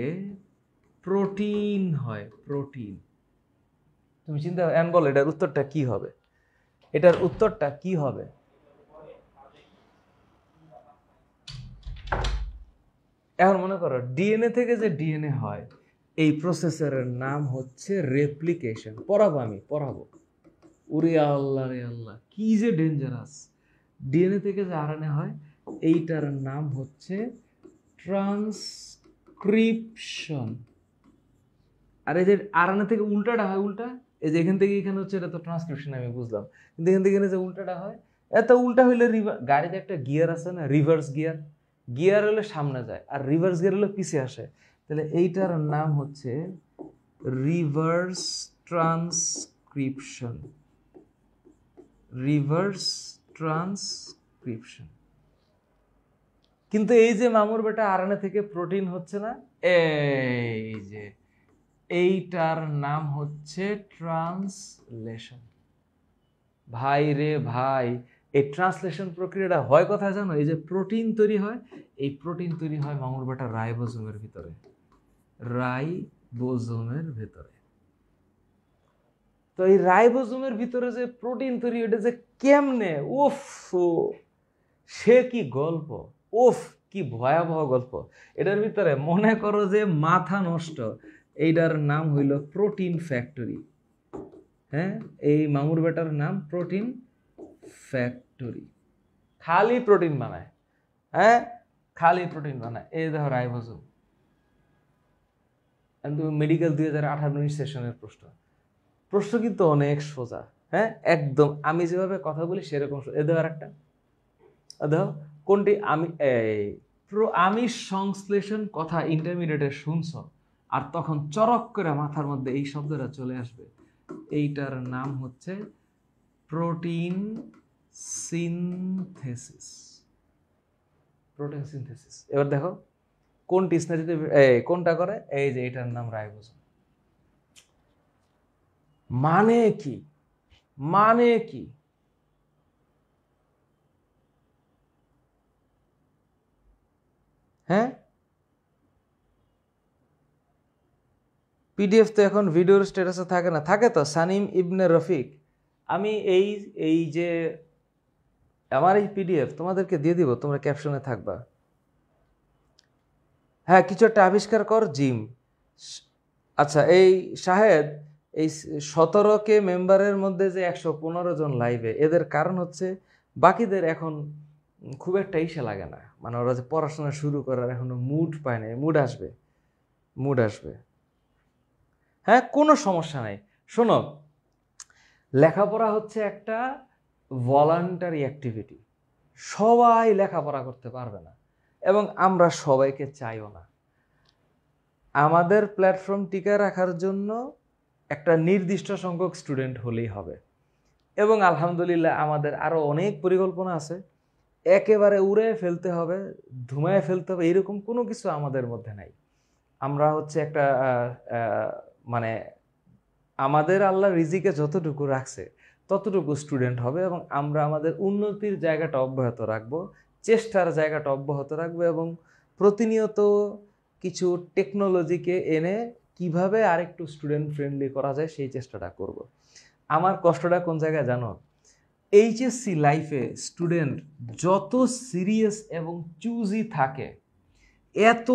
প্রোটিন হয় প্রোটিন তুমি চিন্তা এন বলো এটার উত্তরটা কি হবে এটার উত্তরটা কি হবে এখন মনে করো ডিএনএ থেকে যে ডিএনএ হয় এই প্রসেসরের নাম হচ্ছে রেপ্লিকেশন পড়াবো আমি পড়াবো ওরে আল্লাহ রে আল্লাহ কি যে ডেঞ্জারাস ডিএনএ থেকে যে আর হয় এইটার নাম হচ্ছে ট্রান্সক্রিপশন আর এই যে আরএনএ থেকে উল্টাটা হয় উল্টা এই যে এখান থেকে এখানে হচ্ছে এটা তো ট্রান্সক্রিপশন আমি বুঝলাম কিন্তু এখান থেকে যে উল্টাটা হয় এত উল্টা হইলে রিভার গাড়িতে একটা গিয়ার আছে না রিভার্স গিয়ার গিয়ার হলে সামনে যায় আর রিভার্স গিয়ার হলে পিছিয়ে আসে তাহলে এইটার নাম হচ্ছে রিভার্স ট্রান্সক্রিপশন রিভার্স ট্রান্সক্রিপশন কিন্তু এই যে মামুর বেটা আরএনএ থেকে প্রোটিন হচ্ছে না এই যে এইটার নাম হচ্ছে ট্রান্সলেশন ভাই রে ভাই এই ট্রান্সলেশন প্রক্রিয়াটা হয় কথা জানো এই যে প্রোটিন তৈরি হয় এই প্রোটিন তৈরি হয় মামুর বেটা রাইবোজোমের ভিতরে রাইবোজোমের ভেতরে তো এই রাইবোজোমের ভিতরে যে প্রোটিন তৈরি এটা যে কেমনে ওফ সে কি গল্প ওফ কি ভয়াবহ গল্প এটার ভিতরে মনে করো যে মাথা নষ্ট এইটার নাম হইল প্রোটিন ফ্যাক্টরি হ্যাঁ এই মামুর বেটার নাম প্রোটিন ফ্যাক্টরি খালি প্রোটিন বানায় হ্যাঁ খালি প্রোটিন বানায় এই দেখো রাইবোজোম মেডিকেল দুই হাজার আঠারো উনিশ সেশনের প্রশ্ন প্রশ্ন কিন্তু অনেক সোজা হ্যাঁ একদম আমি যেভাবে কথা বলি সেরকম এ দেওয়ার একটা দেখো কোনটি আমি আমি সংশ্লেষণ কথা ইন্টারমিডিয়েটে শুনছ আর তখন চরক করে মাথার মধ্যে এই শব্দটা চলে আসবে এইটার নাম হচ্ছে প্রোটিন সিনথেসিস প্রোটিন সিনথেসিস এবার দেখো কোন টিসনারিতে কোনটা করে এই যে এটার নাম রাইবোজোম মানে কি মানে কি হ্যাঁ পিডিএফ তো এখন ভিডিওর স্ট্যাটাসে থাকে না থাকে তো সানিম ইবনে রফিক আমি এই এই যে আমার এই পিডিএফ তোমাদেরকে দিয়ে দিব তোমরা ক্যাপশনে থাকবা হ্যাঁ কিছু একটা আবিষ্কার কর জিম আচ্ছা এই শাহেদ এই সতেরো কে মেম্বারের মধ্যে যে একশো পনেরো জন লাইভে এদের কারণ হচ্ছে বাকিদের এখন খুব একটা ইসে লাগে না মানে ওরা যে পড়াশোনা শুরু করার এখনো মুড পায় না মুড আসবে মুড আসবে হ্যাঁ কোনো সমস্যা নাই শোনো লেখাপড়া হচ্ছে একটা ভলান্টারি অ্যাক্টিভিটি সবাই লেখাপড়া করতে পারবে না এবং আমরা সবাইকে চাইও না আমাদের প্ল্যাটফর্ম টিকে রাখার জন্য একটা নির্দিষ্ট সংখ্যক স্টুডেন্ট হলেই হবে এবং আলহামদুলিল্লাহ আমাদের আরও অনেক পরিকল্পনা আছে একেবারে উড়ে ফেলতে হবে ধুমায় ফেলতে হবে এরকম কোনো কিছু আমাদের মধ্যে নাই আমরা হচ্ছে একটা মানে আমাদের আল্লাহ রিজিকে যতটুকু রাখছে ততটুকু স্টুডেন্ট হবে এবং আমরা আমাদের উন্নতির জায়গাটা অব্যাহত রাখবো চেষ্টার জায়গাটা অব্যাহত রাখবে এবং প্রতিনিয়ত কিছু টেকনোলজিকে এনে কিভাবে আরেকটু স্টুডেন্ট ফ্রেন্ডলি করা যায় সেই চেষ্টাটা করব। আমার কষ্টটা কোন জায়গায় জানো এইচএসসি লাইফে স্টুডেন্ট যত সিরিয়াস এবং চুজি থাকে এত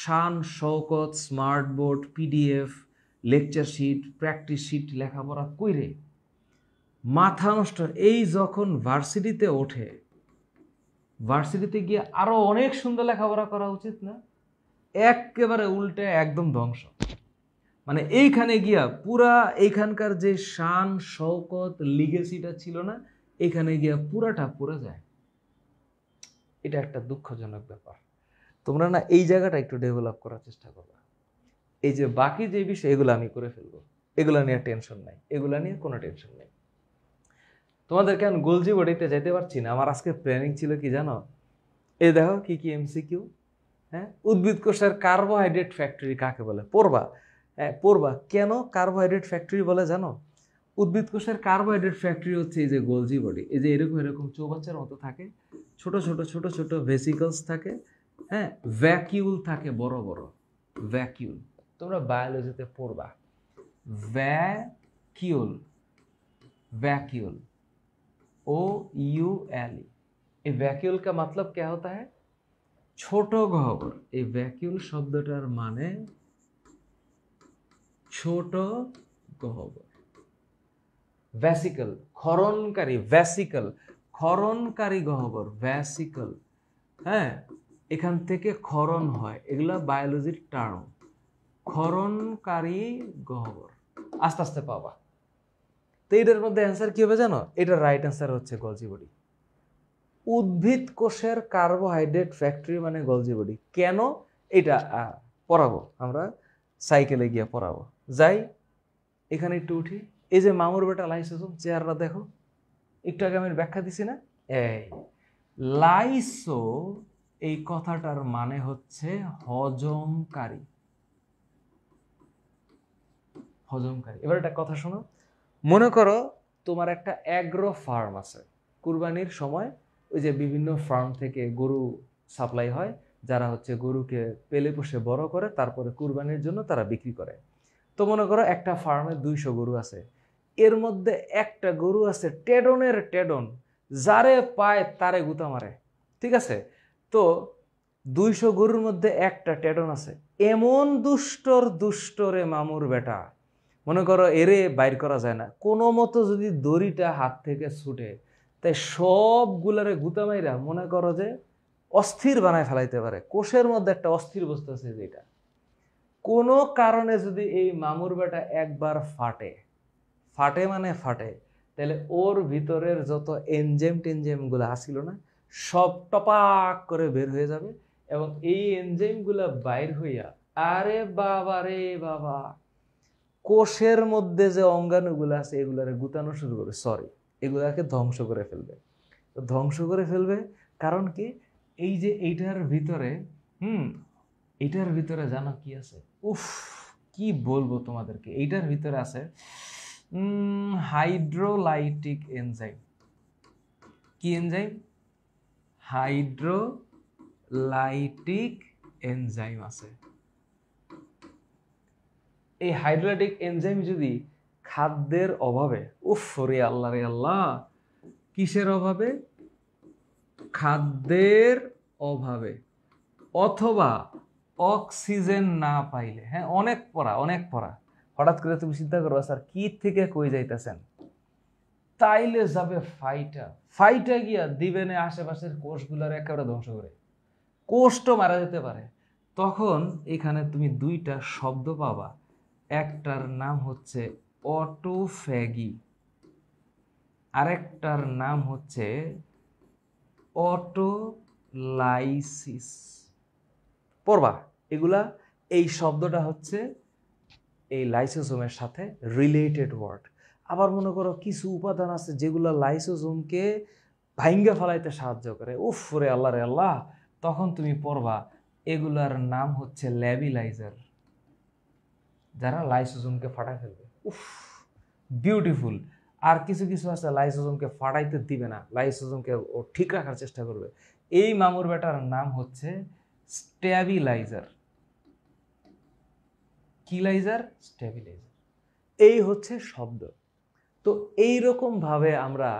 Shan Shawkat smart board PDF lecture sheet practice sheet লেখাপড়া কইরে মাথা নষ্ট এই যখন ভার্সিটিতে ওঠে ভার্সিটিতে গিয়ে আরও অনেক সুন্দর লেখাপড়া করা উচিত না একেবারে উল্টে একদম ধ্বংস মানে এইখানে গিয়া পুরা এইখানকার যে শান শওকত লিগেসিটা ছিল না এখানে গিয়া পুরাটা পুরা যায় এটা একটা দুঃখজনক ব্যাপার তোমরা না এই জায়গাটা একটু ডেভেলপ করার চেষ্টা করবা এই যে বাকি যে বিষয় এগুলো আমি করে ফেলবো এগুলো নিয়ে টেনশন নাই এগুলো নিয়ে কোনো টেনশন নেই তোমাদেরকে আমি গোলজি বডিতে যেতে পারছি না আমার আজকে প্ল্যানিং ছিল কি জানো এ দেখো কি কি এমসিকিউ হ্যাঁ উদ্ভিদ কোষের কার্বোহাইড্রেট ফ্যাক্টরি কাকে বলে পড়বা হ্যাঁ পড়বা কেন কার্বোহাইড্রেট ফ্যাক্টরি বলে জানো উদ্ভিদ কোষের কার্বোহাইড্রেট ফ্যাক্টরি হচ্ছে এই যে গোলজি বডি এই যে এরকম এরকম চৌবাচ্চার মতো থাকে ছোট ছোট ছোট ছোট ভেসিকলস থাকে হ্যাঁ ভ্যাকিউল থাকে বড় বড় ভ্যাকিউল তোমরা বায়োলজিতে পড়বা vacuole vacuole O U L এই ভ্যাকিউল কা মতলব কে হতা হ্যাঁ ছোট ঘর এই ভ্যাকিউল শব্দটার মানে ছোট গহ্বর ভ্যাসিকল খরণকারী ভ্যাসিকল খরণকারী গহ্বর ভ্যাসিকল হ্যাঁ এখান থেকে খরণ হয় এগুলা বায়োলজির টার্ম খরণকারী গহ্বর আস্তে আস্তে পাবা তো এটার মধ্যে অ্যান্সার কী হবে জানো এটা রাইট অ্যান্সার হচ্ছে গলজি বডি উদ্ভিদ কোষের কার্বোহাইড্রেট ফ্যাক্টরি মানে গলজি বডি কেন এটা পড়াবো আমরা সাইকেলে গিয়ে পড়াবো যাই এখানে একটু উঠি এই যে মামুর বেটা লাইসোজোম চেয়ারটা দেখো একটু আগে আমি ব্যাখ্যা দিছি না এই লাইসো এই কথাটার মানে হচ্ছে হজমকারী হজমকারী এবার একটা কথা শোনো মনে করো তোমার একটা অ্যাগ্রো ফার্ম আছে কুরবানির সময় ওই যে বিভিন্ন ফার্ম থেকে গরু সাপ্লাই হয় যারা হচ্ছে গরুকে পেলে পোষে বড় করে তারপরে কুরবানির জন্য তারা বিক্রি করে তো মনে করো একটা ফার্মে দুইশো গরু আছে এর মধ্যে একটা গরু আছে টেডনের টেডন যারে পায় তারে গুতা মারে ঠিক আছে তো দুইশো গরুর মধ্যে একটা টেডন আছে এমন দুষ্টর দুষ্টরে মামুর বেটা মনে করো এরে বাইর করা যায় না কোনো মতো যদি দড়িটা হাত থেকে ছুটে তাই সবগুলারে গুতা মাইরা মনে করো যে অস্থির বানায় ফেলাইতে পারে কোষের মধ্যে একটা অস্থির বস্তু আছে যেটা কোনো কারণে যদি এই মামুর বেটা একবার ফাটে ফাটে মানে ফাটে তাহলে ওর ভিতরের যত এনজেম টেনজেমগুলো আসিল না সব টপাক করে বের হয়ে যাবে এবং এই এনজেমগুলো বাইর হইয়া আরে বাবা রে বাবা কোষের মধ্যে যে অঙ্গাণুগুলো আছে এগুলারে গুতানো শুরু করবে সরি এগুলাকে ধ্বংস করে ফেলবে তো ধ্বংস করে ফেলবে কারণ কি এই যে এইটার ভিতরে হুম এইটার ভিতরে জানো কি আছে উফ কি বলবো তোমাদেরকে এইটার ভিতরে আছে হাইড্রোলাইটিক এনজাইম কি এনজাইম হাইড্রোলাইটিক এনজাইম আছে এই হাইড্রোলাইটিক এনজাইম যদি খাদ্যের অভাবে উফ রে আল্লাহ রে আল্লাহ কিসের অভাবে খাদ্যের অভাবে অথবা অক্সিজেন না পাইলে হ্যাঁ অনেক পড়া অনেক পড়া হঠাৎ করে তুমি চিন্তা করবো স্যার কি থেকে কই যাইতেছেন তাইলে যাবে ফাইটা ফাইটা গিয়া দিবেনে আশেপাশের কোষগুলোর একেবারে ধ্বংস করে কোষটা মারা যেতে পারে তখন এখানে তুমি দুইটা শব্দ পাবা একটার নাম হচ্ছে অটোফ্যাগি আরেকটার নাম হচ্ছে অটোলাইসিস পড়বা এগুলা এই শব্দটা হচ্ছে এই লাইসোসোমের সাথে রিলেটেড ওয়ার্ড আবার মনে করো কিছু উপাদান আছে যেগুলো লাইসোসোমকে ভাইঙ্গা ফলাইতে সাহায্য করে উফ রে আল্লাহ রে আল্লাহ তখন তুমি পড়বা এগুলার নাম হচ্ছে ল্যাবিলাইজার যারা লাইসোজোমকে ফাটাই ফেলবে উফ বিউটিফুল আর কিছু কিছু আছে লাইসোজোমকে ফাটাইতে দিবে না লাইসোজোমকে ও ঠিক রাখার চেষ্টা করবে এই মামুর বেটার নাম হচ্ছে স্ট্যাবিলাইজার কিলাইজার স্ট্যাবিলাইজার এই হচ্ছে শব্দ তো এই ভাবে আমরা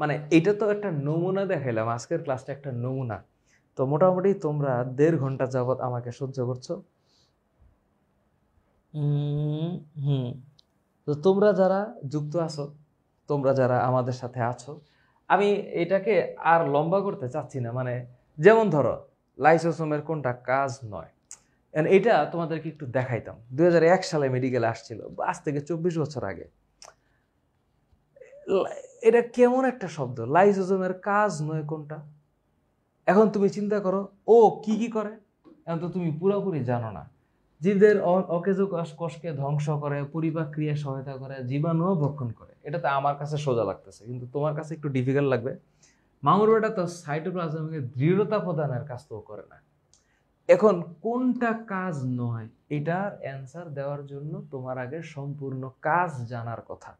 মানে এটা তো একটা নমুনা দেখাইলাম আজকের ক্লাসটা একটা নমুনা তো মোটামুটি তোমরা দেড় ঘন্টা যাবৎ আমাকে সহ্য করছো হুম তো তোমরা যারা যুক্ত আছো তোমরা যারা আমাদের সাথে আছো আমি এটাকে আর লম্বা করতে চাচ্ছি না মানে যেমন ধরো লাইসোসোমের কোনটা কাজ নয় এটা তোমাদেরকে একটু দেখাইতাম দু সালে মেডিকেলে আসছিল আজ থেকে চব্বিশ বছর আগে এটা কেমন একটা শব্দ লাইসোজমের কাজ নয় কোনটা এখন তুমি চিন্তা করো ও কি কি করে এখন তো তুমি পুরোপুরি জানো না জীবদের অকেজ কষ্টকে ধ্বংস করে পরিপাক ক্রিয়া সহায়তা করে জীবাণু ভক্ষণ করে এটা তো আমার কাছে সোজা লাগতেছে কিন্তু তোমার কাছে একটু ডিফিকাল্ট লাগবে মামুরবাটা তো সাইটোপ্লাজমকে দৃঢ়তা প্রদানের কাজ তো করে না এখন কোনটা কাজ নয় এটার অ্যান্সার দেওয়ার জন্য তোমার আগে সম্পূর্ণ কাজ জানার কথা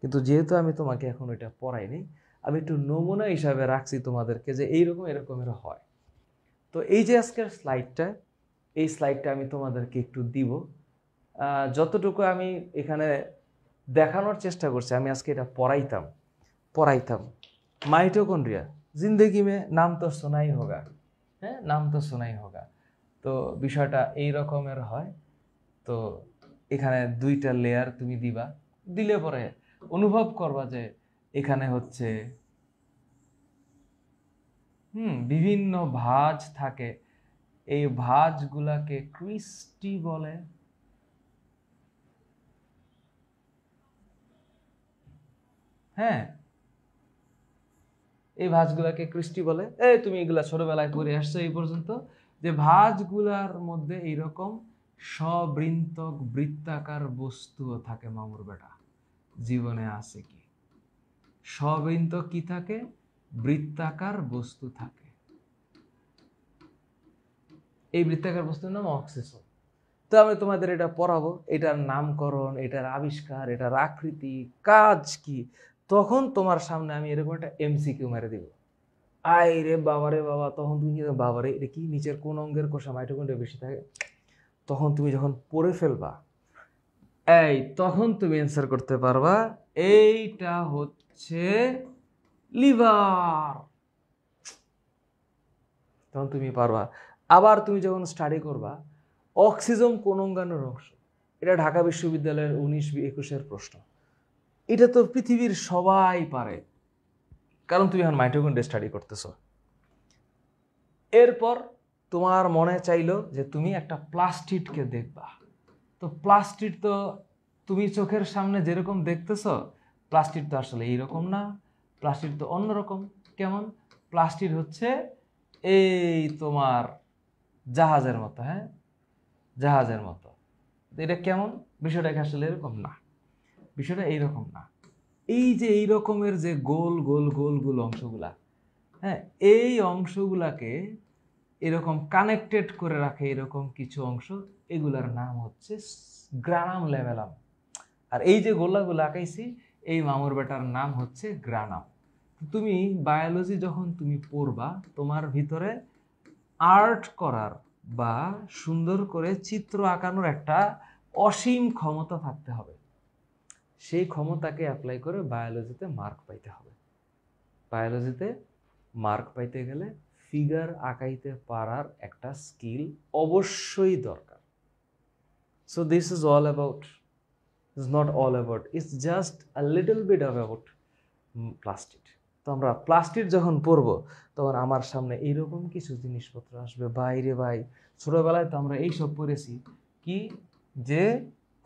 কিন্তু যেহেতু আমি তোমাকে এখন এটা পড়াইনি আমি একটু নমুনা হিসাবে রাখছি তোমাদেরকে যে এইরকম এরকমের হয় তো এই যে আজকের স্লাইডটা এই স্লাইডটা আমি তোমাদেরকে একটু দিব যতটুকু আমি এখানে দেখানোর চেষ্টা করছি আমি আজকে এটা পড়াইতাম পড়াইতাম মাইটোকন্ড্রিয়া জিন্দগি মে নাম তো শোনাই হোগা হ্যাঁ নাম তো শোনাই হোগা তো বিষয়টা এই রকমের হয় তো এখানে দুইটা লেয়ার তুমি দিবা দিলে পরে অনুভব করবা যে এখানে হচ্ছে হুম বিভিন্ন ভাজ থাকে এই ভাজগুলাকে ক্রিস্টি বলে হ্যাঁ এই ভাজগুলাকে ক্রিস্টি বলে এই তুমি এগুলা ছোটবেলায় পড়ে আসছো এই পর্যন্ত যে ভাজগুলার মধ্যে এইরকম সবৃন্তক বৃত্তাকার বস্তুও থাকে মামুর বেটা জীবনে আছে কি সবৃন্তক কি থাকে বৃত্তাকার বস্তু থাকে এই বৃত্তাকার বস্তুর নাম অক্সেসন তো আমি তোমাদের এটা পড়াবো এটার নামকরণ এটার আবিষ্কার এটার আকৃতি কাজ কি তখন তোমার সামনে আমি এরকম একটা এমসিকিউ মেরে দিব আয় রে বাবা রে বাবা তখন তুমি বাবা রে এটা কি নিচের কোন অঙ্গের কোষা মাইটোকন্ড্রিয়া বেশি থাকে তখন তুমি যখন পড়ে ফেলবা এই তখন তুমি অ্যান্সার করতে পারবা এইটা হচ্ছে লিভার তখন তুমি পারবা আবার তুমি যখন স্টাডি করবা অক্সিজম কোন অঙ্গাণুর অংশ এটা ঢাকা বিশ্ববিদ্যালয়ের উনিশ একুশের প্রশ্ন এটা তো পৃথিবীর সবাই পারে কারণ তুমি এখন মাইটোকন্ডে স্টাডি করতেছ এরপর তোমার মনে চাইলো যে তুমি একটা প্লাস্টিডকে দেখবা তো প্লাস্টিক তো তুমি চোখের সামনে যেরকম দেখতেছ প্লাস্টিক তো আসলে এইরকম না প্লাস্টিক তো অন্যরকম কেমন প্লাস্টিক হচ্ছে এই তোমার জাহাজের মতো হ্যাঁ জাহাজের মতো এটা কেমন বিষয়টা আসলে এরকম না বিষয়টা এইরকম না এই যে এই রকমের যে গোল গোল গোল গোল অংশগুলা হ্যাঁ এই অংশগুলাকে এরকম কানেক্টেড করে রাখে এরকম কিছু অংশ এগুলার নাম হচ্ছে গ্রানাম লেভেলাম আর এই যে গোলাগুলো আঁকাইছি এই মামুর বেটার নাম হচ্ছে গ্রানাম তুমি বায়োলজি যখন তুমি পড়বা তোমার ভিতরে আর্ট করার বা সুন্দর করে চিত্র আঁকানোর একটা অসীম ক্ষমতা থাকতে হবে সেই ক্ষমতাকে অ্যাপ্লাই করে বায়োলজিতে মার্ক পাইতে হবে বায়োলজিতে মার্ক পাইতে গেলে ফিগার আঁকাইতে পারার একটা স্কিল অবশ্যই দরকার so this is all about is not all about it's just a little bit about plastic তো আমরা প্লাস্টিক যখন পরব তখন আমার সামনে এইরকম কিছু জিনিসপত্র আসবে বাইরে ভাই ছোটোবেলায় তো আমরা এইসব পড়েছি কি যে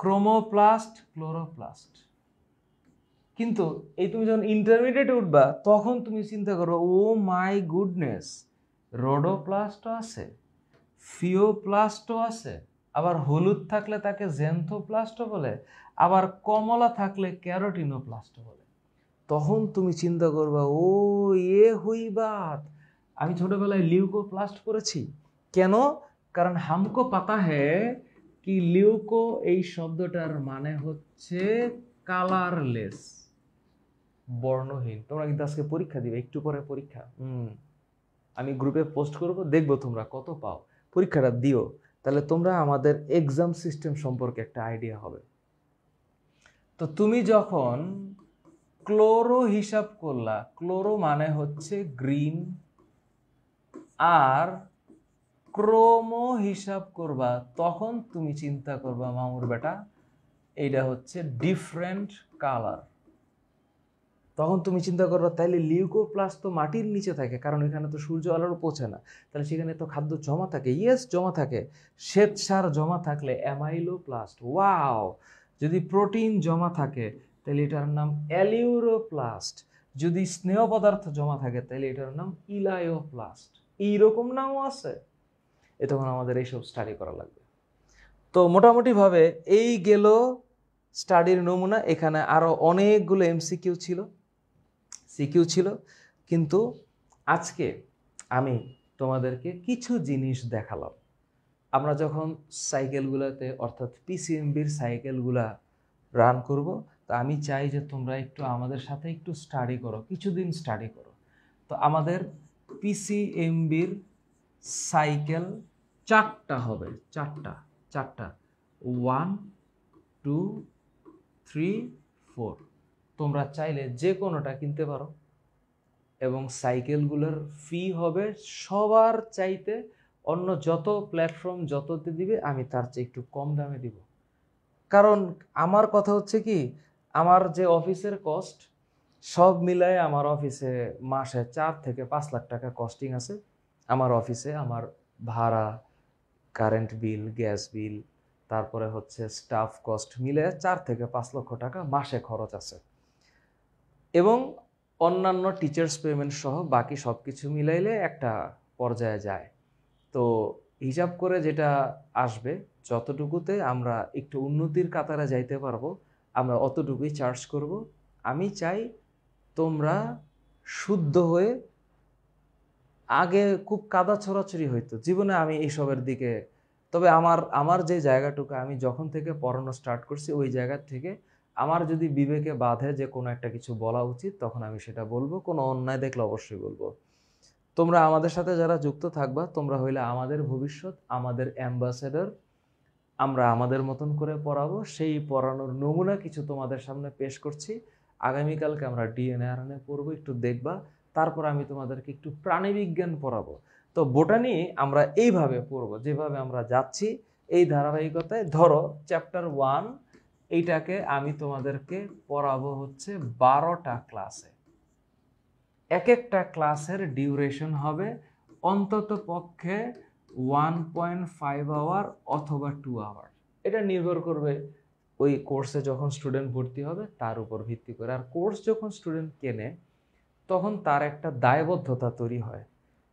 ক্রোমোপ্লাস্ট ক্লোরোপ্লাস্ট কিন্তু এই তুমি যখন ইন্টারমিডিয়েট উঠবা তখন তুমি চিন্তা করো ও মাই গুডনেস রোডোপ্লাস্টও আছে ফিওপ্লাস্টও আছে আবার হলুদ থাকলে তাকে জেন্থোপ্লাস্টও বলে আবার কমলা থাকলে ক্যারোটিনোপ্লাস্টও বলে তখন তুমি চিন্তা করবা ও এ হই বাত আমি ছোটবেলায় লিউকো প্লাস্ট করেছি কেন কারণ হামকো পাতা হে কি লিউকো এই শব্দটার মানে হচ্ছে কালারলেস বর্ণহীন তোমরা কিন্তু আজকে পরীক্ষা দিবে একটু পরে পরীক্ষা হুম আমি গ্রুপে পোস্ট করব দেখবো তোমরা কত পাও পরীক্ষাটা দিও তাহলে তোমরা আমাদের এক্সাম সিস্টেম সম্পর্কে একটা আইডিয়া হবে তো তুমি যখন ক্লোরো হিসাব করলা ক্লোরো মানে হচ্ছে গ্রিন আর ক্রোমো হিসাব করবা তখন তুমি চিন্তা করবা মামুর বেটা এইটা হচ্ছে ডিফারেন্ট কালার তখন তুমি চিন্তা করো তাহলে লিউকোপ্লাস্ট তো মাটির নিচে থাকে কারণ এখানে তো সূর্য আলোর পৌঁছে না তাহলে সেখানে তো খাদ্য জমা থাকে ইয়েস জমা থাকে শ্বেতসার জমা থাকলে অ্যামাইলোপ্লাস্ট ওয়াও যদি প্রোটিন জমা থাকে তাহলে এটার নাম অ্যালিউরোপ্লাস্ট যদি স্নেহ পদার্থ জমা থাকে তাহলে এটার নাম ইলায়োপ্লাস্ট এইরকম নামও আছে এ তখন আমাদের এইসব স্টাডি করা লাগবে তো মোটামুটিভাবে এই গেল স্টাডির নমুনা এখানে আরও অনেকগুলো এমসিকিউ ছিল সিকিউ ছিল কিন্তু আজকে আমি তোমাদেরকে কিছু জিনিস দেখালাম আমরা যখন সাইকেলগুলোতে অর্থাৎ পিসিএমবির সাইকেলগুলা রান করব তো আমি চাই যে তোমরা একটু আমাদের সাথে একটু স্টাডি করো কিছুদিন স্টাডি করো তো আমাদের পিসিএমবির সাইকেল চারটা হবে চারটা চারটা ওয়ান টু থ্রি ফোর তোমরা চাইলে যে কোনোটা কিনতে পারো এবং সাইকেলগুলোর ফি হবে সবার চাইতে অন্য যত প্ল্যাটফর্ম যততে দিবে আমি তার চেয়ে একটু কম দামে দিব কারণ আমার কথা হচ্ছে কি আমার যে অফিসের কস্ট সব মিলায় আমার অফিসে মাসে চার থেকে পাঁচ লাখ টাকা কস্টিং আছে আমার অফিসে আমার ভাড়া কারেন্ট বিল গ্যাস বিল তারপরে হচ্ছে স্টাফ কস্ট মিলে চার থেকে পাঁচ লক্ষ টাকা মাসে খরচ আছে এবং অন্যান্য টিচার্স পেমেন্ট সহ বাকি সব কিছু মিলাইলে একটা পর্যায়ে যায় তো হিসাব করে যেটা আসবে যতটুকুতে আমরা একটু উন্নতির কাতারে যাইতে পারবো আমরা অতটুকুই চার্জ করব আমি চাই তোমরা শুদ্ধ হয়ে আগে খুব কাদা ছড়াছড়ি হইতো জীবনে আমি এইসবের দিকে তবে আমার আমার যে জায়গাটুকু আমি যখন থেকে পড়ানো স্টার্ট করছি ওই জায়গার থেকে আমার যদি বিবেকে বাধে যে কোনো একটা কিছু বলা উচিত তখন আমি সেটা বলবো কোনো অন্যায় দেখলে অবশ্যই বলবো তোমরা আমাদের সাথে যারা যুক্ত থাকবা তোমরা হইলে আমাদের ভবিষ্যৎ আমাদের অ্যাম্বাসেডর আমরা আমাদের মতন করে পড়াবো সেই পড়ানোর নমুনা কিছু তোমাদের সামনে পেশ করছি আগামীকালকে আমরা এনএ পড়বো একটু দেখবা তারপর আমি তোমাদেরকে একটু প্রাণীবিজ্ঞান পড়াবো তো বোটানি আমরা এইভাবে পড়বো যেভাবে আমরা যাচ্ছি এই ধারাবাহিকতায় ধরো চ্যাপ্টার ওয়ান এইটাকে আমি তোমাদেরকে পড়াবো হচ্ছে বারোটা ক্লাসে এক একটা ক্লাসের ডিউরেশন হবে অন্তত পক্ষে ওয়ান পয়েন্ট ফাইভ আওয়ার অথবা টু আওয়ার এটা নির্ভর করবে ওই কোর্সে যখন স্টুডেন্ট ভর্তি হবে তার উপর ভিত্তি করে আর কোর্স যখন স্টুডেন্ট কেনে তখন তার একটা দায়বদ্ধতা তৈরি হয়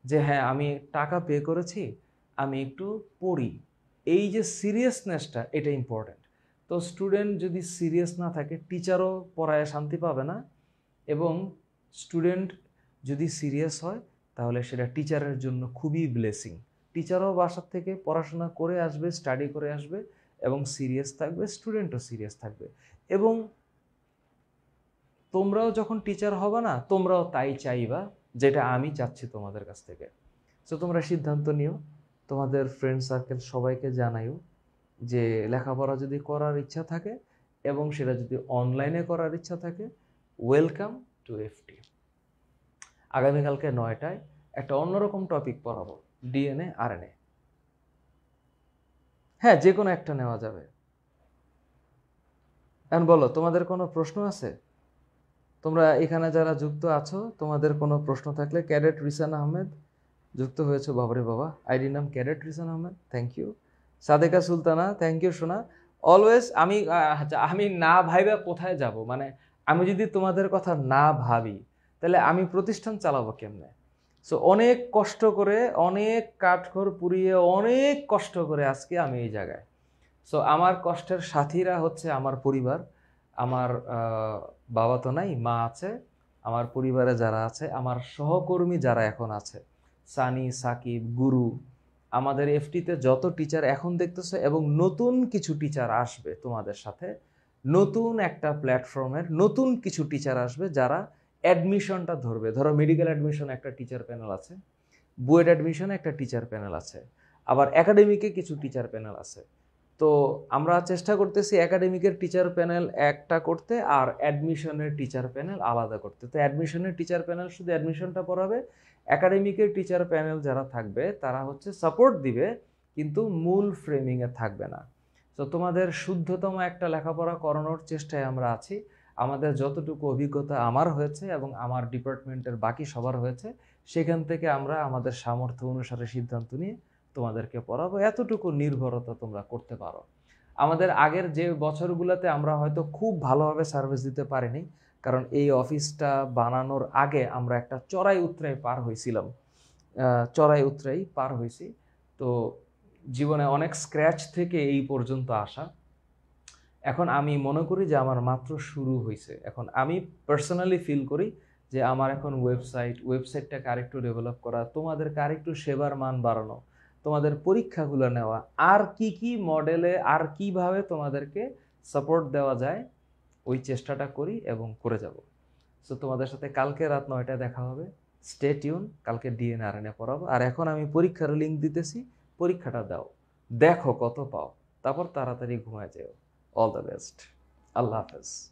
যে হ্যাঁ আমি টাকা পে করেছি আমি একটু পড়ি এই যে সিরিয়াসনেসটা এটা ইম্পর্ট্যান্ট তো স্টুডেন্ট যদি সিরিয়াস না থাকে টিচারও পড়ায় শান্তি পাবে না এবং স্টুডেন্ট যদি সিরিয়াস হয় তাহলে সেটা টিচারের জন্য খুবই ব্লেসিং টিচারও বাসার থেকে পড়াশোনা করে আসবে স্টাডি করে আসবে এবং সিরিয়াস থাকবে স্টুডেন্টও সিরিয়াস থাকবে এবং তোমরাও যখন টিচার হবে না তোমরাও তাই চাইবা যেটা আমি চাচ্ছি তোমাদের কাছ থেকে সো তোমরা সিদ্ধান্ত নিও তোমাদের ফ্রেন্ড সার্কেল সবাইকে জানাইও যে লেখাপড়া যদি করার ইচ্ছা থাকে এবং সেটা যদি অনলাইনে করার ইচ্ছা থাকে ওয়েলকাম টু এফটি আগামীকালকে নয়টায় একটা অন্যরকম টপিক পড়াবো ডিএনএ আর এনএ হ্যাঁ যে কোনো একটা নেওয়া যাবে এখন বলো তোমাদের কোনো প্রশ্ন আছে তোমরা এখানে যারা যুক্ত আছো তোমাদের কোনো প্রশ্ন থাকলে ক্যাডেট রিসান আহমেদ যুক্ত হয়েছে বাবরে বাবা আইডি নাম cadet Risan Ahmed thank you Sadeka Sultana thank you সোনা অলওয়েজ আমি আচ্ছা আমি না ভাইবা কোথায় যাব মানে আমি যদি তোমাদের কথা না ভাবি তাহলে আমি প্রতিষ্ঠান চালাবো কেমনে সো অনেক কষ্ট করে অনেক কাঠখর পুড়িয়ে অনেক কষ্ট করে আজকে আমি এই জায়গায় সো আমার কষ্টের সাথীরা হচ্ছে আমার পরিবার আমার বাবা তো নাই মা আছে আমার পরিবারে যারা আছে আমার সহকর্মী যারা এখন আছে সানি সাকিব গুরু আমাদের এফটিতে যত টিচার এখন দেখতেছে এবং নতুন কিছু টিচার আসবে তোমাদের সাথে নতুন একটা প্ল্যাটফর্মের নতুন কিছু টিচার আসবে যারা অ্যাডমিশনটা ধরবে ধরো মেডিকেল অ্যাডমিশন একটা টিচার প্যানেল আছে বুয়েট অ্যাডমিশনে একটা টিচার প্যানেল আছে আবার একাডেমিকে কিছু টিচার প্যানেল আছে তো আমরা চেষ্টা করতেছি একাডেমিকের টিচার প্যানেল একটা করতে আর অ্যাডমিশনের টিচার প্যানেল আলাদা করতে তো অ্যাডমিশনের টিচার প্যানেল শুধু অ্যাডমিশনটা পড়াবে একাডেমিকের টিচার প্যানেল যারা থাকবে তারা হচ্ছে সাপোর্ট দিবে কিন্তু মূল ফ্রেমিংয়ে থাকবে না তো তোমাদের শুদ্ধতম একটা লেখাপড়া করানোর চেষ্টায় আমরা আছি আমাদের যতটুকু অভিজ্ঞতা আমার হয়েছে এবং আমার ডিপার্টমেন্টের বাকি সবার হয়েছে সেখান থেকে আমরা আমাদের সামর্থ্য অনুসারে সিদ্ধান্ত নিয়ে তোমাদেরকে পড়াবো এতটুকু নির্ভরতা তোমরা করতে পারো আমাদের আগের যে বছরগুলোতে আমরা হয়তো খুব ভালোভাবে সার্ভিস দিতে পারিনি কারণ এই অফিসটা বানানোর আগে আমরা একটা চড়াই উত্তরাই পার হয়েছিলাম চড়াই উত্তরাই পার হয়েছি তো জীবনে অনেক স্ক্র্যাচ থেকে এই পর্যন্ত আসা এখন আমি মনে করি যে আমার মাত্র শুরু হয়েছে এখন আমি পার্সোনালি ফিল করি যে আমার এখন ওয়েবসাইট ওয়েবসাইটটাকে আরেকটু ডেভেলপ করা তোমাদেরকে আরেকটু সেবার মান বাড়ানো তোমাদের পরীক্ষাগুলো নেওয়া আর কি কি মডেলে আর কিভাবে তোমাদেরকে সাপোর্ট দেওয়া যায় ওই চেষ্টাটা করি এবং করে যাব সো তোমাদের সাথে কালকে রাত নয়টায় দেখা হবে স্টেট টিউন কালকে আর এনে পড়াবো আর এখন আমি পরীক্ষার লিঙ্ক দিতেছি পরীক্ষাটা দাও দেখো কত পাও তারপর তাড়াতাড়ি ঘুমায় যেও All the best. Allah Hafiz.